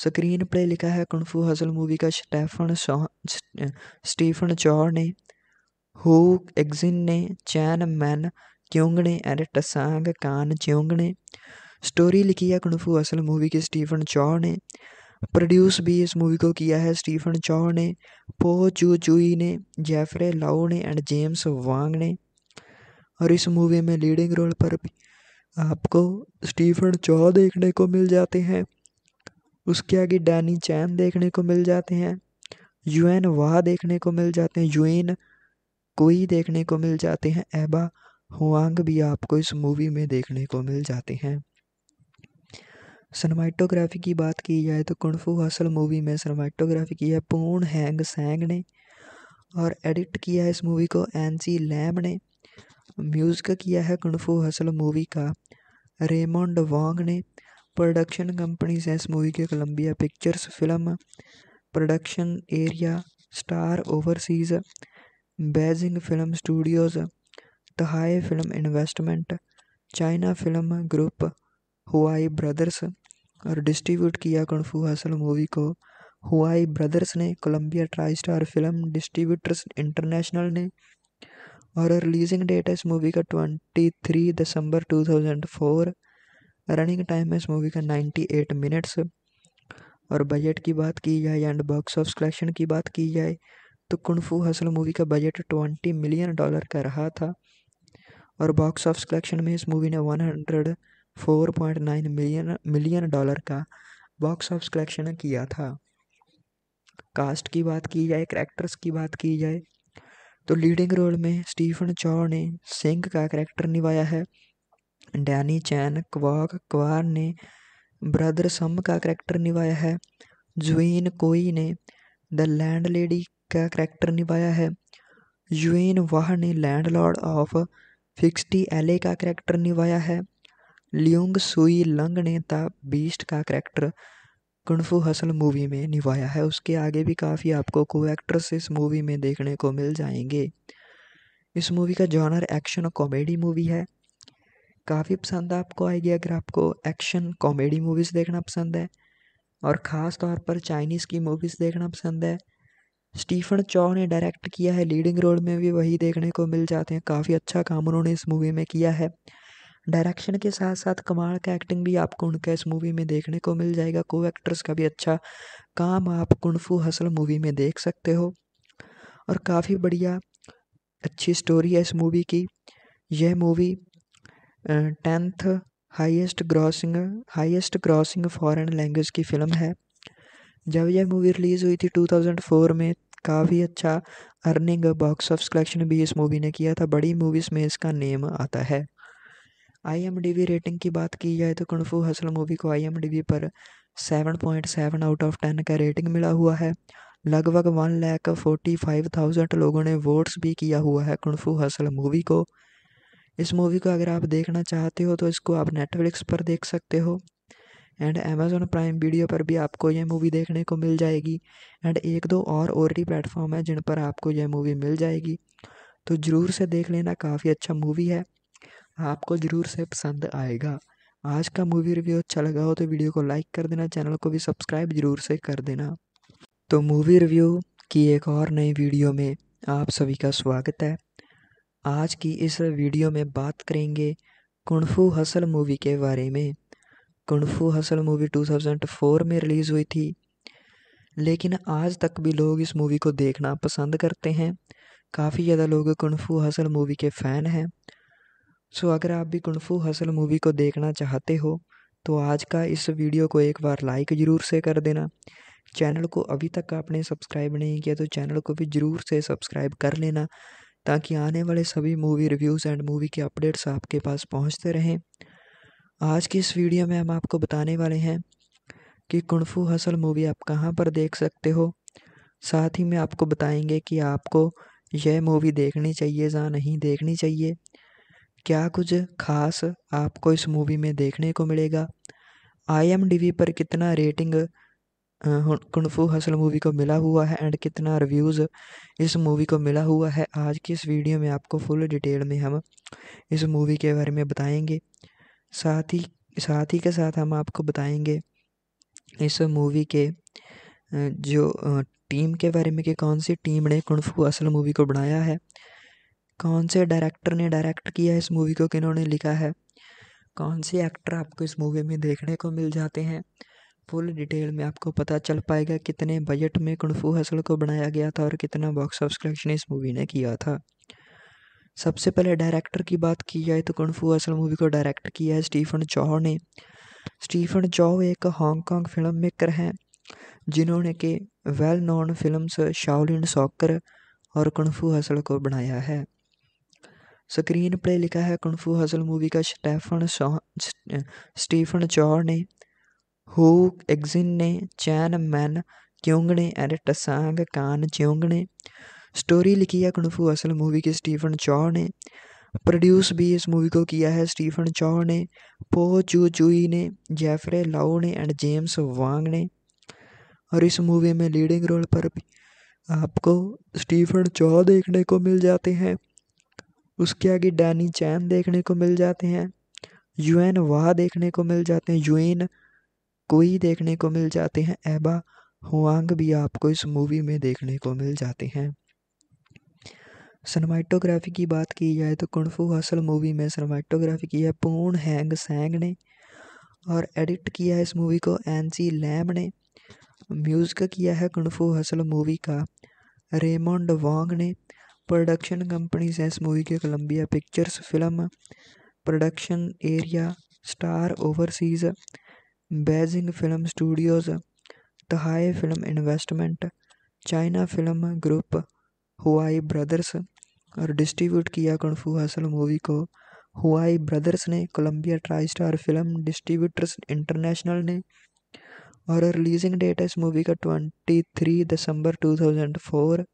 स्क्रीन प्ले लिखा है कुंफू हसल मूवी का स्टेफन स्टीफन चौह ने हु एग्जिन ने चैन मैन क्योंग ने एंड टसांग कान च्योंग ने स्टोरी लिखी है कणफू असल मूवी के स्टीफन चौ ने प्रोड्यूस भी इस मूवी को किया है स्टीफन चौ ने पो चू चूई ने जेफरे लाओ ने एंड जेम्स वांग ने और इस मूवी में लीडिंग रोल पर भी आपको स्टीफन चौ देखने को मिल जाते हैं उसके आगे डैनी चैन देखने को मिल जाते हैं यूएन वाह देखने को मिल जाते हैं यूएन कोई देखने को मिल जाते हैं एबा हुआंग भी आपको इस मूवी में देखने को मिल जाते हैं सिनेमाटोग्राफी की बात की जाए तो कुंफू हसल मूवी में सिनेमाटोग्राफी की है पूर्ण हैंग सेंग ने और एडिट किया है इस मूवी को एन सी लैम ने म्यूज़िक किया है कुंफू हसल मूवी का रेमोंड वांग ने प्रोडक्शन कंपनी से इस मूवी के Columbia pictures film production area star overseas Beijing film Studios Taihe film investment China film group Huayi brothers और डिस्ट्रीब्यूट किया कुंग हसल मूवी को हुआई ब्रदर्स ने Columbia try star film distributors international ने और releasing date है इस movie का twenty three दिसंबर two thousand four running time है इस मूवी का नाइन्टी एट मिनट्स और बजट की बात की जाए एंड बॉक्स ऑफ कलेक्शन की बात की जाए तो कुनफू हसल मूवी का बजट ट्वेंटी मिलियन डॉलर का रहा था और बॉक्स ऑफ कलेक्शन में इस मूवी ने one hundred 4.9 million million dollar का बॉक्स ऑफ कलेक्शन किया था कास्ट की बात की जाए करैक्टर्स की बात की जाए तो लीडिंग रोल में स्टीफन चौ ने सिंह का करैक्टर निभाया है डैनी चैन क्वाक क्वार ने ब्रदर सम का करैक्टर निभाया है जुइन कोई ने द लैंड लेडी का करैक्टर निभाया है जुइन वाह ने लैंड लॉर्ड ऑफ फिक्सटी एले का करैक्टर निभाया है लियोंग सुई लंग ने द बीस्ट का करैक्टर कुंगफू हसल मूवी में निभाया है उसके आगे भी काफ़ी आपको को एक्ट्रेस इस मूवी में देखने को मिल जाएंगे इस मूवी का जॉनर एक्शन और कॉमेडी मूवी है काफ़ी पसंद आपको आएगी अगर आपको एक्शन कॉमेडी मूवीज़ देखना पसंद है और ख़ास तौर पर चाइनीज़ की मूवीज़ देखना पसंद है स्टीफन चौ ने डायरेक्ट किया है लीडिंग रोल में भी वही देखने को मिल जाते हैं काफ़ी अच्छा काम उन्होंने इस मूवी में किया है डायरेक्शन के साथ साथ कमाल का एक्टिंग भी आपको उनका इस मूवी में देखने को मिल जाएगा को एक्ट्रेस का भी अच्छा काम आप कुनफू हसल मूवी में देख सकते हो और काफ़ी बढ़िया अच्छी स्टोरी है इस मूवी की यह movie tenth highest grossing highest grossing foreign language की फ़िल्म है जब यह मूवी रिलीज़ हुई थी 2004 में काफ़ी अच्छा अर्निंग बॉक्स ऑफ कलेक्शन भी इस मूवी ने किया था बड़ी मूवीज़ में इसका नेम आता है आई रेटिंग की बात की जाए तो कणफू हसल मूवी को आई पर 7.7 आउट ऑफ 10 का रेटिंग मिला हुआ है लगभग one lakh forty five thousand लोगों ने वोट्स भी किया हुआ है कणफू हसल मूवी को इस मूवी को अगर आप देखना चाहते हो तो इसको आप नेटफ्लिक्स पर देख सकते हो एंड अमेज़ोन प्राइम वीडियो पर भी आपको यह मूवी देखने को मिल जाएगी एंड एक दो और ओ प्लेटफॉर्म है जिन पर आपको यह मूवी मिल जाएगी तो ज़रूर से देख लेना काफ़ी अच्छा मूवी है आपको ज़रूर से पसंद आएगा आज का मूवी रिव्यू अच्छा लगा हो तो वीडियो को लाइक कर देना चैनल को भी सब्सक्राइब जरूर से कर देना तो मूवी रिव्यू की एक और नई वीडियो में आप सभी का स्वागत है आज की इस वीडियो में बात करेंगे कुणफू हसल मूवी के बारे में कुणफू हसल मूवी 2004 में रिलीज़ हुई थी लेकिन आज तक भी लोग इस मूवी को देखना पसंद करते हैं काफ़ी ज़्यादा लोग कुणफू हसल मूवी के फ़ैन हैं सो अगर आप भी कुनफू हसल मूवी को देखना चाहते हो तो आज का इस वीडियो को एक बार लाइक ज़रूर से कर देना चैनल को अभी तक आपने सब्सक्राइब नहीं किया तो चैनल को भी ज़रूर से सब्सक्राइब कर लेना ताकि आने वाले सभी मूवी रिव्यूज़ एंड मूवी के अपडेट्स आपके पास पहुंचते रहें आज की इस वीडियो में हम आपको बताने वाले हैं कि कुनफू हसल मूवी आप कहाँ पर देख सकते हो साथ ही में आपको बताएंगे कि आपको यह मूवी देखनी चाहिए या नहीं देखनी चाहिए क्या कुछ खास आपको इस मूवी में देखने को मिलेगा आई पर कितना रेटिंग कुनफू हसल मूवी को मिला हुआ है एंड कितना रिव्यूज़ इस मूवी को मिला हुआ है आज की इस वीडियो में आपको फुल डिटेल में हम इस मूवी के बारे में बताएंगे साथ ही साथ ही के साथ हम आपको बताएंगे इस मूवी के जो टीम के बारे में कि कौन सी टीम ने कुनफू असल मूवी को बनाया है कौन से डायरेक्टर ने डायरेक्ट किया है इस मूवी को किन्होंने लिखा है कौन से एक्टर आपको इस मूवी में देखने को मिल जाते हैं फुल डिटेल में आपको पता चल पाएगा कितने बजट में कुनफू हसल को बनाया गया था और कितना बॉक्स ऑफ कलेक्शन इस मूवी ने किया था सबसे पहले डायरेक्टर की बात की जाए तो कुनफू हसल मूवी को डायरेक्ट किया है स्टीफन चौह ने स्टीफन चौह एक हांगकॉन्ग फिल्म मेकर हैं जिन्होंने के well known films Shaolin soccer और कुनफू हसल को बनाया है स्क्रीन प्ले लिखा है कुंफू हसल मूवी का स्टेफन स्टीफन चौर ने हु एग्जिन ने चैन मैन क्योंग ने एंड टसांग कान ज्योंग ने स्टोरी लिखी है कुंफू हसल मूवी के स्टीफन चौर ने प्रोड्यूस भी इस मूवी को किया है स्टीफन चौर ने पो चू चुई ने जेफरे लाओ ने एंड जेम्स वांग ने और इस मूवी में लीडिंग रोल पर भी आपको स्टीफन चौ देखने को मिल जाते हैं उसके आगे डैनी चैन देखने को मिल जाते हैं यूएन वाह देखने को मिल जाते हैं यूएन कोई देखने को मिल जाते हैं एबा हुआंग भी आपको इस मूवी में देखने को मिल जाते हैं सनमाइटोग्राफी की बात की जाए तो कुणफू हसल मूवी में सनमाइटोग्राफी की है पूर्ण हैंग सेंग ने और एडिट किया है इस मूवी को एनसी लैम ने म्यूज़िक किया है कुणफू हसल मूवी का रेमोंड वांग ने प्रोडक्शन कंपनीज हैं इस मूवी के Columbia Pictures film production area Star Overseas Beijing film Studios Taihe film investment China film group Huayi brothers और डिस्ट्रीब्यूट किया कणफू हासिल मूवी को हुआई ब्रदर्स ने Columbia try star film distributors international ने और releasing date है इस movie का twenty three दिसंबर two thousand four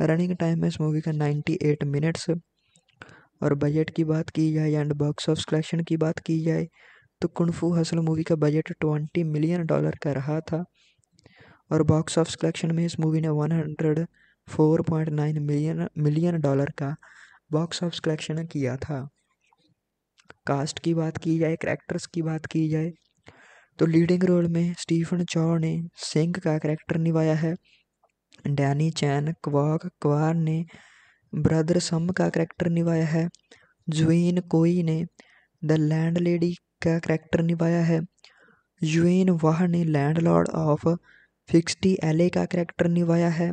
running time है इस मूवी का नाइन्टी एट मिनट्स और बजट की बात की जाए एंड बॉक्स ऑफ कलेक्शन की बात की जाए तो कुनफू हसल मूवी का बजट ट्वेंटी मिलियन डॉलर का रहा था और बॉक्स ऑफ कलेक्शन में इस मूवी ने one hundred four point nine million million dollar का बॉक्स ऑफ कलेक्शन किया था कास्ट की बात की जाए करेक्टर्स की बात की जाए तो लीडिंग रोल में स्टीफन चौ ने सिंह का कैरेक्टर निभाया है डैनी चैन क्वाक क्वार ने ब्रदर सम का करैक्टर निभाया है जुइन कोई ने द लैंड लेडी का करैक्टर निभाया है जुवेन वाह ने लैंड लॉर्ड ऑफ फिक्सटी एले का करैक्टर निभाया है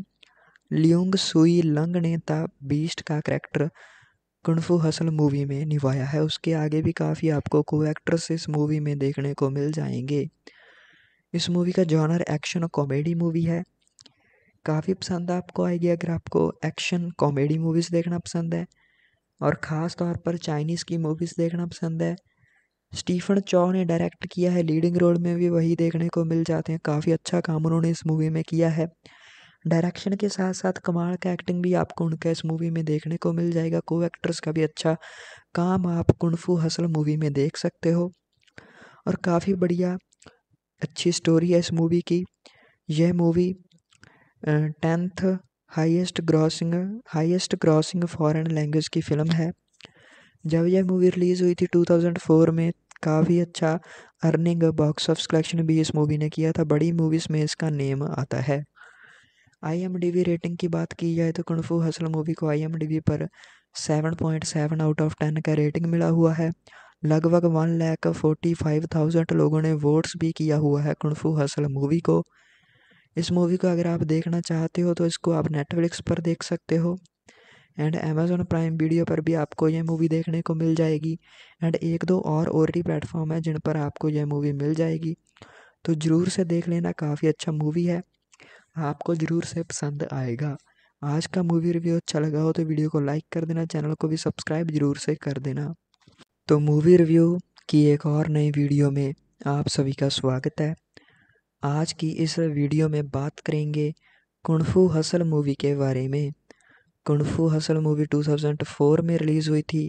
लियोंग सुई लंग ने द बीस्ट का करैक्टर कणफू हसल मूवी में निभाया है उसके आगे भी काफ़ी आपको को एक्ट्रेस इस मूवी में देखने को मिल जाएंगे इस मूवी का जॉनर एक्शन कॉमेडी मूवी है काफ़ी पसंद आपको आएगी अगर आपको एक्शन कॉमेडी मूवीज़ देखना पसंद है और ख़ास तौर पर चाइनीज़ की मूवीज़ देखना पसंद है स्टीफन चौ ने डायरेक्ट किया है लीडिंग रोल में भी वही देखने को मिल जाते हैं काफ़ी अच्छा काम उन्होंने इस मूवी में किया है डायरेक्शन के साथ साथ कमाल का एक्टिंग भी आपको उनका इस मूवी में देखने को मिल जाएगा को एक्टर्स का भी अच्छा काम आप कुनफू हसल मूवी में देख सकते हो और काफ़ी बढ़िया अच्छी स्टोरी है इस मूवी की यह movie tenth highest grossing highest grossing foreign language की फ़िल्म है जब यह मूवी रिलीज़ हुई थी 2004 में काफ़ी अच्छा अर्निंग बॉक्स ऑफ कलेक्शन भी इस मूवी ने किया था बड़ी मूवीज़ में इसका नेम आता है आईएमडीबी रेटिंग की बात की जाए तो कणफ़ू हसल मूवी को आईएमडीबी पर 7.7 आउट ऑफ 10 का रेटिंग मिला हुआ है लगभग one lakh forty five thousand लोगों ने वोट्स भी किया हुआ है कुनफू हसल मूवी को इस मूवी को अगर आप देखना चाहते हो तो इसको आप नेटफ्लिक्स पर देख सकते हो एंड अमेज़ोन प्राइम वीडियो पर भी आपको यह मूवी देखने को मिल जाएगी एंड एक दो और ओ प्लेटफॉर्म है जिन पर आपको यह मूवी मिल जाएगी तो ज़रूर से देख लेना काफ़ी अच्छा मूवी है आपको ज़रूर से पसंद आएगा आज का मूवी रिव्यू अच्छा लगा हो तो वीडियो को लाइक कर देना चैनल को भी सब्सक्राइब ज़रूर से कर देना तो मूवी रिव्यू की एक और नई वीडियो में आप सभी का स्वागत है आज की इस वीडियो में बात करेंगे कुणफू हसल मूवी के बारे में कुणफू हसल मूवी 2004 में रिलीज़ हुई थी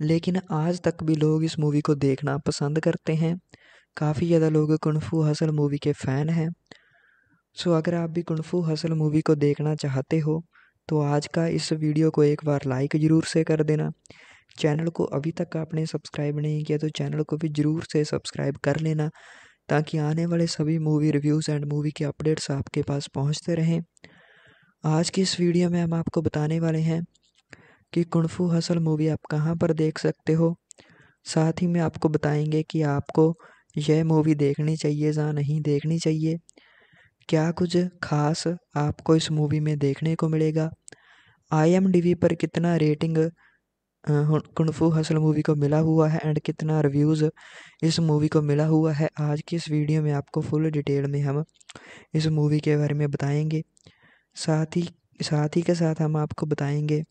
लेकिन आज तक भी लोग इस मूवी को देखना पसंद करते हैं काफ़ी ज़्यादा लोग कुणफू हसल मूवी के फ़ैन हैं सो अगर आप भी कुणफू हसल मूवी को देखना चाहते हो तो आज का इस वीडियो को एक बार लाइक ज़रूर से कर देना चैनल को अभी तक आपने सब्सक्राइब नहीं किया तो चैनल को भी ज़रूर से सब्सक्राइब कर लेना ताकि आने वाले सभी मूवी रिव्यूज़ एंड मूवी के अपडेट्स आपके पास पहुंचते रहें आज की इस वीडियो में हम आपको बताने वाले हैं कि कुणफू हसल मूवी आप कहाँ पर देख सकते हो साथ ही में आपको बताएंगे कि आपको यह मूवी देखनी चाहिए या नहीं देखनी चाहिए क्या कुछ खास आपको इस मूवी में देखने को मिलेगा आई पर कितना रेटिंग कुफ़ू हसल मूवी को मिला हुआ है एंड कितना रिव्यूज़ इस मूवी को मिला हुआ है आज की इस वीडियो में आपको फुल डिटेल में हम इस मूवी के बारे में बताएंगे साथ ही साथ ही के साथ हम आपको बताएंगे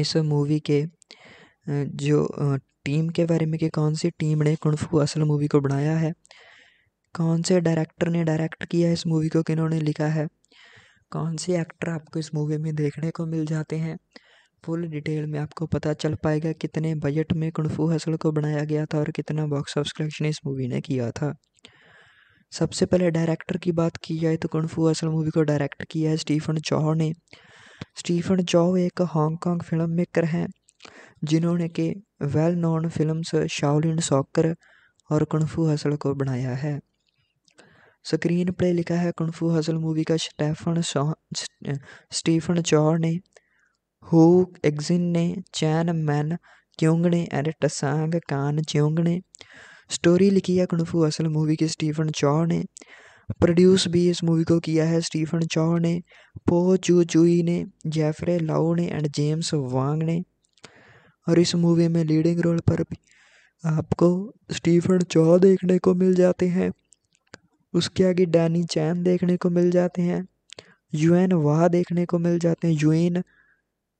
इस मूवी के जो टीम के बारे में कि कौन सी टीम ने कुनफू असल मूवी को बनाया है कौन से डायरेक्टर ने डायरेक्ट किया इस मूवी को किन्होंने लिखा है कौन से एक्टर आपको इस मूवी में देखने को मिल जाते हैं फुल डिटेल में आपको पता चल पाएगा कितने बजट में कुनफू हसल को बनाया गया था और कितना बॉक्स ऑफिस कलेक्शन इस मूवी ने किया था सबसे पहले डायरेक्टर की बात की जाए तो कुनफू हसल मूवी को डायरेक्ट किया है स्टीफन चौह ने स्टीफन चौह एक हांगकॉन्ग फिल्म मेकर हैं जिन्होंने के well known films Shaolin soccer और कुनफू हसल को बनाया है स्क्रीन प्ले लिखा है कुनफू हसल मूवी का स्टेफन स्टीफन चौह ने Hugh Exine, Chan Man Kyungne and Tasang Khan Cheongne story लिखी है कुनफू असल मूवी के स्टीफन चौ ने प्रोड्यूस भी इस मूवी को किया है स्टीफन चौ ने पो चू चुई ने जेफरे लाओ ने एंड जेम्स वांग ने और इस मूवी में लीडिंग रोल पर भी आपको स्टीफन चौ देखने को मिल जाते हैं उसके आगे डैनी चैन देखने को मिल जाते हैं यूएन वाह देखने को मिल जाते हैं यूएन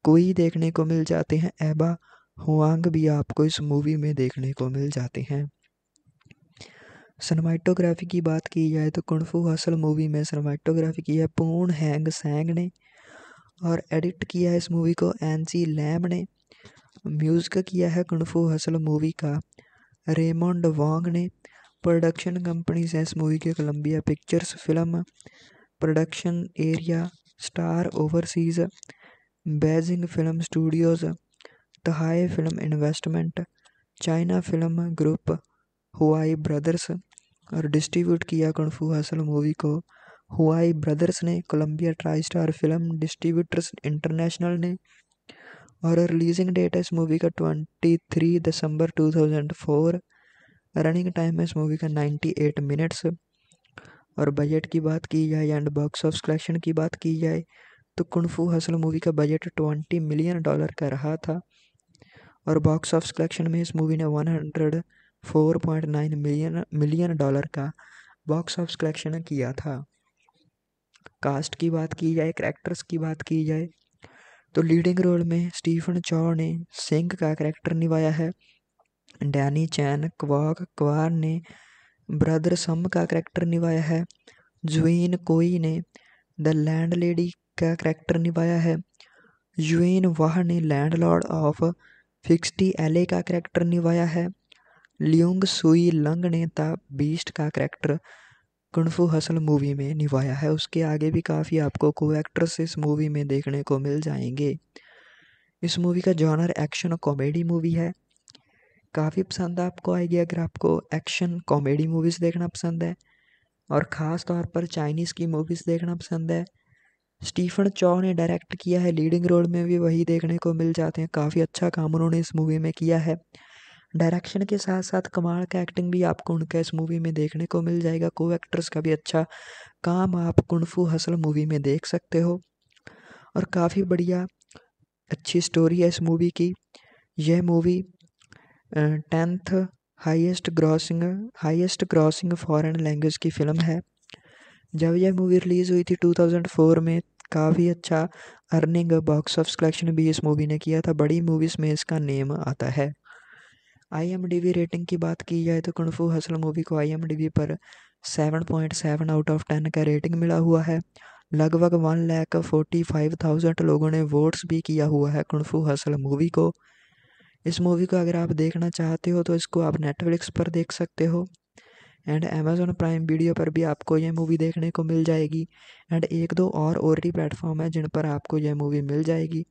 कोई देखने को मिल जाते हैं एबा हुआंग भी आपको इस मूवी में देखने को मिल जाते हैं सनमाइटोग्राफी की बात की जाए तो कुणफू हसल मूवी में सनमाइटोग्राफी की है पूर्ण हैंग सैंग ने और एडिट किया है इस मूवी को एन सी लैम ने म्यूज़िक किया है कुणफू हसल मूवी का रेमोंड वांग ने प्रोडक्शन कंपनी है इस मूवी के Columbia Pictures film production area star overseas Beijing film Studios Taihe film investment China film group Huayi brothers और डिस्ट्रीब्यूट किया कणफू हसल मूवी को हुआई ब्रदर्स ने Columbia try star film distributors international ने और releasing date है इस movie का twenty three दिसंबर two thousand four running time है इस मूवी का नाइन्टी एट मिनट्स और बजट की बात की जाए एंड बॉक्स ऑफ कलेक्शन की बात की जाए तो कुंफू हसल मूवी का बजट ट्वेंटी मिलियन डॉलर का रहा था और बॉक्स ऑफिस कलेक्शन में इस मूवी ने नाइन मिलियन मिलियन डॉलर का बॉक्स ऑफिस कलेक्शन किया था कास्ट की बात की जाए करेक्टर्स की बात की जाए तो लीडिंग रोल में स्टीफन चौ ने सिंह का करेक्टर निभाया है डैनी चैन क्वाक क्वार ने ब्रदर सम का करेक्टर निभाया है जुइन कोई ने द लैंड लेडी का करैक्टर निभाया है यूएन वाह ने लैंडलॉर्ड ऑफ फिक्सटी एले का करैक्टर निभाया है लियोंग सुई लंग ने द बीस्ट का करैक्टर कुनफू हसल मूवी में निभाया है उसके आगे भी काफ़ी आपको को एक्ट्रेस इस मूवी में देखने को मिल जाएंगे इस मूवी का जॉनर एक्शन और कॉमेडी मूवी है काफ़ी पसंद आपको आएगी अगर आपको एक्शन कॉमेडी मूवीज़ देखना पसंद है और ख़ास तौर पर चाइनीज़ की मूवीज़ देखना पसंद है स्टीफन चौ ने डायरेक्ट किया है लीडिंग रोल में भी वही देखने को मिल जाते हैं काफ़ी अच्छा काम उन्होंने इस मूवी में किया है डायरेक्शन के साथ साथ कमाल का एक्टिंग भी आपको उनका इस मूवी में देखने को मिल जाएगा को एक्टर्स का भी अच्छा काम आप कुनफू हसल मूवी में देख सकते हो और काफ़ी बढ़िया अच्छी स्टोरी है इस मूवी की यह movie tenth highest grossing highest grossing foreign language की फ़िल्म है जब यह मूवी रिलीज़ हुई थी 2004 में काफ़ी अच्छा अर्निंग बॉक्स ऑफ कलेक्शन भी इस मूवी ने किया था बड़ी मूवीज़ में इसका नेम आता है आई रेटिंग की बात की जाए तो कुनफू हसल मूवी को आई पर seven point seven out of ten का रेटिंग मिला हुआ है लगभग one lakh forty five thousand लोगों ने वोट्स भी किया हुआ है कुनफू हसल मूवी को इस मूवी को अगर आप देखना चाहते हो तो इसको आप नेटफ्लिक्स पर देख सकते हो एंड अमेज़ोन प्राइम वीडियो पर भी आपको यह मूवी देखने को मिल जाएगी एंड एक दो और ओ प्लेटफॉर्म है जिन पर आपको यह मूवी मिल जाएगी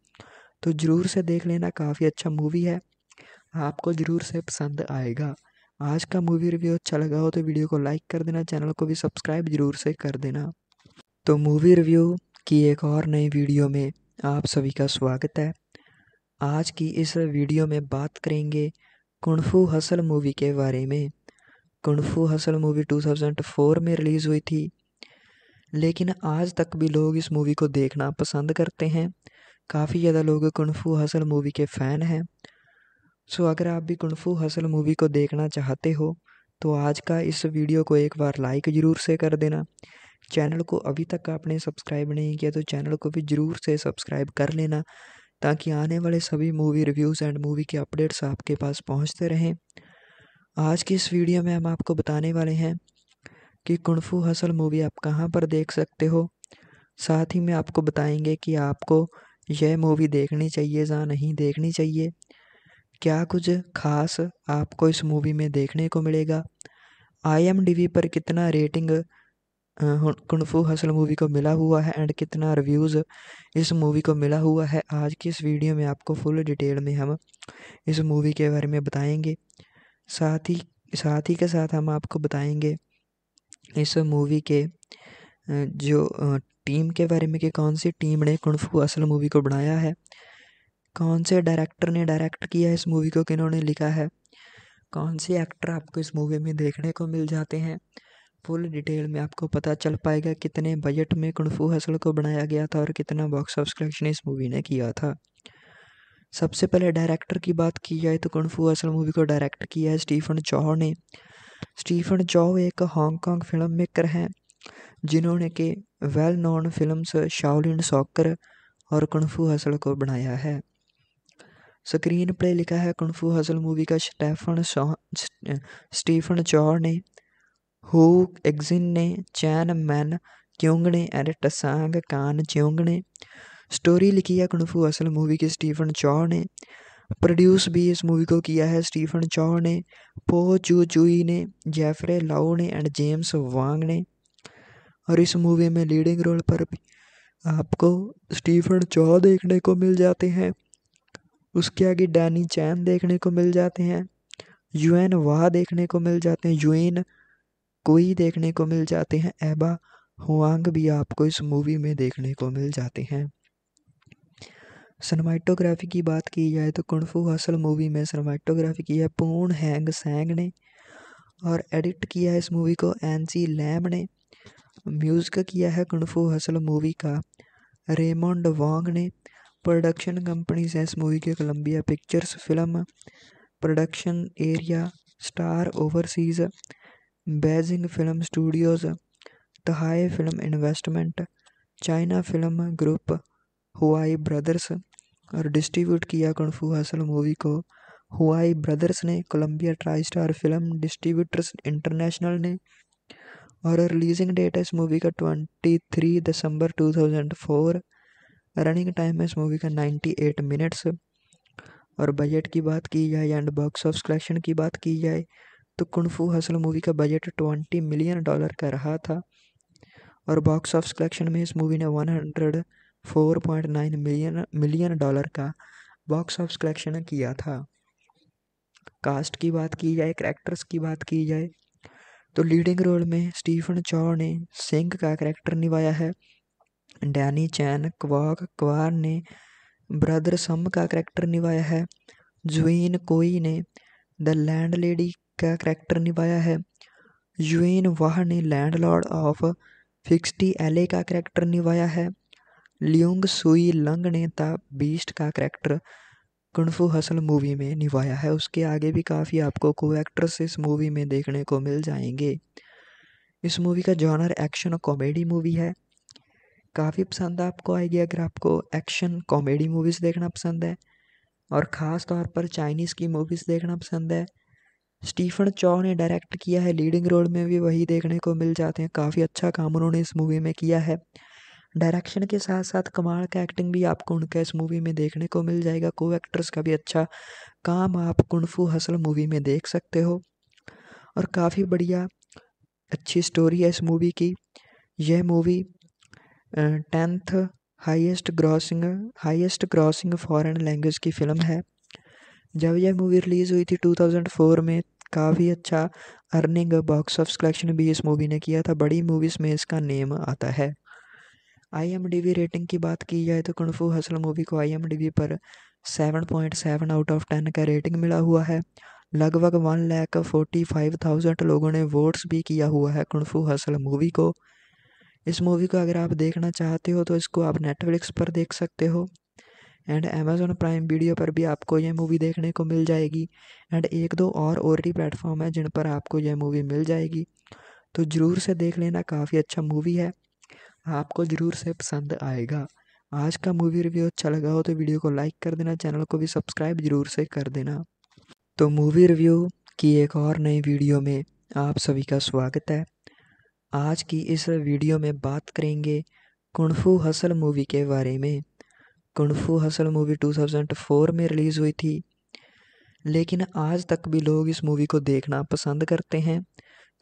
तो ज़रूर से देख लेना काफ़ी अच्छा मूवी है आपको ज़रूर से पसंद आएगा आज का मूवी रिव्यू अच्छा लगा हो तो वीडियो को लाइक कर देना चैनल को भी सब्सक्राइब ज़रूर से कर देना तो मूवी रिव्यू की एक और नई वीडियो में आप सभी का स्वागत है आज की इस वीडियो में बात करेंगे कुणफू हसल मूवी के बारे में कुंगफू हसल मूवी 2004 में रिलीज़ हुई थी लेकिन आज तक भी लोग इस मूवी को देखना पसंद करते हैं काफ़ी ज़्यादा लोग कुंगफू हसल मूवी के फ़ैन हैं सो अगर आप भी कुंगफू हसल मूवी को देखना चाहते हो तो आज का इस वीडियो को एक बार लाइक ज़रूर से कर देना चैनल को अभी तक आपने सब्सक्राइब नहीं किया तो चैनल को भी ज़रूर से सब्सक्राइब कर लेना ताकि आने वाले सभी मूवी रिव्यूज़ एंड मूवी के अपडेट्स आपके पास पहुंचते रहें आज की इस वीडियो में हम आपको बताने वाले हैं कि कुणफू हसल मूवी आप कहाँ पर देख सकते हो साथ ही में आपको बताएंगे कि आपको यह मूवी देखनी चाहिए या नहीं देखनी चाहिए क्या कुछ खास आपको इस मूवी में देखने को मिलेगा आई पर कितना रेटिंग कुणफू हसल मूवी को मिला हुआ है एंड कितना रिव्यूज़ इस मूवी को मिला हुआ है आज की इस वीडियो में आपको फुल डिटेल में हम इस मूवी के बारे में बताएंगे साथ ही साथ ही के साथ हम आपको बताएंगे इस मूवी के जो टीम के बारे में कि कौन सी टीम ने कुणफू असल मूवी को बनाया है कौन से डायरेक्टर ने डायरेक्ट किया है इस मूवी को किन्होंने लिखा है कौन से एक्टर आपको इस मूवी में देखने को मिल जाते हैं फुल डिटेल में आपको पता चल पाएगा कितने बजट में कुणफू हसल को बनाया गया था और कितना बॉक्स ऑफिस कलेक्शन इस मूवी ने किया था सबसे पहले डायरेक्टर की बात की जाए तो कनफू असल मूवी को डायरेक्ट किया है स्टीफन चौह ने स्टीफन चौह एक हांगकांग फिल्म मेकर हैं जिन्होंने के well known films Shaolin soccer और कनफू हसल को बनाया है स्क्रीन प्ले लिखा है कनफू हसल मूवी का स्टेफन स्टीफन चौह ने हु एग्जिन ने चैन मैन क्योंग ने एंड टसांग कान च्योंग ने स्टोरी लिखी है कणफू असल मूवी के स्टीफन चौ ने प्रोड्यूस भी इस मूवी को किया है स्टीफन चौ ने पो चू चुई ने जेफरे लाओ ने एंड जेम्स वांग ने और इस मूवी में लीडिंग रोल पर भी आपको स्टीफन चौ देखने को मिल जाते हैं उसके आगे डैनी चैन देखने को मिल जाते हैं यूएन वाह देखने को मिल जाते हैं यूएन कोई देखने को मिल जाते हैं एबा हुआंग भी आपको इस मूवी में देखने को मिल जाते हैं सनमैटोग्राफी की बात की जाए तो कुंगफू हसल मूवी में सनमैटोग्राफी की है पूर्ण हैंग सेंग ने और एडिट किया है इस मूवी को एनसी लैम ने म्यूज़िक किया है कुंगफू हसल मूवी का रेमोंड वांग ने प्रोडक्शन कंपनीज है इस मूवी के Columbia Pictures film production area star overseas Beijing film Studios Taihe film investment China film group Huayi brothers और डिस्ट्रीब्यूट किया कणफू फू हसल मूवी को हुआई ब्रदर्स ने Columbia try star film distributors international ने और releasing date है इस movie का twenty three दिसंबर two thousand four running time है इस मूवी का नाइन्टी एट मिनट्स और बजट की बात की जाए एंड बॉक्स ऑफ कलेक्शन की बात की जाए तो कुनफू हसल मूवी का बजट ट्वेंटी मिलियन डॉलर का रहा था और बॉक्स ऑफ कलेक्शन में इस मूवी ने one hundred 4.9 million million dollar का बॉक्स ऑफ कलेक्शन किया था कास्ट की बात की जाए करैक्टर्स की बात की जाए तो लीडिंग रोल में स्टीफन चौ ने सिंह का करैक्टर निभाया है डैनी चैन क्वाक क्वार ने ब्रदर सम का करैक्टर निभाया है जुइन कोई ने द लैंड लेडी का करैक्टर निभाया है जुइन वाह ने लैंड लॉर्ड ऑफ फिक्सटी एले का करैक्टर निभाया है लियोंग सुई लंग ने द बीस्ट का करेक्टर कुनफू हसल मूवी में निभाया है उसके आगे भी काफ़ी आपको को एक्ट्रेस इस मूवी में देखने को मिल जाएंगे इस मूवी का जॉनर एक्शन और कॉमेडी मूवी है काफ़ी पसंद आपको आएगी अगर आपको एक्शन कॉमेडी मूवीज़ देखना पसंद है और ख़ास तौर पर चाइनीज़ की मूवीज़ देखना पसंद है स्टीफन चौ ने डायरेक्ट किया है लीडिंग रोल में भी वही देखने को मिल जाते हैं काफ़ी अच्छा काम उन्होंने इस मूवी में किया है डायरेक्शन के साथ साथ कमाल का एक्टिंग भी आपको उनका इस मूवी में देखने को मिल जाएगा को एक्ट्रेस का भी अच्छा काम आप कुनफू हसल मूवी में देख सकते हो और काफ़ी बढ़िया अच्छी स्टोरी है इस मूवी की यह movie tenth highest grossing highest grossing foreign language की फ़िल्म है जब यह मूवी रिलीज़ हुई थी 2004 में काफ़ी अच्छा अर्निंग बॉक्स ऑफ कलेक्शन भी इस मूवी ने किया था बड़ी मूवीज़ में इसका नेम आता है आई रेटिंग की बात की जाए तो कणफू हसल मूवी को आई पर seven point seven out of ten का रेटिंग मिला हुआ है लगभग one lakh forty five thousand लोगों ने वोट्स भी किया हुआ है कुणफू हसल मूवी को इस मूवी को अगर आप देखना चाहते हो तो इसको आप नेटफ्लिक्स पर देख सकते हो एंड अमेज़ोन प्राइम वीडियो पर भी आपको यह मूवी देखने को मिल जाएगी एंड एक दो और ओ प्लेटफॉर्म है जिन पर आपको यह मूवी मिल जाएगी तो ज़रूर से देख लेना काफ़ी अच्छा मूवी है आपको ज़रूर से पसंद आएगा आज का मूवी रिव्यू अच्छा लगा हो तो वीडियो को लाइक कर देना चैनल को भी सब्सक्राइब ज़रूर से कर देना तो मूवी रिव्यू की एक और नई वीडियो में आप सभी का स्वागत है आज की इस वीडियो में बात करेंगे कुणफू हसल मूवी के बारे में कुणफू हसल मूवी 2004 में रिलीज़ हुई थी लेकिन आज तक भी लोग इस मूवी को देखना पसंद करते हैं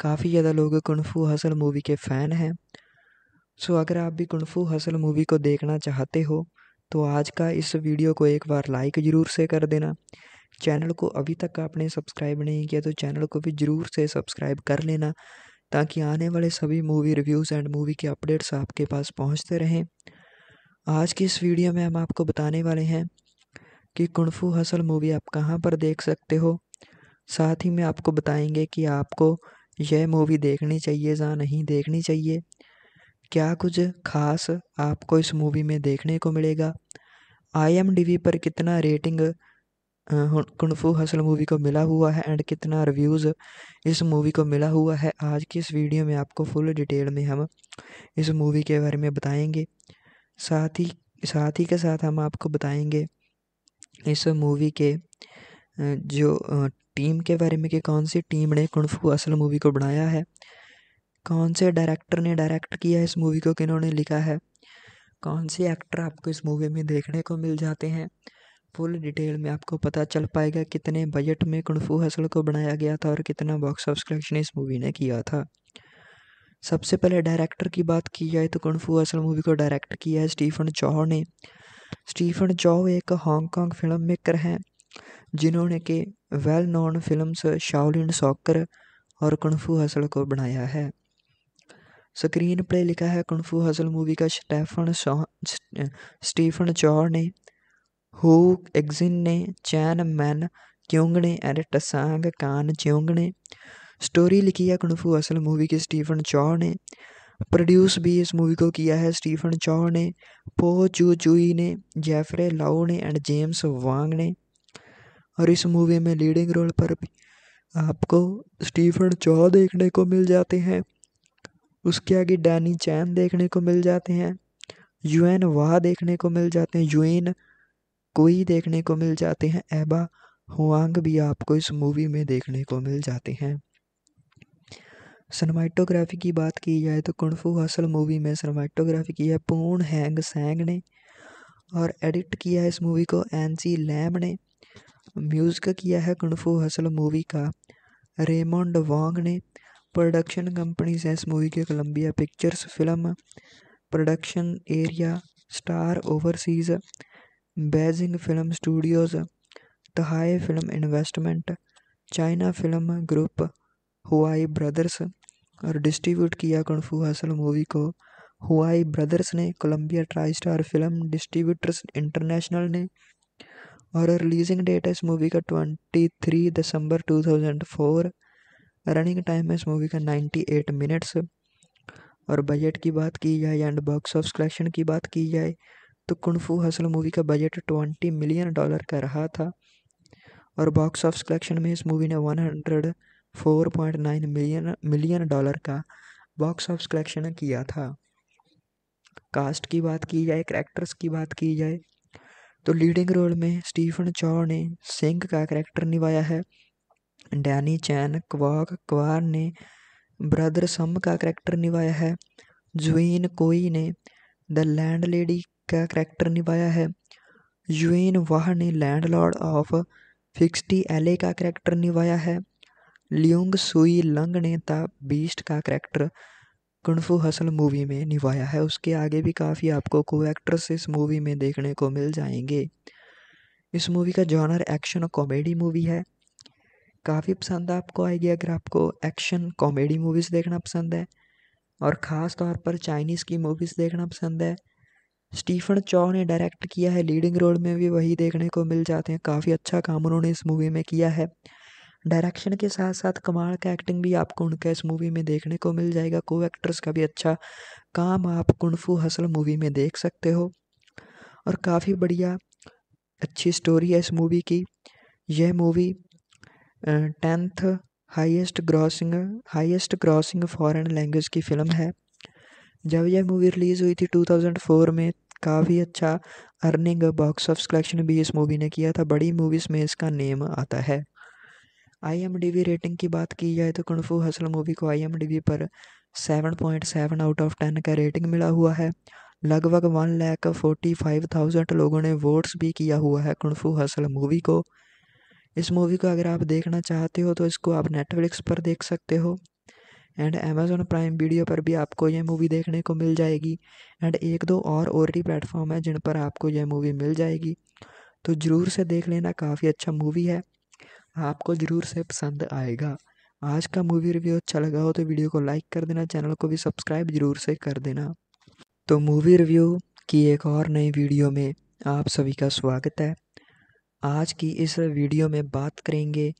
काफ़ी ज़्यादा लोग कुणफू हसल मूवी के फ़ैन हैं सो अगर आप भी कुनफू हसल मूवी को देखना चाहते हो तो आज का इस वीडियो को एक बार लाइक ज़रूर से कर देना चैनल को अभी तक आपने सब्सक्राइब नहीं किया तो चैनल को भी ज़रूर से सब्सक्राइब कर लेना ताकि आने वाले सभी मूवी रिव्यूज़ एंड मूवी के अपडेट्स आपके पास पहुंचते रहें आज की इस वीडियो में हम आपको बताने वाले हैं कि कुनफू हसल मूवी आप कहाँ पर देख सकते हो साथ ही में आपको बताएंगे कि आपको यह मूवी देखनी चाहिए या नहीं देखनी चाहिए क्या कुछ खास आपको इस मूवी में देखने को मिलेगा आई पर कितना रेटिंग कुनफू हसल मूवी को मिला हुआ है एंड कितना रिव्यूज़ इस मूवी को मिला हुआ है आज की इस वीडियो में आपको फुल डिटेल में हम इस मूवी के बारे में बताएंगे साथ ही साथ ही के साथ हम आपको बताएंगे इस मूवी के जो टीम के बारे में कि कौन सी टीम ने कुनफू असल मूवी को बनाया है कौन से डायरेक्टर ने डायरेक्ट किया इस मूवी को किन्होंने लिखा है कौन से एक्टर आपको इस मूवी में देखने को मिल जाते हैं फुल डिटेल में आपको पता चल पाएगा कितने बजट में कुनफू हसल को बनाया गया था और कितना बॉक्स ऑफिस कलेक्शन इस मूवी ने किया था सबसे पहले डायरेक्टर की बात की जाए तो कुनफू हसल मूवी को डायरेक्ट किया है स्टीफन चौह ने स्टीफन चौह एक हांगकॉन्ग फिल्म मेकर हैं जिन्होंने के well known films Shaolin soccer और कुनफू हसल को बनाया है स्क्रीन प्ले लिखा है कुंफू हसल मूवी का स्टेफन स्टीफन चौर ने हु एग्जिन ने चैन मैन क्योंग ने एंड टसांग कान च्योंग ने स्टोरी लिखी है कुंफू हसल मूवी की स्टीफन चौर ने प्रोड्यूस भी इस मूवी को किया है स्टीफन चौर ने पो चू चुई ने जेफरे लाओ ने एंड जेम्स वांग ने और इस मूवी में लीडिंग रोल पर भी आपको स्टीफन चौ देखने को मिल जाते हैं उसके आगे डैनी चैन देखने को मिल जाते हैं यूएन वाह देखने को मिल जाते हैं यूएन कोई देखने को मिल जाते हैं एबा हुआंग भी आपको इस मूवी में देखने को मिल जाते हैं सनमाइटोग्राफी की बात की जाए तो कुणफू हसल मूवी में सनमाइटोग्राफी की है पूर्ण हैंग सेंग ने और एडिट किया है इस मूवी को एन सी लैम ने म्यूज़िक किया है कुणफू हसल मूवी का रेमंड वांग ने प्रोडक्शन कंपनीज हैं इस मूवी के Columbia Pictures film production area star overseas Beijing film Studios Taihe Film investment China film group Huayi brothers और डिस्ट्रीब्यूट किया कणफू हासिल मूवी को हुआई ब्रदर्स ने Columbia try star film distributors international ने और releasing date है इस movie का twenty three दिसंबर two thousand four running time है इस मूवी का 98 मिनट्स और बजट की बात की जाए एंड बॉक्स ऑफ कलेक्शन की बात की जाए तो कुनफू हसल मूवी का बजट 20 मिलियन डॉलर का रहा था और बॉक्स ऑफ कलेक्शन में इस मूवी ने 104.9 मिलियन मिलियन डॉलर का बॉक्स ऑफ कलेक्शन किया था कास्ट की बात की जाए करेक्टर्स की बात की जाए तो लीडिंग रोल में स्टीफन चौ ने सिंह का करेक्टर निभाया है डैनी चैन क्वाक क्वार ने ब्रदर सम का करैक्टर निभाया है जुइन कोई ने द लैंड लेडी का करैक्टर निभाया है जुवेन वाह ने लैंड लॉर्ड ऑफ फिक्सटी एले का करैक्टर निभाया है लियोंग सुई लंग ने द बीस्ट का करैक्टर कुनफू हसल मूवी में निभाया है उसके आगे भी काफ़ी आपको को एक्ट्रेस इस मूवी में देखने को मिल जाएंगे इस मूवी का जॉनर एक्शन कॉमेडी मूवी है काफ़ी पसंद आपको आएगी अगर आपको एक्शन कॉमेडी मूवीज़ देखना पसंद है और ख़ास तौर पर चाइनीज़ की मूवीज़ देखना पसंद है स्टीफन चौ ने डायरेक्ट किया है लीडिंग रोल में भी वही देखने को मिल जाते हैं काफ़ी अच्छा काम उन्होंने इस मूवी में किया है डायरेक्शन के साथ साथ कमाल का एक्टिंग भी आपको उनका इस मूवी में देखने को मिल जाएगा को एक्टर्स का भी अच्छा काम आप कुनफू हसल मूवी में देख सकते हो और काफ़ी बढ़िया अच्छी स्टोरी है इस मूवी की यह movie tenth highest grossing highest grossing foreign language की फ़िल्म है जब यह मूवी रिलीज़ हुई थी 2004 में काफ़ी अच्छा अर्निंग बॉक्स ऑफ कलेक्शन भी इस मूवी ने किया था बड़ी मूवीज़ में इसका नेम आता है आईएमडीबी रेटिंग की बात की जाए तो कुनफू हसल मूवी को आईएमडीबी पर 7.7 आउट ऑफ 10 का रेटिंग मिला हुआ है लगभग one lakh forty five thousand लोगों ने वोट्स भी किया हुआ है कुनफू हसल मूवी को इस मूवी को अगर आप देखना चाहते हो तो इसको आप नेटफ्लिक्स पर देख सकते हो एंड अमेज़ोन प्राइम वीडियो पर भी आपको यह मूवी देखने को मिल जाएगी एंड एक दो और भी प्लेटफॉर्म है जिन पर आपको यह मूवी मिल जाएगी तो ज़रूर से देख लेना काफ़ी अच्छा मूवी है आपको ज़रूर से पसंद आएगा आज का मूवी रिव्यू अच्छा लगा हो तो वीडियो को लाइक कर देना चैनल को भी सब्सक्राइब ज़रूर से कर देना तो मूवी रिव्यू की एक और नई वीडियो में आप सभी का स्वागत है आज की इस वीडियो में बात करेंगे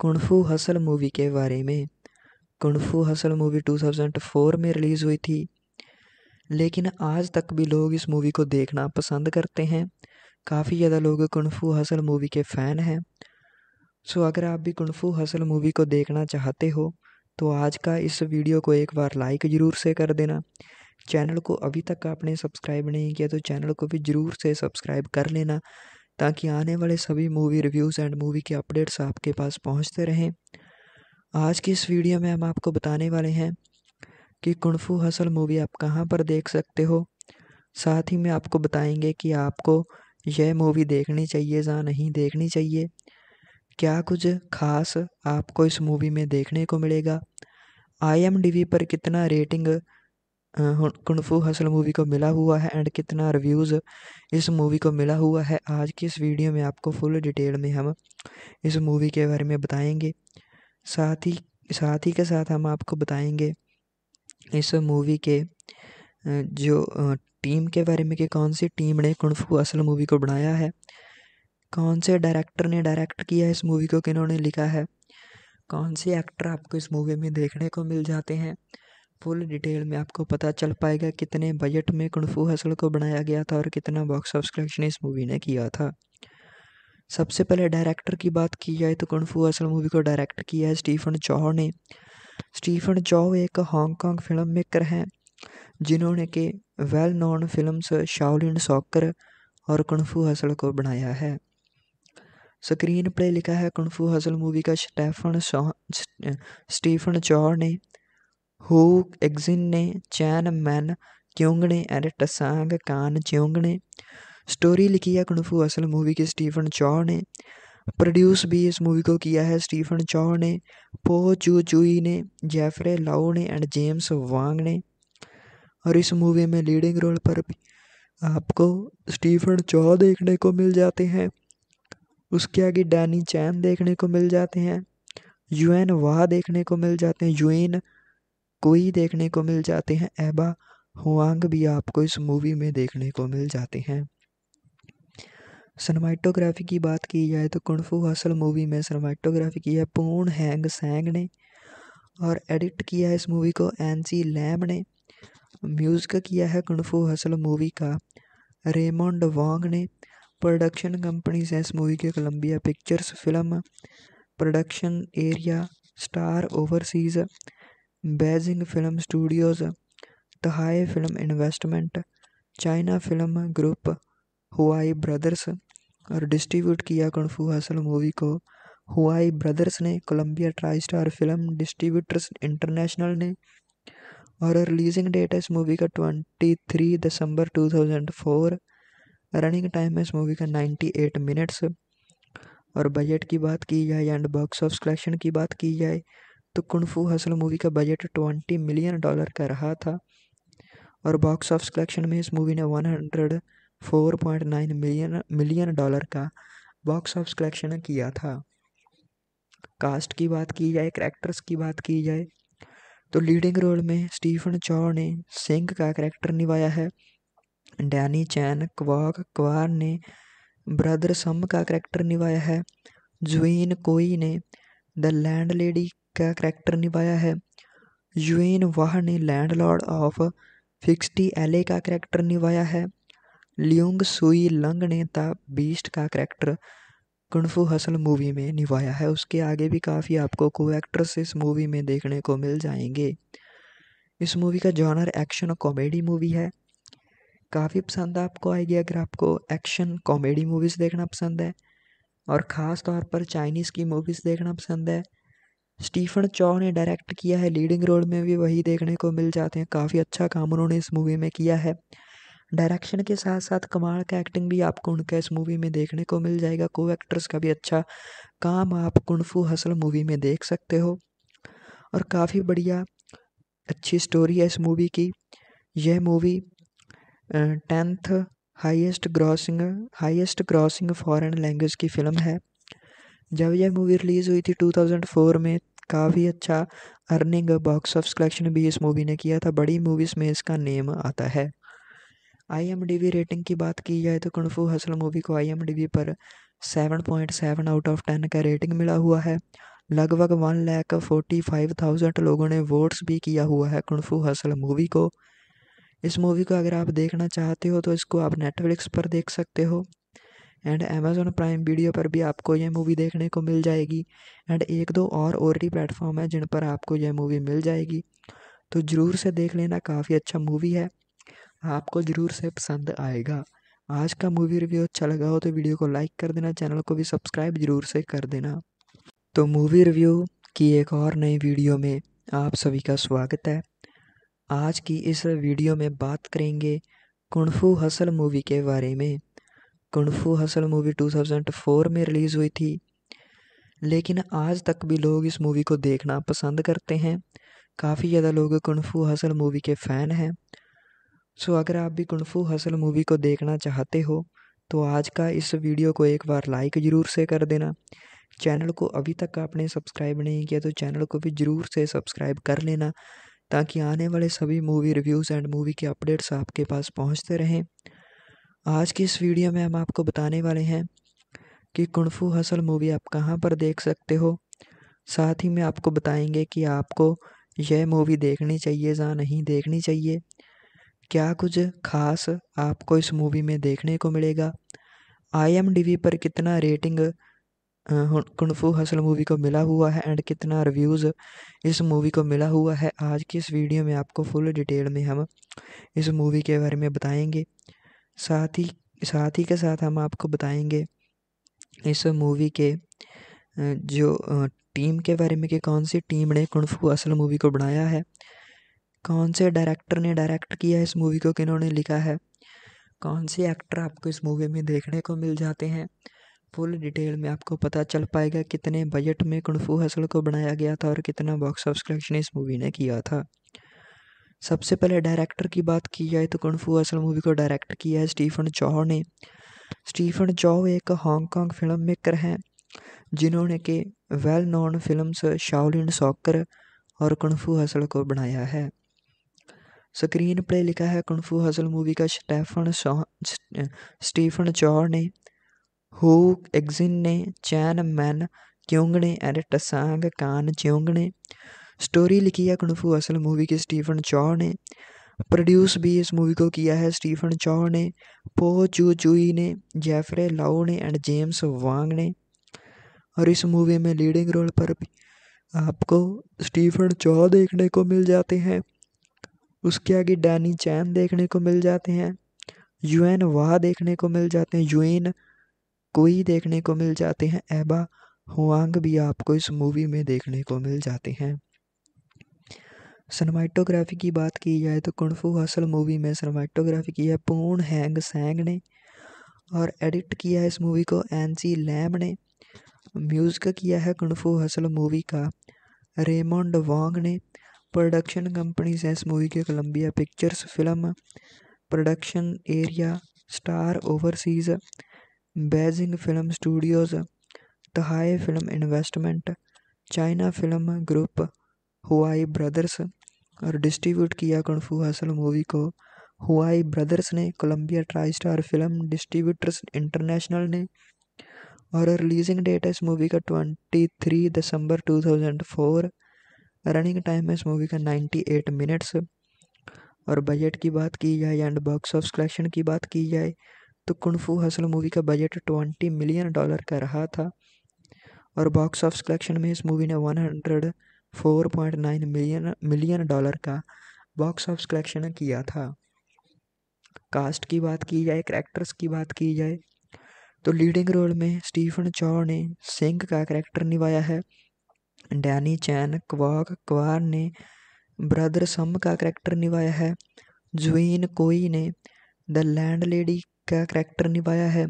कुणफू हसल मूवी के बारे में कुणफू हसल मूवी 2004 में रिलीज़ हुई थी लेकिन आज तक भी लोग इस मूवी को देखना पसंद करते हैं काफ़ी ज़्यादा लोग कुणफू हसल मूवी के फ़ैन हैं सो अगर आप भी कुणफू हसल मूवी को देखना चाहते हो तो आज का इस वीडियो को एक बार लाइक ज़रूर से कर देना चैनल को अभी तक आपने सब्सक्राइब नहीं किया तो चैनल को भी ज़रूर से सब्सक्राइब कर लेना ताकि आने वाले सभी मूवी रिव्यूज़ एंड मूवी के अपडेट्स आपके पास पहुंचते रहें आज की इस वीडियो में हम आपको बताने वाले हैं कि कुणफू हसल मूवी आप कहाँ पर देख सकते हो साथ ही में आपको बताएंगे कि आपको यह मूवी देखनी चाहिए या नहीं देखनी चाहिए क्या कुछ खास आपको इस मूवी में देखने को मिलेगा आई पर कितना रेटिंग कुफ़ू हसल मूवी को मिला हुआ है एंड कितना रिव्यूज़ इस मूवी को मिला हुआ है आज की इस वीडियो में आपको फुल डिटेल में हम इस मूवी के बारे में बताएंगे साथ ही साथ ही के साथ हम आपको बताएंगे इस मूवी के जो टीम के बारे में कि कौन सी टीम ने कनफू असल मूवी को बनाया है कौन से डायरेक्टर ने डायरेक्ट किया है इस मूवी को किन्होंने लिखा है कौन से एक्टर आपको इस मूवी में देखने को मिल जाते हैं फुल डिटेल में आपको पता चल पाएगा कितने बजट में कुनफू हसल को बनाया गया था और कितना बॉक्स ऑफिस कलेक्शन इस मूवी ने किया था सबसे पहले डायरेक्टर की बात की जाए तो कुनफू हसल मूवी को डायरेक्ट किया है स्टीफन चौह ने स्टीफन चौह एक हांगकॉन्ग फिल्म मेकर हैं जिन्होंने के well known films Shaolin soccer और कुनफू हसल को बनाया है स्क्रीन प्ले लिखा है कुनफू हसल मूवी का स्टेफन स्टीफन चौह ने Hugh Exene, Chan Man Kyungne, and Tasang Khan Cheongne. Story लिखी है कणफू असल मूवी के स्टीफन चौ ने प्रोड्यूस भी इस मूवी को किया है स्टीफन चौ ने पो चू चूई ने जेफरे लाओ ने एंड जेम्स वांग ने और इस मूवी में लीडिंग रोल पर भी आपको स्टीफन चौ देखने को मिल जाते हैं उसके आगे डैनी चैन देखने को मिल जाते हैं यूएन वाह देखने को मिल जाते हैं यूएन कोई देखने को मिल जाते हैं एबा हुआंग भी आपको इस मूवी में देखने को मिल जाते हैं सनमाइटोग्राफी की बात की जाए तो कुणफू हसल मूवी में सनमाइटोग्राफी की है पूर्ण हैंग सेंग ने और एडिट किया है इस मूवी को एन सी लैम ने म्यूज़िक किया है कुणफू हसल मूवी का रेमोंड वांग ने प्रोडक्शन कंपनी से इस मूवी के Columbia pictures film production area star overseas Beijing film Studios Taihe film investment China film group Huayi brothers और डिस्ट्रीब्यूट किया कणफू हासिल मूवी को हुआई ब्रदर्स ने Columbia try star film distributors international ने और releasing date है इस movie का twenty three दिसंबर two thousand four running time है इस मूवी का नाइन्टी एट मिनट्स और बजट की बात की जाए एंड बॉक्स ऑफ कलेक्शन की बात की जाए तो कुंग हसल मूवी का बजट ट्वेंटी मिलियन डॉलर का रहा था और बॉक्स ऑफिस कलेक्शन में इस मूवी ने one hundred four point nine million million dollar का बॉक्स ऑफिस कलेक्शन किया था कास्ट की बात की जाए करेक्टर्स की बात की जाए तो लीडिंग रोल में स्टीफन चौ ने सिंह का करैक्टर निभाया है डैनी चैन क्वाक क्वार ने ब्रदर सम का करैक्टर निभाया है जुइन कोई ने द लैंड लेडी का करैक्टर निभाया है यूएन वाह ने लैंडलॉर्ड ऑफ फिक्सटी एले का करैक्टर निभाया है लियोंग सुई लंग ने द बीस्ट का करैक्टर कुनफू हसल मूवी में निभाया है उसके आगे भी काफ़ी आपको को एक्ट्रेस इस मूवी में देखने को मिल जाएंगे इस मूवी का जॉनर एक्शन और कॉमेडी मूवी है काफ़ी पसंद आपको आएगी अगर आपको एक्शन कॉमेडी मूवीज़ देखना पसंद है और ख़ास तौर पर चाइनीज़ की मूवीज़ देखना पसंद है स्टीफन चौ ने डायरेक्ट किया है लीडिंग रोल में भी वही देखने को मिल जाते हैं काफ़ी अच्छा काम उन्होंने इस मूवी में किया है डायरेक्शन के साथ साथ कमाल का एक्टिंग भी आपको उनका इस मूवी में देखने को मिल जाएगा को एक्टर्स का भी अच्छा काम आप कुनफू हसल मूवी में देख सकते हो और काफ़ी बढ़िया अच्छी स्टोरी है इस मूवी की यह movie tenth highest grossing highest grossing foreign language की फ़िल्म है जब यह मूवी रिलीज़ हुई थी 2004 में काफ़ी अच्छा अर्निंग बॉक्स ऑफ कलेक्शन भी इस मूवी ने किया था बड़ी मूवीज़ में इसका नेम आता है आई रेटिंग की बात की जाए तो कणफू हसल मूवी को आई पर seven point seven out of ten का रेटिंग मिला हुआ है लगभग one lakh forty five thousand लोगों ने वोट्स भी किया हुआ है कणफू हसल मूवी को इस मूवी को अगर आप देखना चाहते हो तो इसको आप नेटफ्लिक्स पर देख सकते हो एंड अमेज़ोन प्राइम वीडियो पर भी आपको यह मूवी देखने को मिल जाएगी एंड एक दो और ओ प्लेटफॉर्म है जिन पर आपको यह मूवी मिल जाएगी तो ज़रूर से देख लेना काफ़ी अच्छा मूवी है आपको ज़रूर से पसंद आएगा आज का मूवी रिव्यू अच्छा लगा हो तो वीडियो को लाइक कर देना चैनल को भी सब्सक्राइब ज़रूर से कर देना तो मूवी रिव्यू की एक और नई वीडियो में आप सभी का स्वागत है आज की इस वीडियो में बात करेंगे कुणफू हसल मूवी के बारे में कुंगफू हसल मूवी 2004 में रिलीज़ हुई थी लेकिन आज तक भी लोग इस मूवी को देखना पसंद करते हैं काफ़ी ज़्यादा लोग कुंगफू हसल मूवी के फ़ैन हैं सो अगर आप भी कुंगफू हसल मूवी को देखना चाहते हो तो आज का इस वीडियो को एक बार लाइक ज़रूर से कर देना चैनल को अभी तक आपने सब्सक्राइब नहीं किया तो चैनल को भी ज़रूर से सब्सक्राइब कर लेना ताकि आने वाले सभी मूवी रिव्यूज़ एंड मूवी के अपडेट्स आपके पास पहुंचते रहें आज की इस वीडियो में हम आपको बताने वाले हैं कि कुणफू हसल मूवी आप कहाँ पर देख सकते हो साथ ही में आपको बताएंगे कि आपको यह मूवी देखनी चाहिए या नहीं देखनी चाहिए क्या कुछ खास आपको इस मूवी में देखने को मिलेगा आईएमडीबी पर कितना रेटिंग कुणफू हसल मूवी को मिला हुआ है एंड कितना रिव्यूज़ इस मूवी को मिला हुआ है आज की इस वीडियो में आपको फुल डिटेल में हम इस मूवी के बारे में बताएँगे साथ ही साथ ही के साथ हम आपको बताएंगे इस मूवी के जो टीम के बारे में कि कौन सी टीम ने कुंफू असल मूवी को बनाया है कौन से डायरेक्टर ने डायरेक्ट किया है इस मूवी को किन्होंने लिखा है कौन से एक्टर आपको इस मूवी में देखने को मिल जाते हैं फुल डिटेल में आपको पता चल पाएगा कितने बजट में कुंफू हसल को बनाया गया था और कितना बॉक्स ऑफ कलेक्शन इस मूवी ने किया था सबसे पहले डायरेक्टर की बात की जाए तो कनफू असल मूवी को डायरेक्ट किया है स्टीफन चौह ने स्टीफन चौह एक हांगकॉन्ग फिल्म मेकर हैं जिन्होंने के well known films Shaolin soccer और कनफू हसल को बनाया है स्क्रीन प्ले लिखा है कनफू हसल मूवी का स्टेफन स्टीफन चौह ने हु एग्जिन ने चैन मैन क्योंग ने एंड टसांग कान च्योंग ने स्टोरी लिखी है कणफू असल मूवी के स्टीफन चौ ने प्रोड्यूस भी इस मूवी को किया है स्टीफन चौ ने पो चू चूई ने जेफरे लाओ ने एंड जेम्स वांग ने और इस मूवी में लीडिंग रोल पर भी आपको स्टीफन चौ देखने को मिल जाते हैं उसके आगे डैनी चैन देखने को मिल जाते हैं यूएन वाह देखने को मिल जाते हैं यूएन कोई देखने को मिल जाते हैं एबा हुआंग भी आपको इस मूवी में देखने को मिल जाते हैं सिनेमाटोग्राफी की बात की जाए तो कुंफू हसल मूवी में सिनेमाटोग्राफी की है पून हैंग सेंग ने और एडिट किया है इस मूवी को एनसी लैम ने म्यूज़िक किया है कुंफू हसल मूवी का रेमोंड वांग ने प्रोडक्शन कंपनी है इस मूवी के Columbia pictures film production area star overseas Beijing film Studios Taihe film investment China film group Huayi brothers और डिस्ट्रीब्यूट किया कणफू हसल मूवी को हुआई ब्रदर्स ने Columbia try star film distributors international ने और releasing date है इस movie का twenty three दिसंबर two thousand four running time है इस मूवी का नाइन्टी एट मिनट्स और बजट की बात की जाए एंड बॉक्स ऑफ कलेक्शन की बात की जाए तो कुनफू हसल मूवी का बजट ट्वेंटी मिलियन डॉलर का रहा था और बॉक्स ऑफ कलेक्शन में इस मूवी ने one hundred 4.9 million million dollar का बॉक्स ऑफिस कलेक्शन किया था कास्ट की बात की जाए करेक्टर्स की बात की जाए तो लीडिंग रोल में स्टीफन चौ ने सिंह का करैक्टर निभाया है डैनी चैन क्वाक क्वार ने ब्रदर सम का करैक्टर निभाया है जुइन कोई ने द लैंड लेडी का करैक्टर निभाया है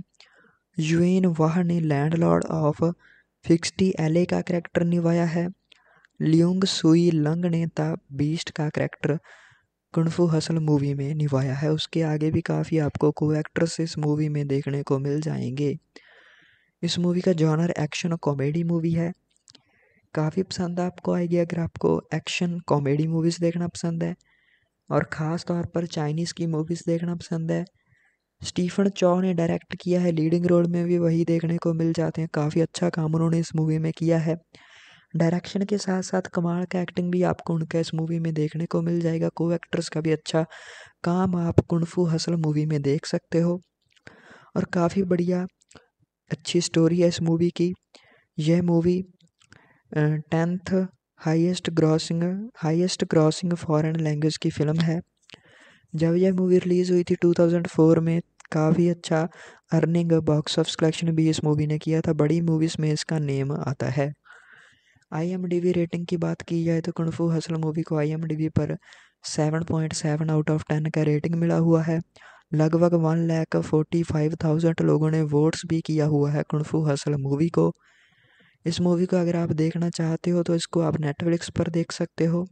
जुइन वाह ने लैंड लॉर्ड ऑफ फिक्सटी एले का करैक्टर निभाया है लियोंग सुई लंग ने द बीस्ट का करेक्टर कुंफू हसल मूवी में निभाया है उसके आगे भी काफ़ी आपको को एक्ट्रेस इस मूवी में देखने को मिल जाएंगे इस मूवी का जॉनर एक्शन और कॉमेडी मूवी है काफ़ी पसंद आपको आएगी अगर आपको एक्शन कॉमेडी मूवीज़ देखना पसंद है और ख़ास तौर पर चाइनीज़ की मूवीज़ देखना पसंद है स्टीफन चौ ने डायरेक्ट किया है लीडिंग रोल में भी वही देखने को मिल जाते हैं काफ़ी अच्छा काम उन्होंने इस मूवी में किया है डायरेक्शन के साथ साथ कमाल का एक्टिंग भी आपको उनका इस मूवी में देखने को मिल जाएगा को एक्ट्रेस का भी अच्छा काम आप कुनफू हसल मूवी में देख सकते हो और काफ़ी बढ़िया अच्छी स्टोरी है इस मूवी की यह movie tenth highest grossing highest grossing foreign language की फ़िल्म है जब यह मूवी रिलीज़ हुई थी 2004 में काफ़ी अच्छा अर्निंग बॉक्स ऑफ कलेक्शन भी इस मूवी ने किया था बड़ी मूवीज़ में इसका नेम आता है आई रेटिंग की बात की जाए तो कणफू हसल मूवी को आई पर 7.7 आउट ऑफ 10 का रेटिंग मिला हुआ है लगभग one lakh forty five thousand लोगों ने वोट्स भी किया हुआ है कणफू हसल मूवी को इस मूवी को अगर आप देखना चाहते हो तो इसको आप नेटफ्लिक्स पर देख सकते हो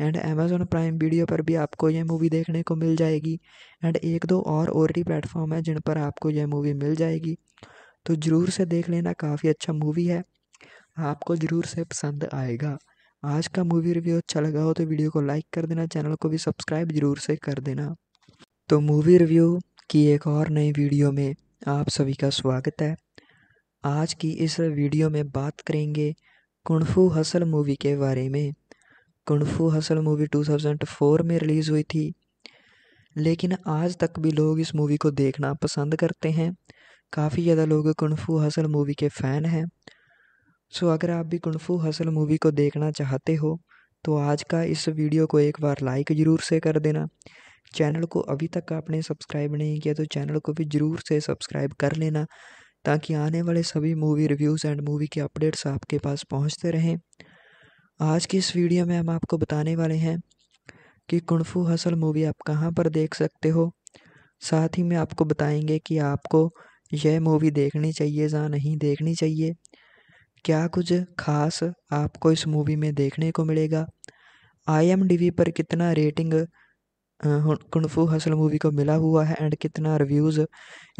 एंड अमेजोन प्राइम वीडियो पर भी आपको यह मूवी देखने को मिल जाएगी एंड एक दो और ओ प्लेटफॉर्म है जिन पर आपको यह मूवी मिल जाएगी तो ज़रूर से देख लेना काफ़ी अच्छा मूवी है आपको ज़रूर से पसंद आएगा आज का मूवी रिव्यू अच्छा लगा हो तो वीडियो को लाइक कर देना चैनल को भी सब्सक्राइब ज़रूर से कर देना तो मूवी रिव्यू की एक और नई वीडियो में आप सभी का स्वागत है आज की इस वीडियो में बात करेंगे कुणफू हसल मूवी के बारे में कुणफू हसल मूवी 2004 में रिलीज़ हुई थी लेकिन आज तक भी लोग इस मूवी को देखना पसंद करते हैं काफ़ी ज़्यादा लोग कुणफू हसल मूवी के फ़ैन हैं सो अगर आप भी कुनफू हसल मूवी को देखना चाहते हो तो आज का इस वीडियो को एक बार लाइक ज़रूर से कर देना चैनल को अभी तक आपने सब्सक्राइब नहीं किया तो चैनल को भी ज़रूर से सब्सक्राइब कर लेना ताकि आने वाले सभी मूवी रिव्यूज़ एंड मूवी के अपडेट्स आपके पास पहुंचते रहें आज की इस वीडियो में हम आपको बताने वाले हैं कि कुनफू हसल मूवी आप कहाँ पर देख सकते हो साथ ही में आपको बताएंगे कि आपको यह मूवी देखनी चाहिए या नहीं देखनी चाहिए क्या कुछ खास आपको इस मूवी में देखने को मिलेगा आई पर कितना रेटिंग कुनफू हसल मूवी को मिला हुआ है एंड कितना रिव्यूज़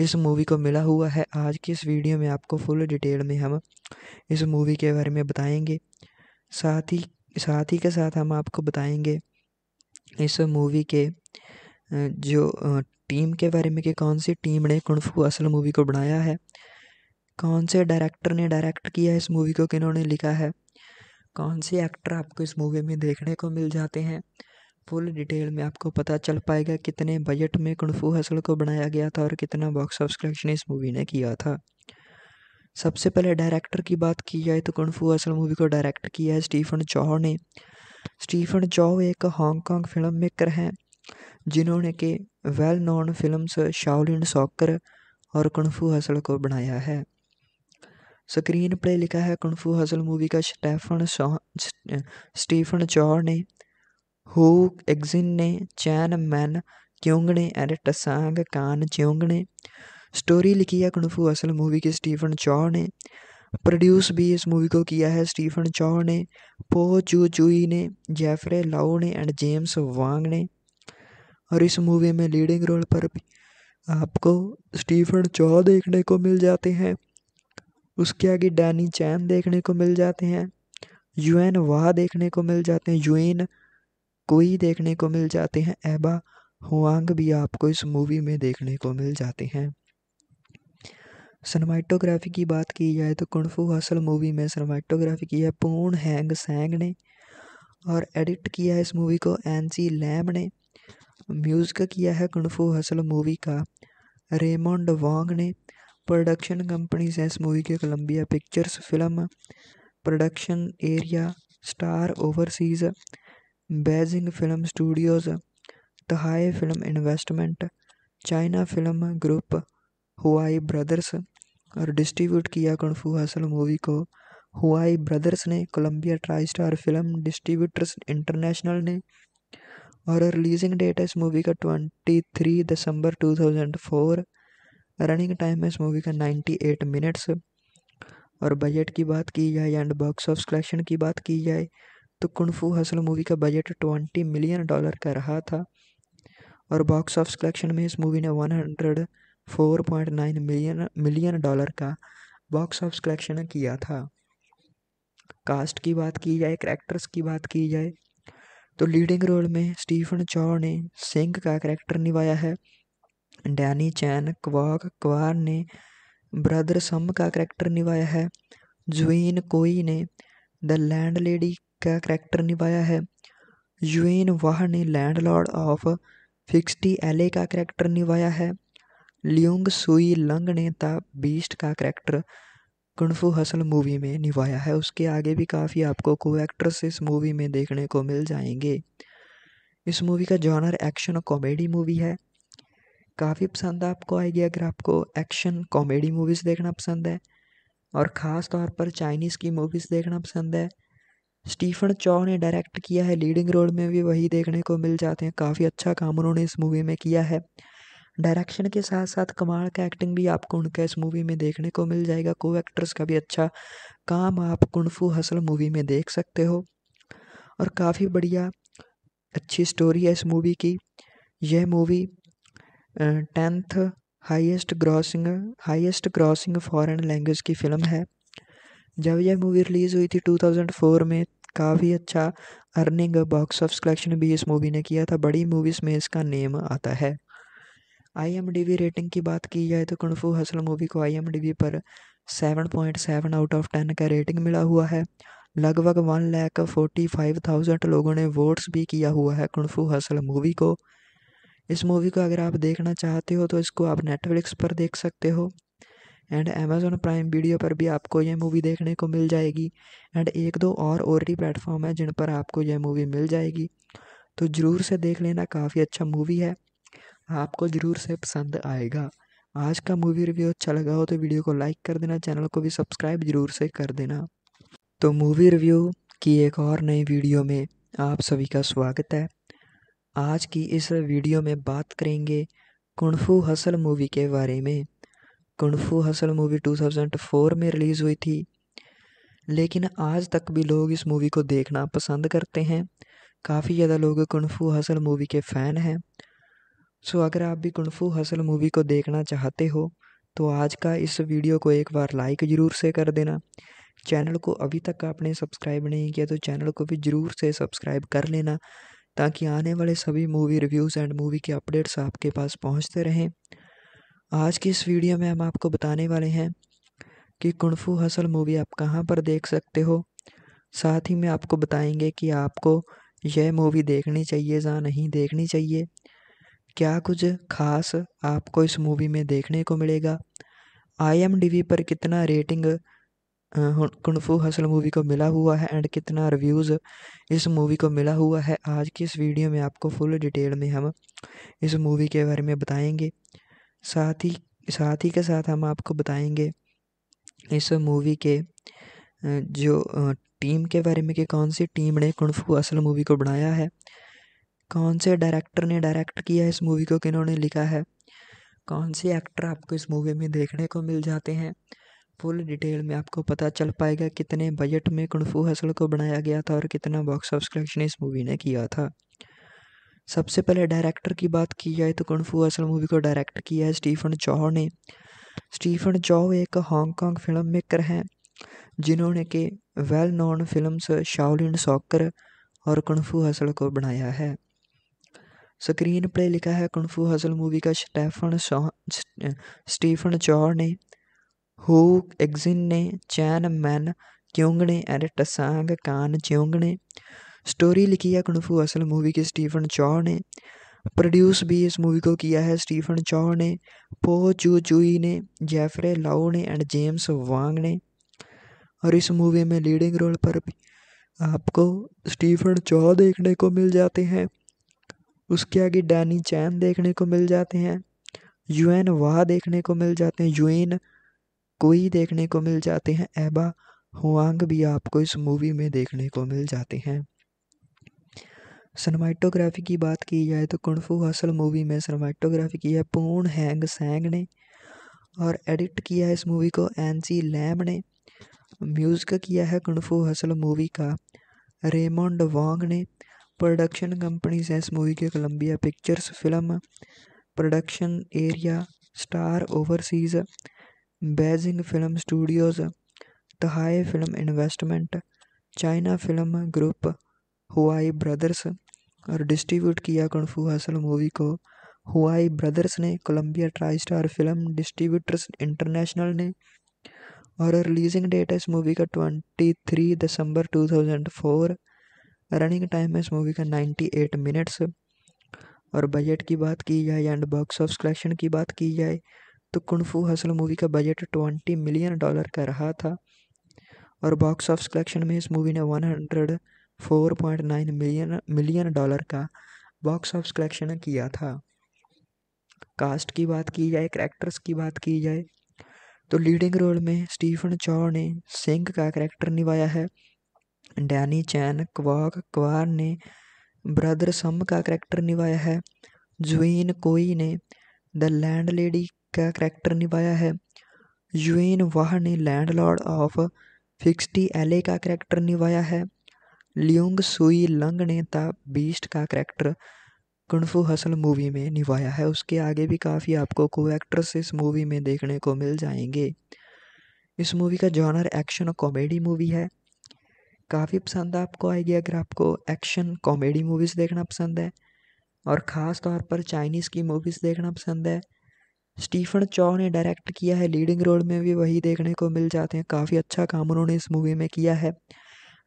इस मूवी को मिला हुआ है आज की इस वीडियो में आपको फुल डिटेल में हम इस मूवी के बारे में बताएंगे साथ ही साथ ही के साथ हम आपको बताएंगे इस मूवी के जो टीम के बारे में कि कौन सी टीम ने कुनफू असल मूवी को बनाया है कौन से डायरेक्टर ने डायरेक्ट किया है इस मूवी को किन्होंने लिखा है कौन से एक्टर आपको इस मूवी में देखने को मिल जाते हैं फुल डिटेल में आपको पता चल पाएगा कितने बजट में कुनफू हसल को बनाया गया था और कितना बॉक्स ऑफिस कलेक्शन इस मूवी ने किया था सबसे पहले डायरेक्टर की बात की जाए तो कुनफू हसल मूवी को डायरेक्ट किया है स्टीफन चौह ने स्टीफन चौह एक हांगकॉन्ग फिल्म मेकर हैं जिन्होंने के well known films Shaolin soccer और कुनफू हसल को बनाया है स्क्रीन प्ले लिखा है कुंफू हसल मूवी का स्टेफन स्टीफन चौर ने हु एग्जिन ने चैन मैन क्योंग ने एंड टसांग कान च्योंग ने स्टोरी लिखी है कुंफू हसल मूवी के स्टीफन चौर ने प्रोड्यूस भी इस मूवी को किया है स्टीफन चौर ने पो चू चुई ने जेफरे लाओ ने एंड जेम्स वांग ने और इस मूवी में लीडिंग रोल पर भी आपको स्टीफन चौ देखने को मिल जाते हैं उसके आगे डैनी चैन देखने को मिल जाते हैं यूएन वाह देखने को मिल जाते हैं यूएन कोई देखने को मिल जाते हैं एबा हुआंग भी आपको इस मूवी में देखने को मिल जाते हैं सनमाइटोग्राफी की बात की जाए तो कुणफू हसल मूवी में सनमाइटोग्राफी की है पूर्ण हैंग सेंग ने और एडिट किया है इस मूवी को एन सी लैम ने म्यूज़िक किया है कुणफू हसल मूवी का रेमोंड वांग ने प्रोडक्शन कंपनीज हैं इस मूवी के Columbia pictures film production area Star Overseas Beijing film Studios Taihe film investment China film group Huayi brothers और डिस्ट्रीब्यूट किया कणफू हसल मूवी को हुआई ब्रदर्स ने Columbia try star film distributors international ने और releasing date है इस movie का twenty three दिसंबर two thousand four running time है इस मूवी का 98 मिनट्स और बजट की बात की जाए एंड बॉक्स ऑफ कलेक्शन की बात की जाए तो कुनफू हसल मूवी का बजट 20 मिलियन डॉलर का रहा था और बॉक्स ऑफ कलेक्शन में इस मूवी ने 104.9 मिलियन मिलियन डॉलर का बॉक्स ऑफ कलेक्शन किया था कास्ट की बात की जाए करेक्टर्स की बात की जाए तो लीडिंग रोल में स्टीफन चौ ने सिंह का कैरेक्टर निभाया है डैनी चैन क्वाक क्वार ने ब्रदर सम का करैक्टर निभाया है जुइन कोई ने द लैंड लेडी का करैक्टर निभाया है जुइन वाह ने लैंड लॉर्ड ऑफ फिक्सटी एले का करैक्टर निभाया है लियोंग सुई लंग ने द बीस्ट का करैक्टर कणफू हसल मूवी में निभाया है उसके आगे भी काफ़ी आपको को एक्ट्रेस इस मूवी में देखने को मिल जाएंगे इस मूवी का जॉनर एक्शन और कॉमेडी मूवी है काफ़ी पसंद आपको आएगी अगर आपको एक्शन कॉमेडी मूवीज़ देखना पसंद है और ख़ास तौर पर चाइनीज़ की मूवीज़ देखना पसंद है स्टीफन चौ ने डायरेक्ट किया है लीडिंग रोल में भी वही देखने को मिल जाते हैं काफ़ी अच्छा काम उन्होंने इस मूवी में किया है डायरेक्शन के साथ साथ कमाल का एक्टिंग भी आपको उनका इस मूवी में देखने को मिल जाएगा को एक्टर्स का भी अच्छा काम आप कुनफू हसल मूवी में देख सकते हो और काफ़ी बढ़िया अच्छी स्टोरी है इस मूवी की यह movie tenth highest grossing highest grossing foreign language की फ़िल्म है जब यह मूवी रिलीज़ हुई थी 2004 में काफ़ी अच्छा अर्निंग बॉक्स ऑफ कलेक्शन भी इस मूवी ने किया था बड़ी मूवीज़ में इसका नेम आता है आईएमडीबी रेटिंग की बात की जाए तो कणफू हसल मूवी को आईएमडीबी पर 7.7 आउट ऑफ 10 का रेटिंग मिला हुआ है लगभग one lakh forty five thousand लोगों ने वोट्स भी किया हुआ है कुनफू हसल मूवी को इस मूवी को अगर आप देखना चाहते हो तो इसको आप नेटफ्लिक्स पर देख सकते हो एंड अमेज़ोन प्राइम वीडियो पर भी आपको यह मूवी देखने को मिल जाएगी एंड एक दो और ओ टी प्लेटफॉर्म है जिन पर आपको यह मूवी मिल जाएगी तो ज़रूर से देख लेना काफ़ी अच्छा मूवी है आपको ज़रूर से पसंद आएगा आज का मूवी रिव्यू अच्छा लगा हो तो वीडियो को लाइक कर देना चैनल को भी सब्सक्राइब ज़रूर से कर देना तो मूवी रिव्यू की एक और नई वीडियो में आप सभी का स्वागत है आज की इस वीडियो में बात करेंगे कुणफू हसल मूवी के बारे में कुणफू हसल मूवी 2004 में रिलीज़ हुई थी लेकिन आज तक भी लोग इस मूवी को देखना पसंद करते हैं काफ़ी ज़्यादा लोग कुणफू हसल मूवी के फ़ैन हैं सो अगर आप भी कुणफू हसल मूवी को देखना चाहते हो तो आज का इस वीडियो को एक बार लाइक ज़रूर से कर देना चैनल को अभी तक आपने सब्सक्राइब नहीं किया तो चैनल को भी ज़रूर से सब्सक्राइब कर लेना ताकि आने वाले सभी मूवी रिव्यूज़ एंड मूवी के अपडेट्स आपके पास पहुंचते रहें आज की इस वीडियो में हम आपको बताने वाले हैं कि कुणफू हसल मूवी आप कहाँ पर देख सकते हो साथ ही में आपको बताएंगे कि आपको यह मूवी देखनी चाहिए या नहीं देखनी चाहिए क्या कुछ खास आपको इस मूवी में देखने को मिलेगा आई पर कितना रेटिंग कुनफू हसल मूवी को मिला हुआ है एंड कितना रिव्यूज़ इस मूवी को मिला हुआ है आज की इस वीडियो में आपको फुल डिटेल में हम इस मूवी के बारे में बताएंगे साथ ही साथ ही के साथ हम आपको बताएंगे इस मूवी के जो टीम के बारे में कि कौन सी टीम ने कुनफू असल मूवी को बनाया है कौन से डायरेक्टर ने डायरेक्ट किया इस मूवी को किन्होंने लिखा है कौन से एक्टर आपको इस मूवी में देखने को मिल जाते हैं फुल डिटेल में आपको पता चल पाएगा कितने बजट में कुंगफू हसल को बनाया गया था और कितना बॉक्स ऑफिस कलेक्शन इस मूवी ने किया था सबसे पहले डायरेक्टर की बात की जाए तो कुंगफू हसल मूवी को डायरेक्ट किया है स्टीफन चौह ने स्टीफन चौह एक हांगकॉन्ग फिल्म मेकर हैं जिन्होंने के well known films Shaolin soccer और कुंगफू हसल को बनाया है स्क्रीन प्ले लिखा है कुंगफू हसल मूवी का स्टेफन स्टीफन चौह ने Hugh Exene, Chan Man Kyungne and Tsang Kan Cheung ने स्टोरी लिखी है कुनफू असल मूवी की स्टीफन चौ ने प्रोड्यूस भी इस मूवी को किया है स्टीफन चौ ने पो चू चूई ने जेफरे लाओ ने एंड जेम्स वांग ने और इस मूवी में लीडिंग रोल पर भी आपको स्टीफन चौ देखने को मिल जाते हैं उसके आगे डैनी चैन देखने को मिल जाते हैं यूएन वाह देखने को मिल जाते हैं यूएन कोई देखने को मिल जाते हैं एबा हुआंग भी आपको इस मूवी में देखने को मिल जाते हैं सनमाइटोग्राफी की बात की जाए तो कुणफू हसल मूवी में सनमाइटोग्राफी की है पूर्ण हैंग सैंग ने और एडिट किया है इस मूवी को एन सी लैम ने म्यूज़िक किया है कुणफू हसल मूवी का रेमोंड वांग ने प्रोडक्शन कंपनीज से इस मूवी के Columbia pictures film production area star overseas Beijing film Studios Taihe Film investment China film group Huayi brothers और डिस्ट्रीब्यूट किया कणफू हासिल मूवी को हुआई ब्रदर्स ने Columbia try star film distributors international ने और releasing date है इस movie का twenty three दिसंबर two thousand four running time है इस मूवी का नाइन्टी एट मिनट्स और बजट की बात की जाए एंड बॉक्स ऑफ कलेक्शन की बात की जाए तो कुनफू हसल मूवी का बजट ट्वेंटी मिलियन डॉलर का रहा था और बॉक्स ऑफिस कलेक्शन में इस मूवी ने one hundred four point nine million million dollar का बॉक्स ऑफिस कलेक्शन किया था कास्ट की बात की जाए करेक्टर्स की बात की जाए तो लीडिंग रोल में स्टीफन चौ ने सिंह का करैक्टर निभाया है डैनी चैन क्वाक क्वार ने ब्रदर सम का करैक्टर निभाया है जुइन कोई ने द लैंड लेडी का करैक्टर निभाया है यूएन वाह ने लैंडलॉर्ड ऑफ फिक्सटी एले का करैक्टर निभाया है लियोंग सुई लंग ने द बीस्ट का करैक्टर कुनफू हसल मूवी में निभाया है उसके आगे भी काफ़ी आपको को एक्ट्रेस इस मूवी में देखने को मिल जाएंगे इस मूवी का जॉनर एक्शन और कॉमेडी मूवी है काफ़ी पसंद आपको आएगी अगर आपको एक्शन कॉमेडी मूवीज़ देखना पसंद है और ख़ास तौर पर चाइनीज़ की मूवीज़ देखना पसंद है स्टीफन चौ ने डायरेक्ट किया है लीडिंग रोल में भी वही देखने को मिल जाते हैं काफ़ी अच्छा काम उन्होंने इस मूवी में किया है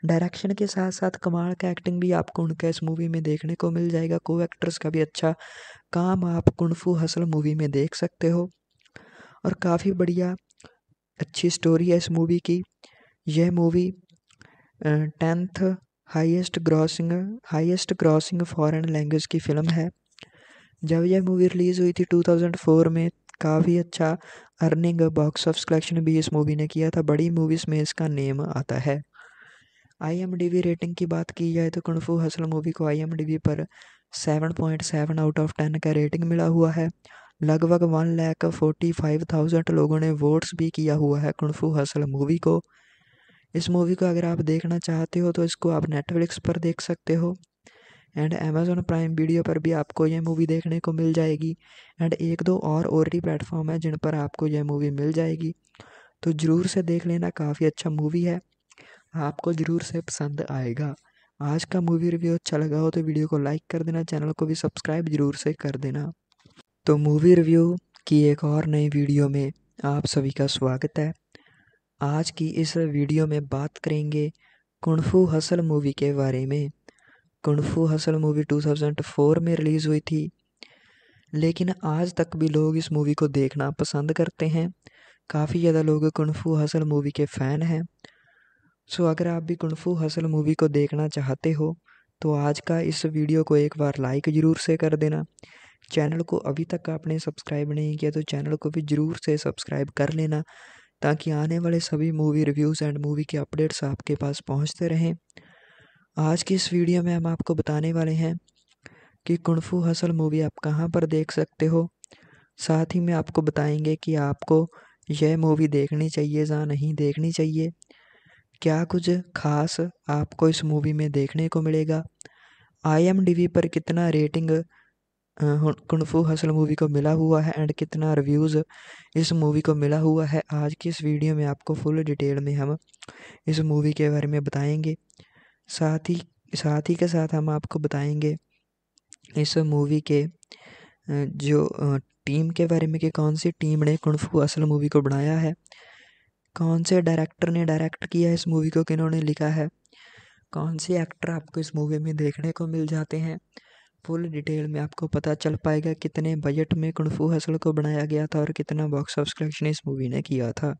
डायरेक्शन के साथ साथ कमाल का एक्टिंग भी आपको उनका इस मूवी में देखने को मिल जाएगा को एक्ट्रेस का भी अच्छा काम आप कुनफू हसल मूवी में देख सकते हो और काफ़ी बढ़िया अच्छी स्टोरी है इस मूवी की यह movie tenth highest grossing highest grossing foreign language की फ़िल्म है जब यह मूवी रिलीज़ हुई थी 2004 में काफ़ी अच्छा अर्निंग बॉक्स ऑफ कलेक्शन भी इस मूवी ने किया था बड़ी मूवीज़ में इसका नेम आता है आईएमडीबी रेटिंग की बात की जाए तो कणफू हसल मूवी को आईएमडीबी पर seven point seven out of ten का रेटिंग मिला हुआ है लगभग one lakh forty five thousand लोगों ने वोट्स भी किया हुआ है कुणफू हसल मूवी को इस मूवी को अगर आप देखना चाहते हो तो इसको आप नेटफ्लिक्स पर देख सकते हो एंड अमेज़ोन प्राइम वीडियो पर भी आपको यह मूवी देखने को मिल जाएगी एंड एक दो और ओ प्लेटफॉर्म है जिन पर आपको यह मूवी मिल जाएगी तो ज़रूर से देख लेना काफ़ी अच्छा मूवी है आपको ज़रूर से पसंद आएगा आज का मूवी रिव्यू अच्छा लगा हो तो वीडियो को लाइक कर देना चैनल को भी सब्सक्राइब ज़रूर से कर देना तो मूवी रिव्यू की एक और नई वीडियो में आप सभी का स्वागत है आज की इस वीडियो में बात करेंगे कुणफू हसल मूवी के बारे में कुंफू हसल मूवी 2004 में रिलीज़ हुई थी लेकिन आज तक भी लोग इस मूवी को देखना पसंद करते हैं काफ़ी ज़्यादा लोग कुंफू हसल मूवी के फ़ैन हैं सो अगर आप भी कुंफू हसल मूवी को देखना चाहते हो तो आज का इस वीडियो को एक बार लाइक ज़रूर से कर देना चैनल को अभी तक आपने सब्सक्राइब नहीं किया तो चैनल को भी ज़रूर से सब्सक्राइब कर लेना ताकि आने वाले सभी मूवी रिव्यूज़ एंड मूवी के अपडेट्स आपके पास पहुंचते रहें आज की इस वीडियो में हम आपको बताने वाले हैं कि कुणफू हसल मूवी आप कहाँ पर देख सकते हो साथ ही में आपको बताएंगे कि आपको यह मूवी देखनी चाहिए या नहीं देखनी चाहिए क्या कुछ खास आपको इस मूवी में देखने को मिलेगा आई पर कितना रेटिंग कुणफू हसल मूवी को मिला हुआ है एंड कितना रिव्यूज़ इस मूवी को मिला हुआ है आज की इस वीडियो में आपको फुल डिटेल में हम इस मूवी के बारे में बताएंगे साथ ही साथ ही के साथ हम आपको बताएंगे इस मूवी के जो टीम के बारे में कि कौन सी टीम ने कुणफू असल मूवी को बनाया है कौन से डायरेक्टर ने डायरेक्ट किया है इस मूवी को किन्होंने लिखा है कौन से एक्टर आपको इस मूवी में देखने को मिल जाते हैं फुल डिटेल में आपको पता चल पाएगा कितने बजट में कुणफू हसल को बनाया गया था और कितना बॉक्स ऑफिस कलेक्शन इस मूवी ने किया था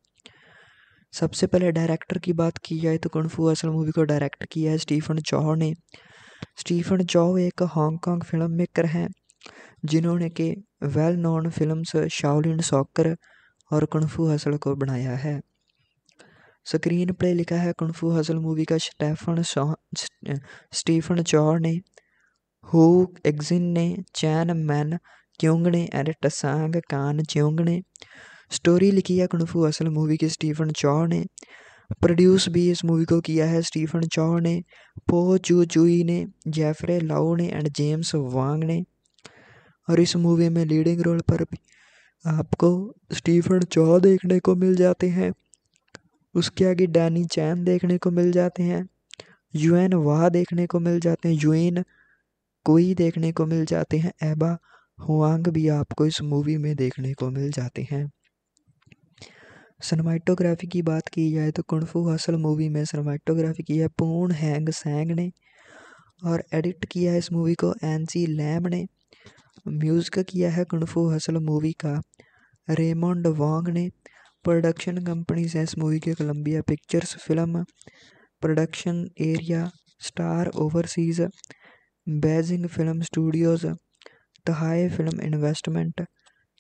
सबसे पहले डायरेक्टर की बात की जाए तो कणफू असल मूवी को डायरेक्ट किया है स्टीफन चौह ने स्टीफन चौह एक हांगकॉन्ग फिल्म मेकर हैं जिन्होंने के well known films Shaolin soccer और कणफू हसल को बनाया है स्क्रीन प्ले लिखा है कणफू हसल मूवी का स्टेफन स्टीफन चौह ने हु एग्जिन ने चैन मैन क्योंग ने एंड टसांग कान च्योंग ने स्टोरी लिखी है कणफू असल मूवी की स्टीफन चौ ने प्रोड्यूस भी इस मूवी को किया है स्टीफन चौ ने पो चू चूई ने जेफरे लाओ ने एंड जेम्स वांग ने और इस मूवी में लीडिंग रोल पर भी आपको स्टीफन चौ देखने को मिल जाते हैं उसके आगे डैनी चैन देखने को मिल जाते हैं यूएन वाह देखने को मिल जाते हैं यूएन कोई देखने को मिल जाते हैं एबा हुआंग भी आपको इस मूवी में देखने को मिल जाते हैं सिनेमाटोग्राफी की बात की जाए तो कुंगफू हसल मूवी में सिनेमाटोग्राफी की है पूर्ण हैंग सेंग ने और एडिट किया है इस मूवी को एनसी लैम ने म्यूज़िक किया है कुंगफू हसल मूवी का रेमोंड वांग ने प्रोडक्शन कंपनीज हैं इस मूवी के Columbia Pictures film production area star overseas Beijing film Studios Taihe film investment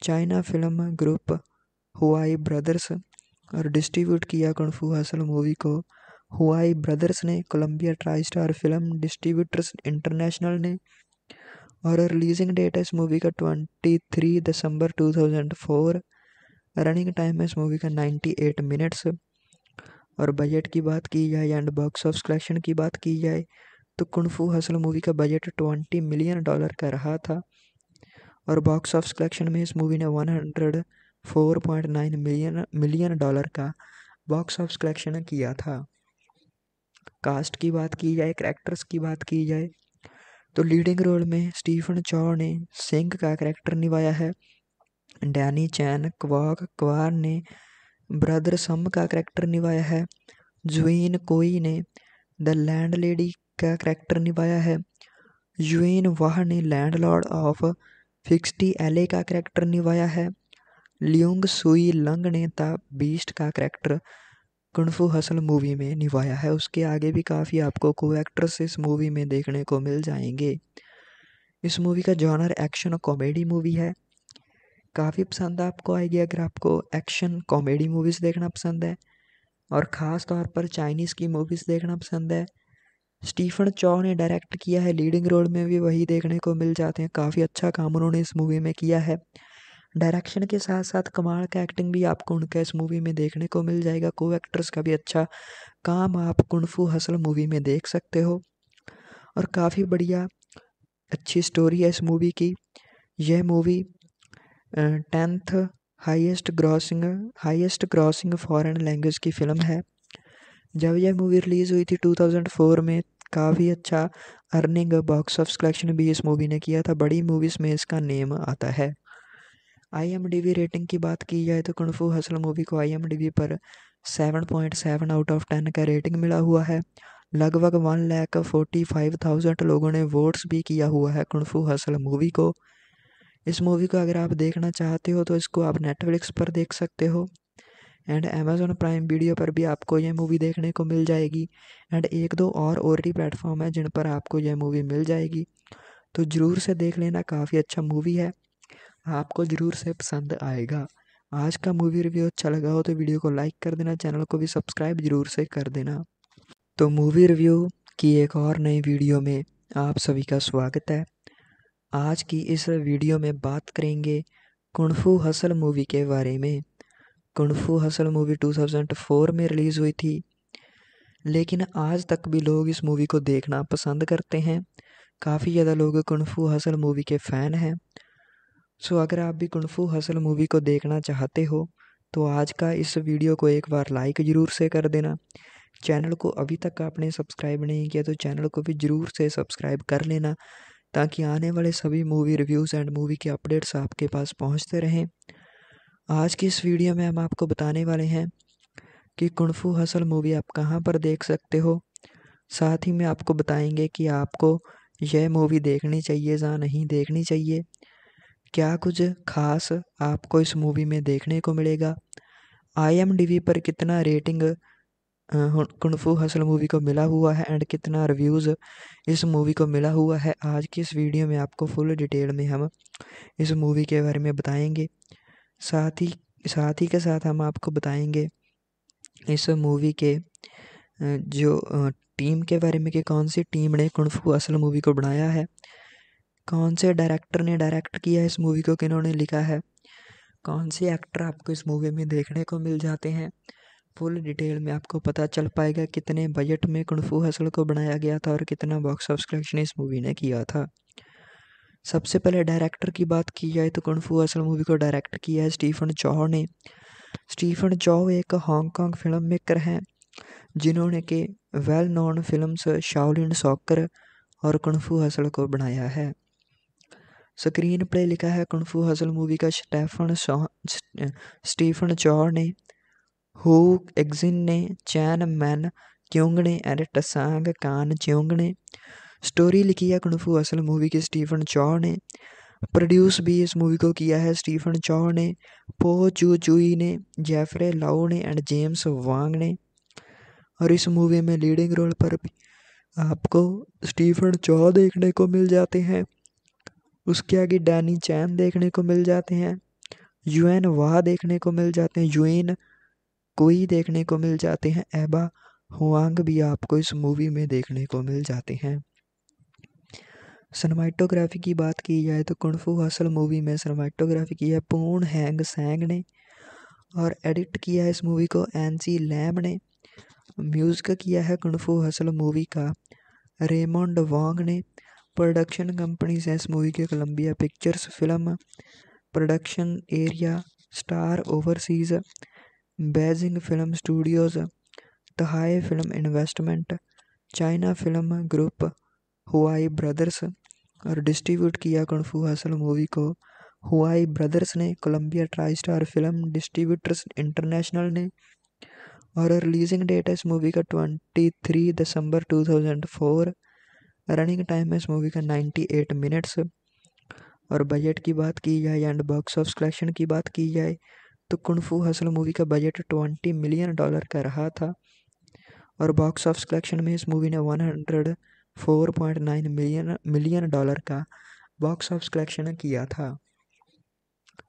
China film group Huayi brothers और डिस्ट्रीब्यूट किया कुंग हसल मूवी को हुआई ब्रदर्स ने Columbia try star film distributors international ने और releasing date है इस movie का twenty three दिसंबर two thousand four running time है इस मूवी का नाइन्टी एट मिनट्स और बजट की बात की जाए एंड बॉक्स ऑफ कलेक्शन की बात की जाए तो कुंफू हसल मूवी का बजट ट्वेंटी मिलियन डॉलर का रहा था और बॉक्स ऑफ कलेक्शन में इस मूवी ने one hundred 4.9 million million dollar का बॉक्स ऑफ कलेक्शन किया था कास्ट की बात की जाए करेक्टर्स की बात की जाए तो लीडिंग रोल में स्टीफन चौ ने सिंह का करैक्टर निभाया है डैनी चैन क्वाक क्वार ने ब्रदर सम का करैक्टर निभाया है जुइन कोई ने द लैंड लेडी का करैक्टर निभाया है जुइन वाह ने लैंड लॉर्ड ऑफ फिक्सटी एले का करैक्टर निभाया है लियोंग सुई लंग ने द बीस्ट का करैक्टर कुनफू हसल मूवी में निभाया है उसके आगे भी काफ़ी आपको को एक्ट्रेस इस मूवी में देखने को मिल जाएंगे इस मूवी का जॉनर एक्शन और कॉमेडी मूवी है काफ़ी पसंद आपको आएगी अगर आपको एक्शन कॉमेडी मूवीज़ देखना पसंद है और ख़ास तौर पर चाइनीज़ की मूवीज़ देखना पसंद है स्टीफन चौ ने डायरेक्ट किया है लीडिंग रोल में भी वही देखने को मिल जाते हैं काफ़ी अच्छा काम उन्होंने इस मूवी में किया है डायरेक्शन के साथ साथ कमाल का एक्टिंग भी आपको उनका इस मूवी में देखने को मिल जाएगा को एक्ट्रेस का भी अच्छा काम आप कुनफू हसल मूवी में देख सकते हो और काफ़ी बढ़िया अच्छी स्टोरी है इस मूवी की यह movie tenth highest grossing highest grossing foreign language की फ़िल्म है जब यह मूवी रिलीज़ हुई थी 2004 में काफ़ी अच्छा अर्निंग बॉक्स ऑफ कलेक्शन भी इस मूवी ने किया था बड़ी मूवीज़ में इसका नेम आता है आई रेटिंग की बात की जाए तो कणफू हसल मूवी को आई पर seven point seven out of ten का रेटिंग मिला हुआ है लगभग one lakh forty five thousand लोगों ने वोट्स भी किया हुआ है कुणफू हसल मूवी को इस मूवी को अगर आप देखना चाहते हो तो इसको आप नेटफ्लिक्स पर देख सकते हो एंड अमेजोन प्राइम वीडियो पर भी आपको यह मूवी देखने को मिल जाएगी एंड एक दो और ओ प्लेटफॉर्म है जिन पर आपको यह मूवी मिल जाएगी तो ज़रूर से देख लेना काफ़ी अच्छा मूवी है आपको ज़रूर से पसंद आएगा आज का मूवी रिव्यू अच्छा लगा हो तो वीडियो को लाइक कर देना चैनल को भी सब्सक्राइब ज़रूर से कर देना तो मूवी रिव्यू की एक और नई वीडियो में आप सभी का स्वागत है आज की इस वीडियो में बात करेंगे कुणफू हसल मूवी के बारे में कुणफू हसल मूवी 2004 में रिलीज़ हुई थी लेकिन आज तक भी लोग इस मूवी को देखना पसंद करते हैं काफ़ी ज़्यादा लोग कुणफू हसल मूवी के फ़ैन हैं सो अगर आप भी कुंफू हसल मूवी को देखना चाहते हो तो आज का इस वीडियो को एक बार लाइक ज़रूर से कर देना चैनल को अभी तक आपने सब्सक्राइब नहीं किया तो चैनल को भी ज़रूर से सब्सक्राइब कर लेना ताकि आने वाले सभी मूवी रिव्यूज़ एंड मूवी के अपडेट्स आपके पास पहुंचते रहें आज की इस वीडियो में हम आपको बताने वाले हैं कि कुंफू हसल मूवी आप कहाँ पर देख सकते हो साथ ही में आपको बताएंगे कि आपको यह मूवी देखनी चाहिए या नहीं देखनी चाहिए क्या कुछ खास आपको इस मूवी में देखने को मिलेगा आई पर कितना रेटिंग कुनफू हसल मूवी को मिला हुआ है एंड कितना रिव्यूज़ इस मूवी को मिला हुआ है आज की इस वीडियो में आपको फुल डिटेल में हम इस मूवी के बारे में बताएंगे साथ ही साथ ही के साथ हम आपको बताएंगे इस मूवी के जो टीम के बारे में कि कौन सी टीम ने कुनफू असल मूवी को बनाया है कौन से डायरेक्टर ने डायरेक्ट किया है इस मूवी को किन्होंने लिखा है कौन से एक्टर आपको इस मूवी में देखने को मिल जाते हैं फुल डिटेल में आपको पता चल पाएगा कितने बजट में कुनफू हसल को बनाया गया था और कितना बॉक्स ऑफिस कलेक्शन इस मूवी ने किया था सबसे पहले डायरेक्टर की बात की जाए तो कुनफू हसल मूवी को डायरेक्ट किया है स्टीफन चौह ने स्टीफन चौह एक हांगकॉन्ग फिल्म मेकर हैं जिन्होंने के well known films Shaolin soccer और कुनफू हसल को बनाया है स्क्रीन प्ले लिखा है कुंफू हसल मूवी का स्टेफन स्टीफन चौर ने हु एग्जिन ने चैन मैन क्योंग ने एंड टसांग कान च्योंग ने स्टोरी लिखी है कुंफू असल मूवी के स्टीफन चौर ने प्रोड्यूस भी इस मूवी को किया है स्टीफन चौर ने पो चू चुई ने जेफरे लाओ ने एंड जेम्स वांग ने और इस मूवी में लीडिंग रोल पर भी आपको स्टीफन चौ देखने को मिल जाते हैं उसके आगे डैनी चैन देखने को मिल जाते हैं यूएन वाह देखने को मिल जाते हैं यूएन कोई देखने को मिल जाते हैं एबा हुआंग भी आपको इस मूवी में देखने को मिल जाते हैं सनमाइटोग्राफी की बात की जाए तो कुणफू हसल मूवी में सनमाइटोग्राफी की है पूर्ण हैंग सैंग ने और एडिट किया है इस मूवी को एन सी लैम ने म्यूज़िक किया है कुणफू हसल मूवी का रेमंड वांग ने प्रोडक्शन कंपनीज हैं इस मूवी के Columbia Pictures film production area star overseas Beijing film Studios Taihe film investment China film group Huayi brothers और डिस्ट्रीब्यूट किया कणफू हसल मूवी को हुआई ब्रदर्स ने Columbia try star film distributors international ने और releasing date है इस movie का twenty three दिसंबर two thousand four running time है इस मूवी का नाइन्टी एट मिनट्स और बजट की बात की जाए एंड बॉक्स ऑफ कलेक्शन की बात की जाए तो कुनफू हसल मूवी का बजट ट्वेंटी मिलियन डॉलर का रहा था और बॉक्स ऑफ कलेक्शन में इस मूवी ने one hundred four point nine million million dollar का बॉक्स ऑफ कलेक्शन किया था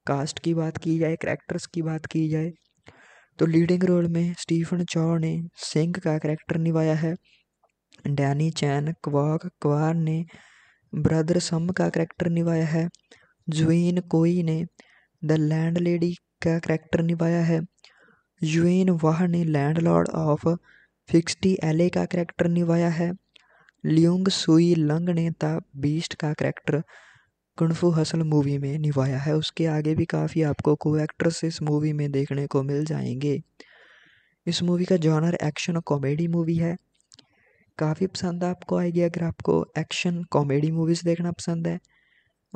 कास्ट की बात की जाए करेक्टर्स की बात की जाए तो लीडिंग रोल में स्टीफन चौ ने सिंह का करेक्टर निभाया है डैनी चैन क्वाक क्वार ने ब्रदर सम का करैक्टर निभाया है जुवेन कोई ने द लैंड लेडी का करैक्टर निभाया है जुवेन वाह ने लैंड लॉर्ड ऑफ फिक्सटी एले का करैक्टर निभाया है लियोंग सुई लंग ने द बीस्ट का करैक्टर कुनफू हसल मूवी में निभाया है उसके आगे भी काफ़ी आपको को एक्ट्रेस इस मूवी में देखने को मिल जाएंगे इस मूवी का जॉनर एक्शन कॉमेडी मूवी है काफ़ी पसंद आपको आएगी अगर आपको एक्शन कॉमेडी मूवीज़ देखना पसंद है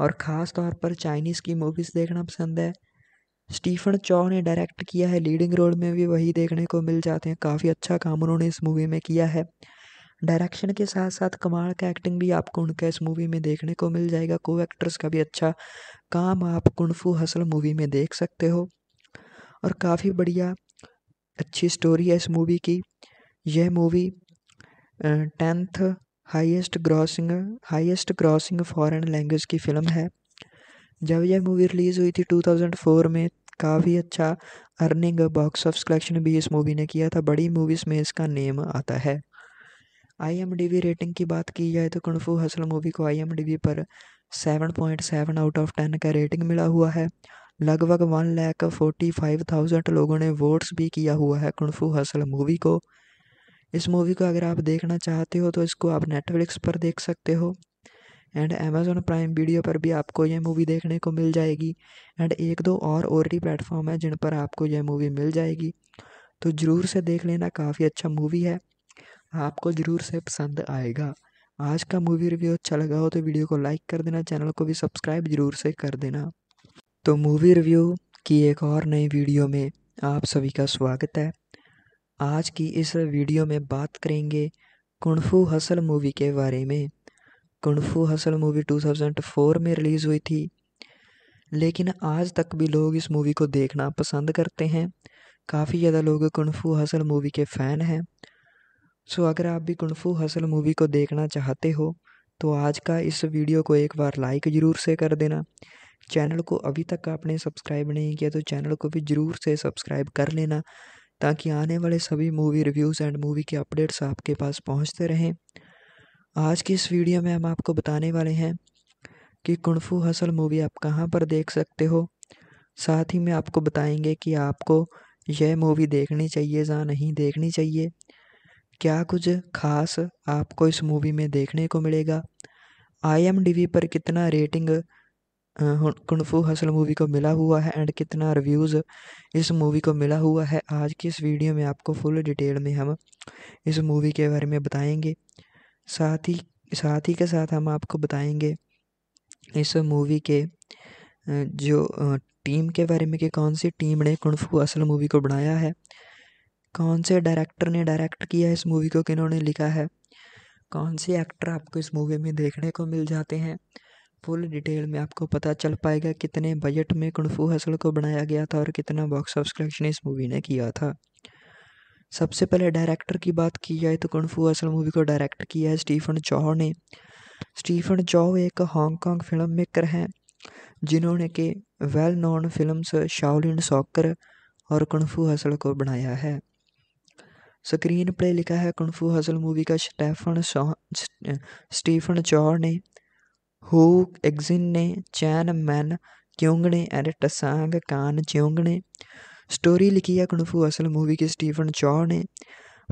और ख़ास तौर पर चाइनीज़ की मूवीज़ देखना पसंद है स्टीफन चौ ने डायरेक्ट किया है लीडिंग रोल में भी वही देखने को मिल जाते हैं काफ़ी अच्छा काम उन्होंने इस मूवी में किया है डायरेक्शन के साथ साथ कमाल का एक्टिंग भी आपको उनका इस मूवी में देखने को मिल जाएगा को एक्टर्स का भी अच्छा काम आप कुनफू हसल मूवी में देख सकते हो और काफ़ी बढ़िया अच्छी स्टोरी है इस मूवी की यह movie tenth highest grossing highest grossing foreign language की फ़िल्म है जब यह मूवी रिलीज़ हुई थी 2004 में काफ़ी अच्छा अर्निंग बॉक्स ऑफ कलेक्शन भी इस मूवी ने किया था बड़ी मूवीज़ में इसका नेम आता है आईएमडीबी रेटिंग की बात की जाए तो कणफू हसल मूवी को आईएमडीबी पर 7.7 आउट ऑफ 10 का रेटिंग मिला हुआ है लगभग one lakh forty five thousand लोगों ने वोट्स भी किया हुआ है कणफू हसल मूवी को इस मूवी को अगर आप देखना चाहते हो तो इसको आप नेटफ्लिक्स पर देख सकते हो एंड अमेज़ोन प्राइम वीडियो पर भी आपको यह मूवी देखने को मिल जाएगी एंड एक दो और ओ प्लेटफॉर्म है जिन पर आपको यह मूवी मिल जाएगी तो ज़रूर से देख लेना काफ़ी अच्छा मूवी है आपको ज़रूर से पसंद आएगा आज का मूवी रिव्यू अच्छा लगा हो तो वीडियो को लाइक कर देना चैनल को भी सब्सक्राइब ज़रूर से कर देना तो मूवी रिव्यू की एक और नई वीडियो में आप सभी का स्वागत है आज की इस वीडियो में बात करेंगे कुणफू हसल मूवी के बारे में कुणफू हसल मूवी 2004 में रिलीज़ हुई थी लेकिन आज तक भी लोग इस मूवी को देखना पसंद करते हैं काफ़ी ज़्यादा लोग कुणफू हसल मूवी के फ़ैन हैं सो अगर आप भी कुणफू हसल मूवी को देखना चाहते हो तो आज का इस वीडियो को एक बार लाइक ज़रूर से कर देना चैनल को अभी तक आपने सब्सक्राइब नहीं किया तो चैनल को भी ज़रूर से सब्सक्राइब कर लेना ताकि आने वाले सभी मूवी रिव्यूज़ एंड मूवी के अपडेट्स आपके पास पहुंचते रहें आज की इस वीडियो में हम आपको बताने वाले हैं कि कुणफू हसल मूवी आप कहाँ पर देख सकते हो साथ ही में आपको बताएंगे कि आपको यह मूवी देखनी चाहिए या नहीं देखनी चाहिए क्या कुछ खास आपको इस मूवी में देखने को मिलेगा आई पर कितना रेटिंग कुनफू हसल मूवी को मिला हुआ है एंड कितना रिव्यूज़ इस मूवी को मिला हुआ है आज की इस वीडियो में आपको फुल डिटेल में हम इस मूवी के बारे में बताएंगे साथ ही साथ ही के साथ हम आपको बताएंगे इस मूवी के जो टीम के बारे में कि कौन सी टीम ने कनफू असल मूवी को बनाया है कौन से डायरेक्टर ने डायरेक्ट किया है इस मूवी को किन्होंने लिखा है कौन से एक्टर आपको इस मूवी में देखने को मिल जाते हैं फुल डिटेल में आपको पता चल पाएगा कितने बजट में कुनफू हसल को बनाया गया था और कितना बॉक्स ऑफ कलेक्शन इस मूवी ने किया था सबसे पहले डायरेक्टर की बात की जाए तो कुनफू हसल मूवी को डायरेक्ट किया है स्टीफन चौह ने स्टीफन चौह एक हांगकॉन्ग फिल्म मेकर हैं जिन्होंने के well known films Shaolin soccer और कुनफू हसल को बनाया है स्क्रीन प्ले लिखा है कुनफू हसल मूवी का स्टेफन स्टीफन चौह ने Hook Exine Chan Man Kyungne and Tsang Kan च्योंगणे स्टोरी लिखी है कुनफू असल मूवी के स्टीफन चौ ने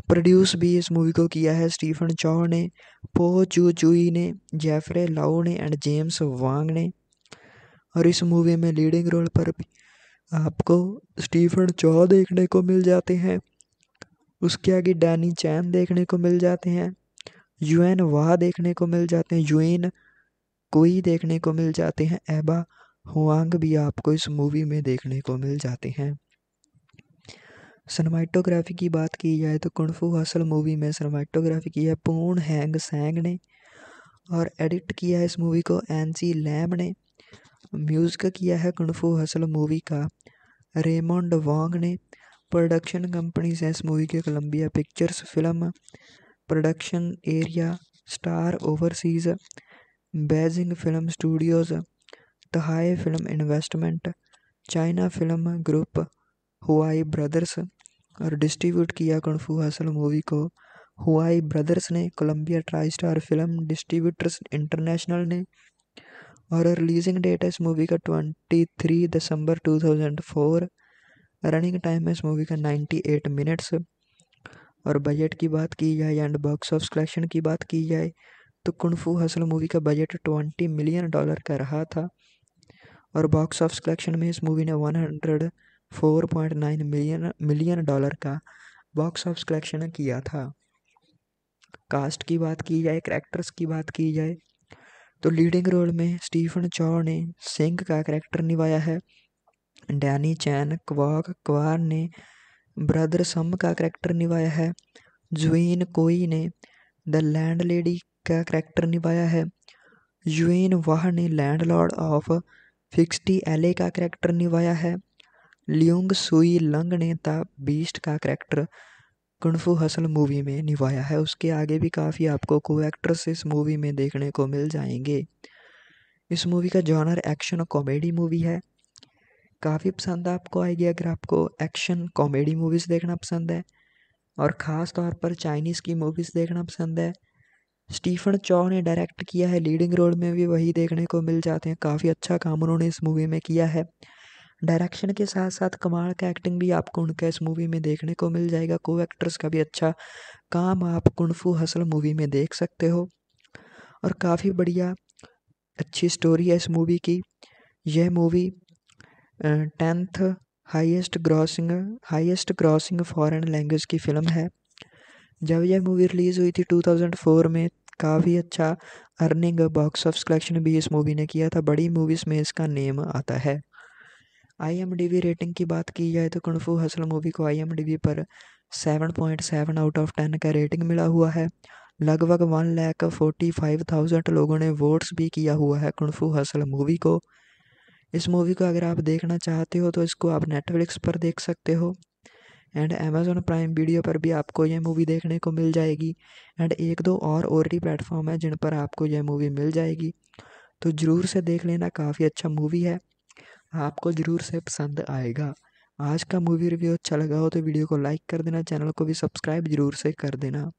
प्रोड्यूस भी इस मूवी को किया है स्टीफन चौ ने पो चू चूई ने जेफरे लाओ ने एंड जेम्स वांग ने और इस मूवी में लीडिंग रोल पर भी आपको स्टीफन चौ देखने को मिल जाते हैं उसके आगे डैनी चैन देखने को मिल जाते हैं यूएन वाह देखने को मिल जाते हैं यूएन कोई देखने को मिल जाते हैं एबा हुआंग भी आपको इस मूवी में देखने को मिल जाते हैं सनमाइटोग्राफी की बात की जाए तो कुणफू हासिल मूवी में सनमाइटोग्राफी की है पूर्ण हैंग सैंग ने और एडिट किया है इस मूवी को एन सी लैम ने म्यूज़िक किया है कुणफू हासिल मूवी का रेमोंड वांग ने प्रोडक्शन कंपनी से इस मूवी के Columbia pictures film production area star overseas Beijing film Studios Taihe film investment China film group Huayi brothers और डिस्ट्रीब्यूट किया कणफू हसल मूवी को हुआई ब्रदर्स ने Columbia try star film distributors international ने और releasing date है इस movie का twenty three दिसंबर two thousand four running time है इस मूवी का नाइन्टी एट मिनट्स और बजट की बात की जाए एंड बॉक्स ऑफ कलेक्शन की बात की जाए तो कुंग हसल मूवी का बजट ट्वेंटी मिलियन डॉलर का रहा था और बॉक्स ऑफिस कलेक्शन में इस मूवी ने one hundred four point nine million million dollar का बॉक्स ऑफिस कलेक्शन किया था कास्ट की बात की जाए करेक्टर्स की बात की जाए तो लीडिंग रोल में स्टीफन चौ ने सिंह का करैक्टर निभाया है डैनी चैन क्वाक क्वार ने ब्रदर सम का करैक्टर निभाया है जुइन कोई ने द लैंड लेडी का करैक्टर निभाया है यूएन वाह ने लैंडलॉर्ड ऑफ फिक्सटी एले का करैक्टर निभाया है लियोंग सुई लंग ने द बीस्ट का करैक्टर कणफू हसल मूवी में निभाया है उसके आगे भी काफ़ी आपको को एक्ट्रेस इस मूवी में देखने को मिल जाएंगे इस मूवी का जॉनर एक्शन और कॉमेडी मूवी है काफ़ी पसंद आपको आएगी अगर आपको एक्शन कॉमेडी मूवीज़ देखना पसंद है और ख़ास तौर पर चाइनीज़ की मूवीज़ देखना पसंद है स्टीफन चॉ ने डायरेक्ट किया है लीडिंग रोल में भी वही देखने को मिल जाते हैं काफ़ी अच्छा काम उन्होंने इस मूवी में किया है डायरेक्शन के साथ साथ कमाल का एक्टिंग भी आपको उनका इस मूवी में देखने को मिल जाएगा को एक्ट्रेस का भी अच्छा काम आप कुनफू हसल मूवी में देख सकते हो और काफ़ी बढ़िया अच्छी स्टोरी है इस मूवी की यह movie tenth highest grossing highest grossing foreign language की फ़िल्म है जब यह मूवी रिलीज़ हुई थी 2004 में काफ़ी अच्छा अर्निंग बॉक्स ऑफ कलेक्शन भी इस मूवी ने किया था बड़ी मूवीज़ में इसका नेम आता है आईएमडीबी रेटिंग की बात की जाए तो कणफू हसल मूवी को आईएमडीबी पर seven point seven out of ten का रेटिंग मिला हुआ है लगभग one lakh forty five thousand लोगों ने वोट्स भी किया हुआ है कणफू हसल मूवी को इस मूवी को अगर आप देखना चाहते हो तो इसको आप नेटफ्लिक्स पर देख सकते हो एंड अमेज़ोन प्राइम वीडियो पर भी आपको यह मूवी देखने को मिल जाएगी एंड एक दो और ओ प्लेटफॉर्म है जिन पर आपको यह मूवी मिल जाएगी तो ज़रूर से देख लेना काफ़ी अच्छा मूवी है आपको ज़रूर से पसंद आएगा आज का मूवी रिव्यू अच्छा लगा हो तो वीडियो को लाइक कर देना चैनल को भी सब्सक्राइब जरूर से कर देना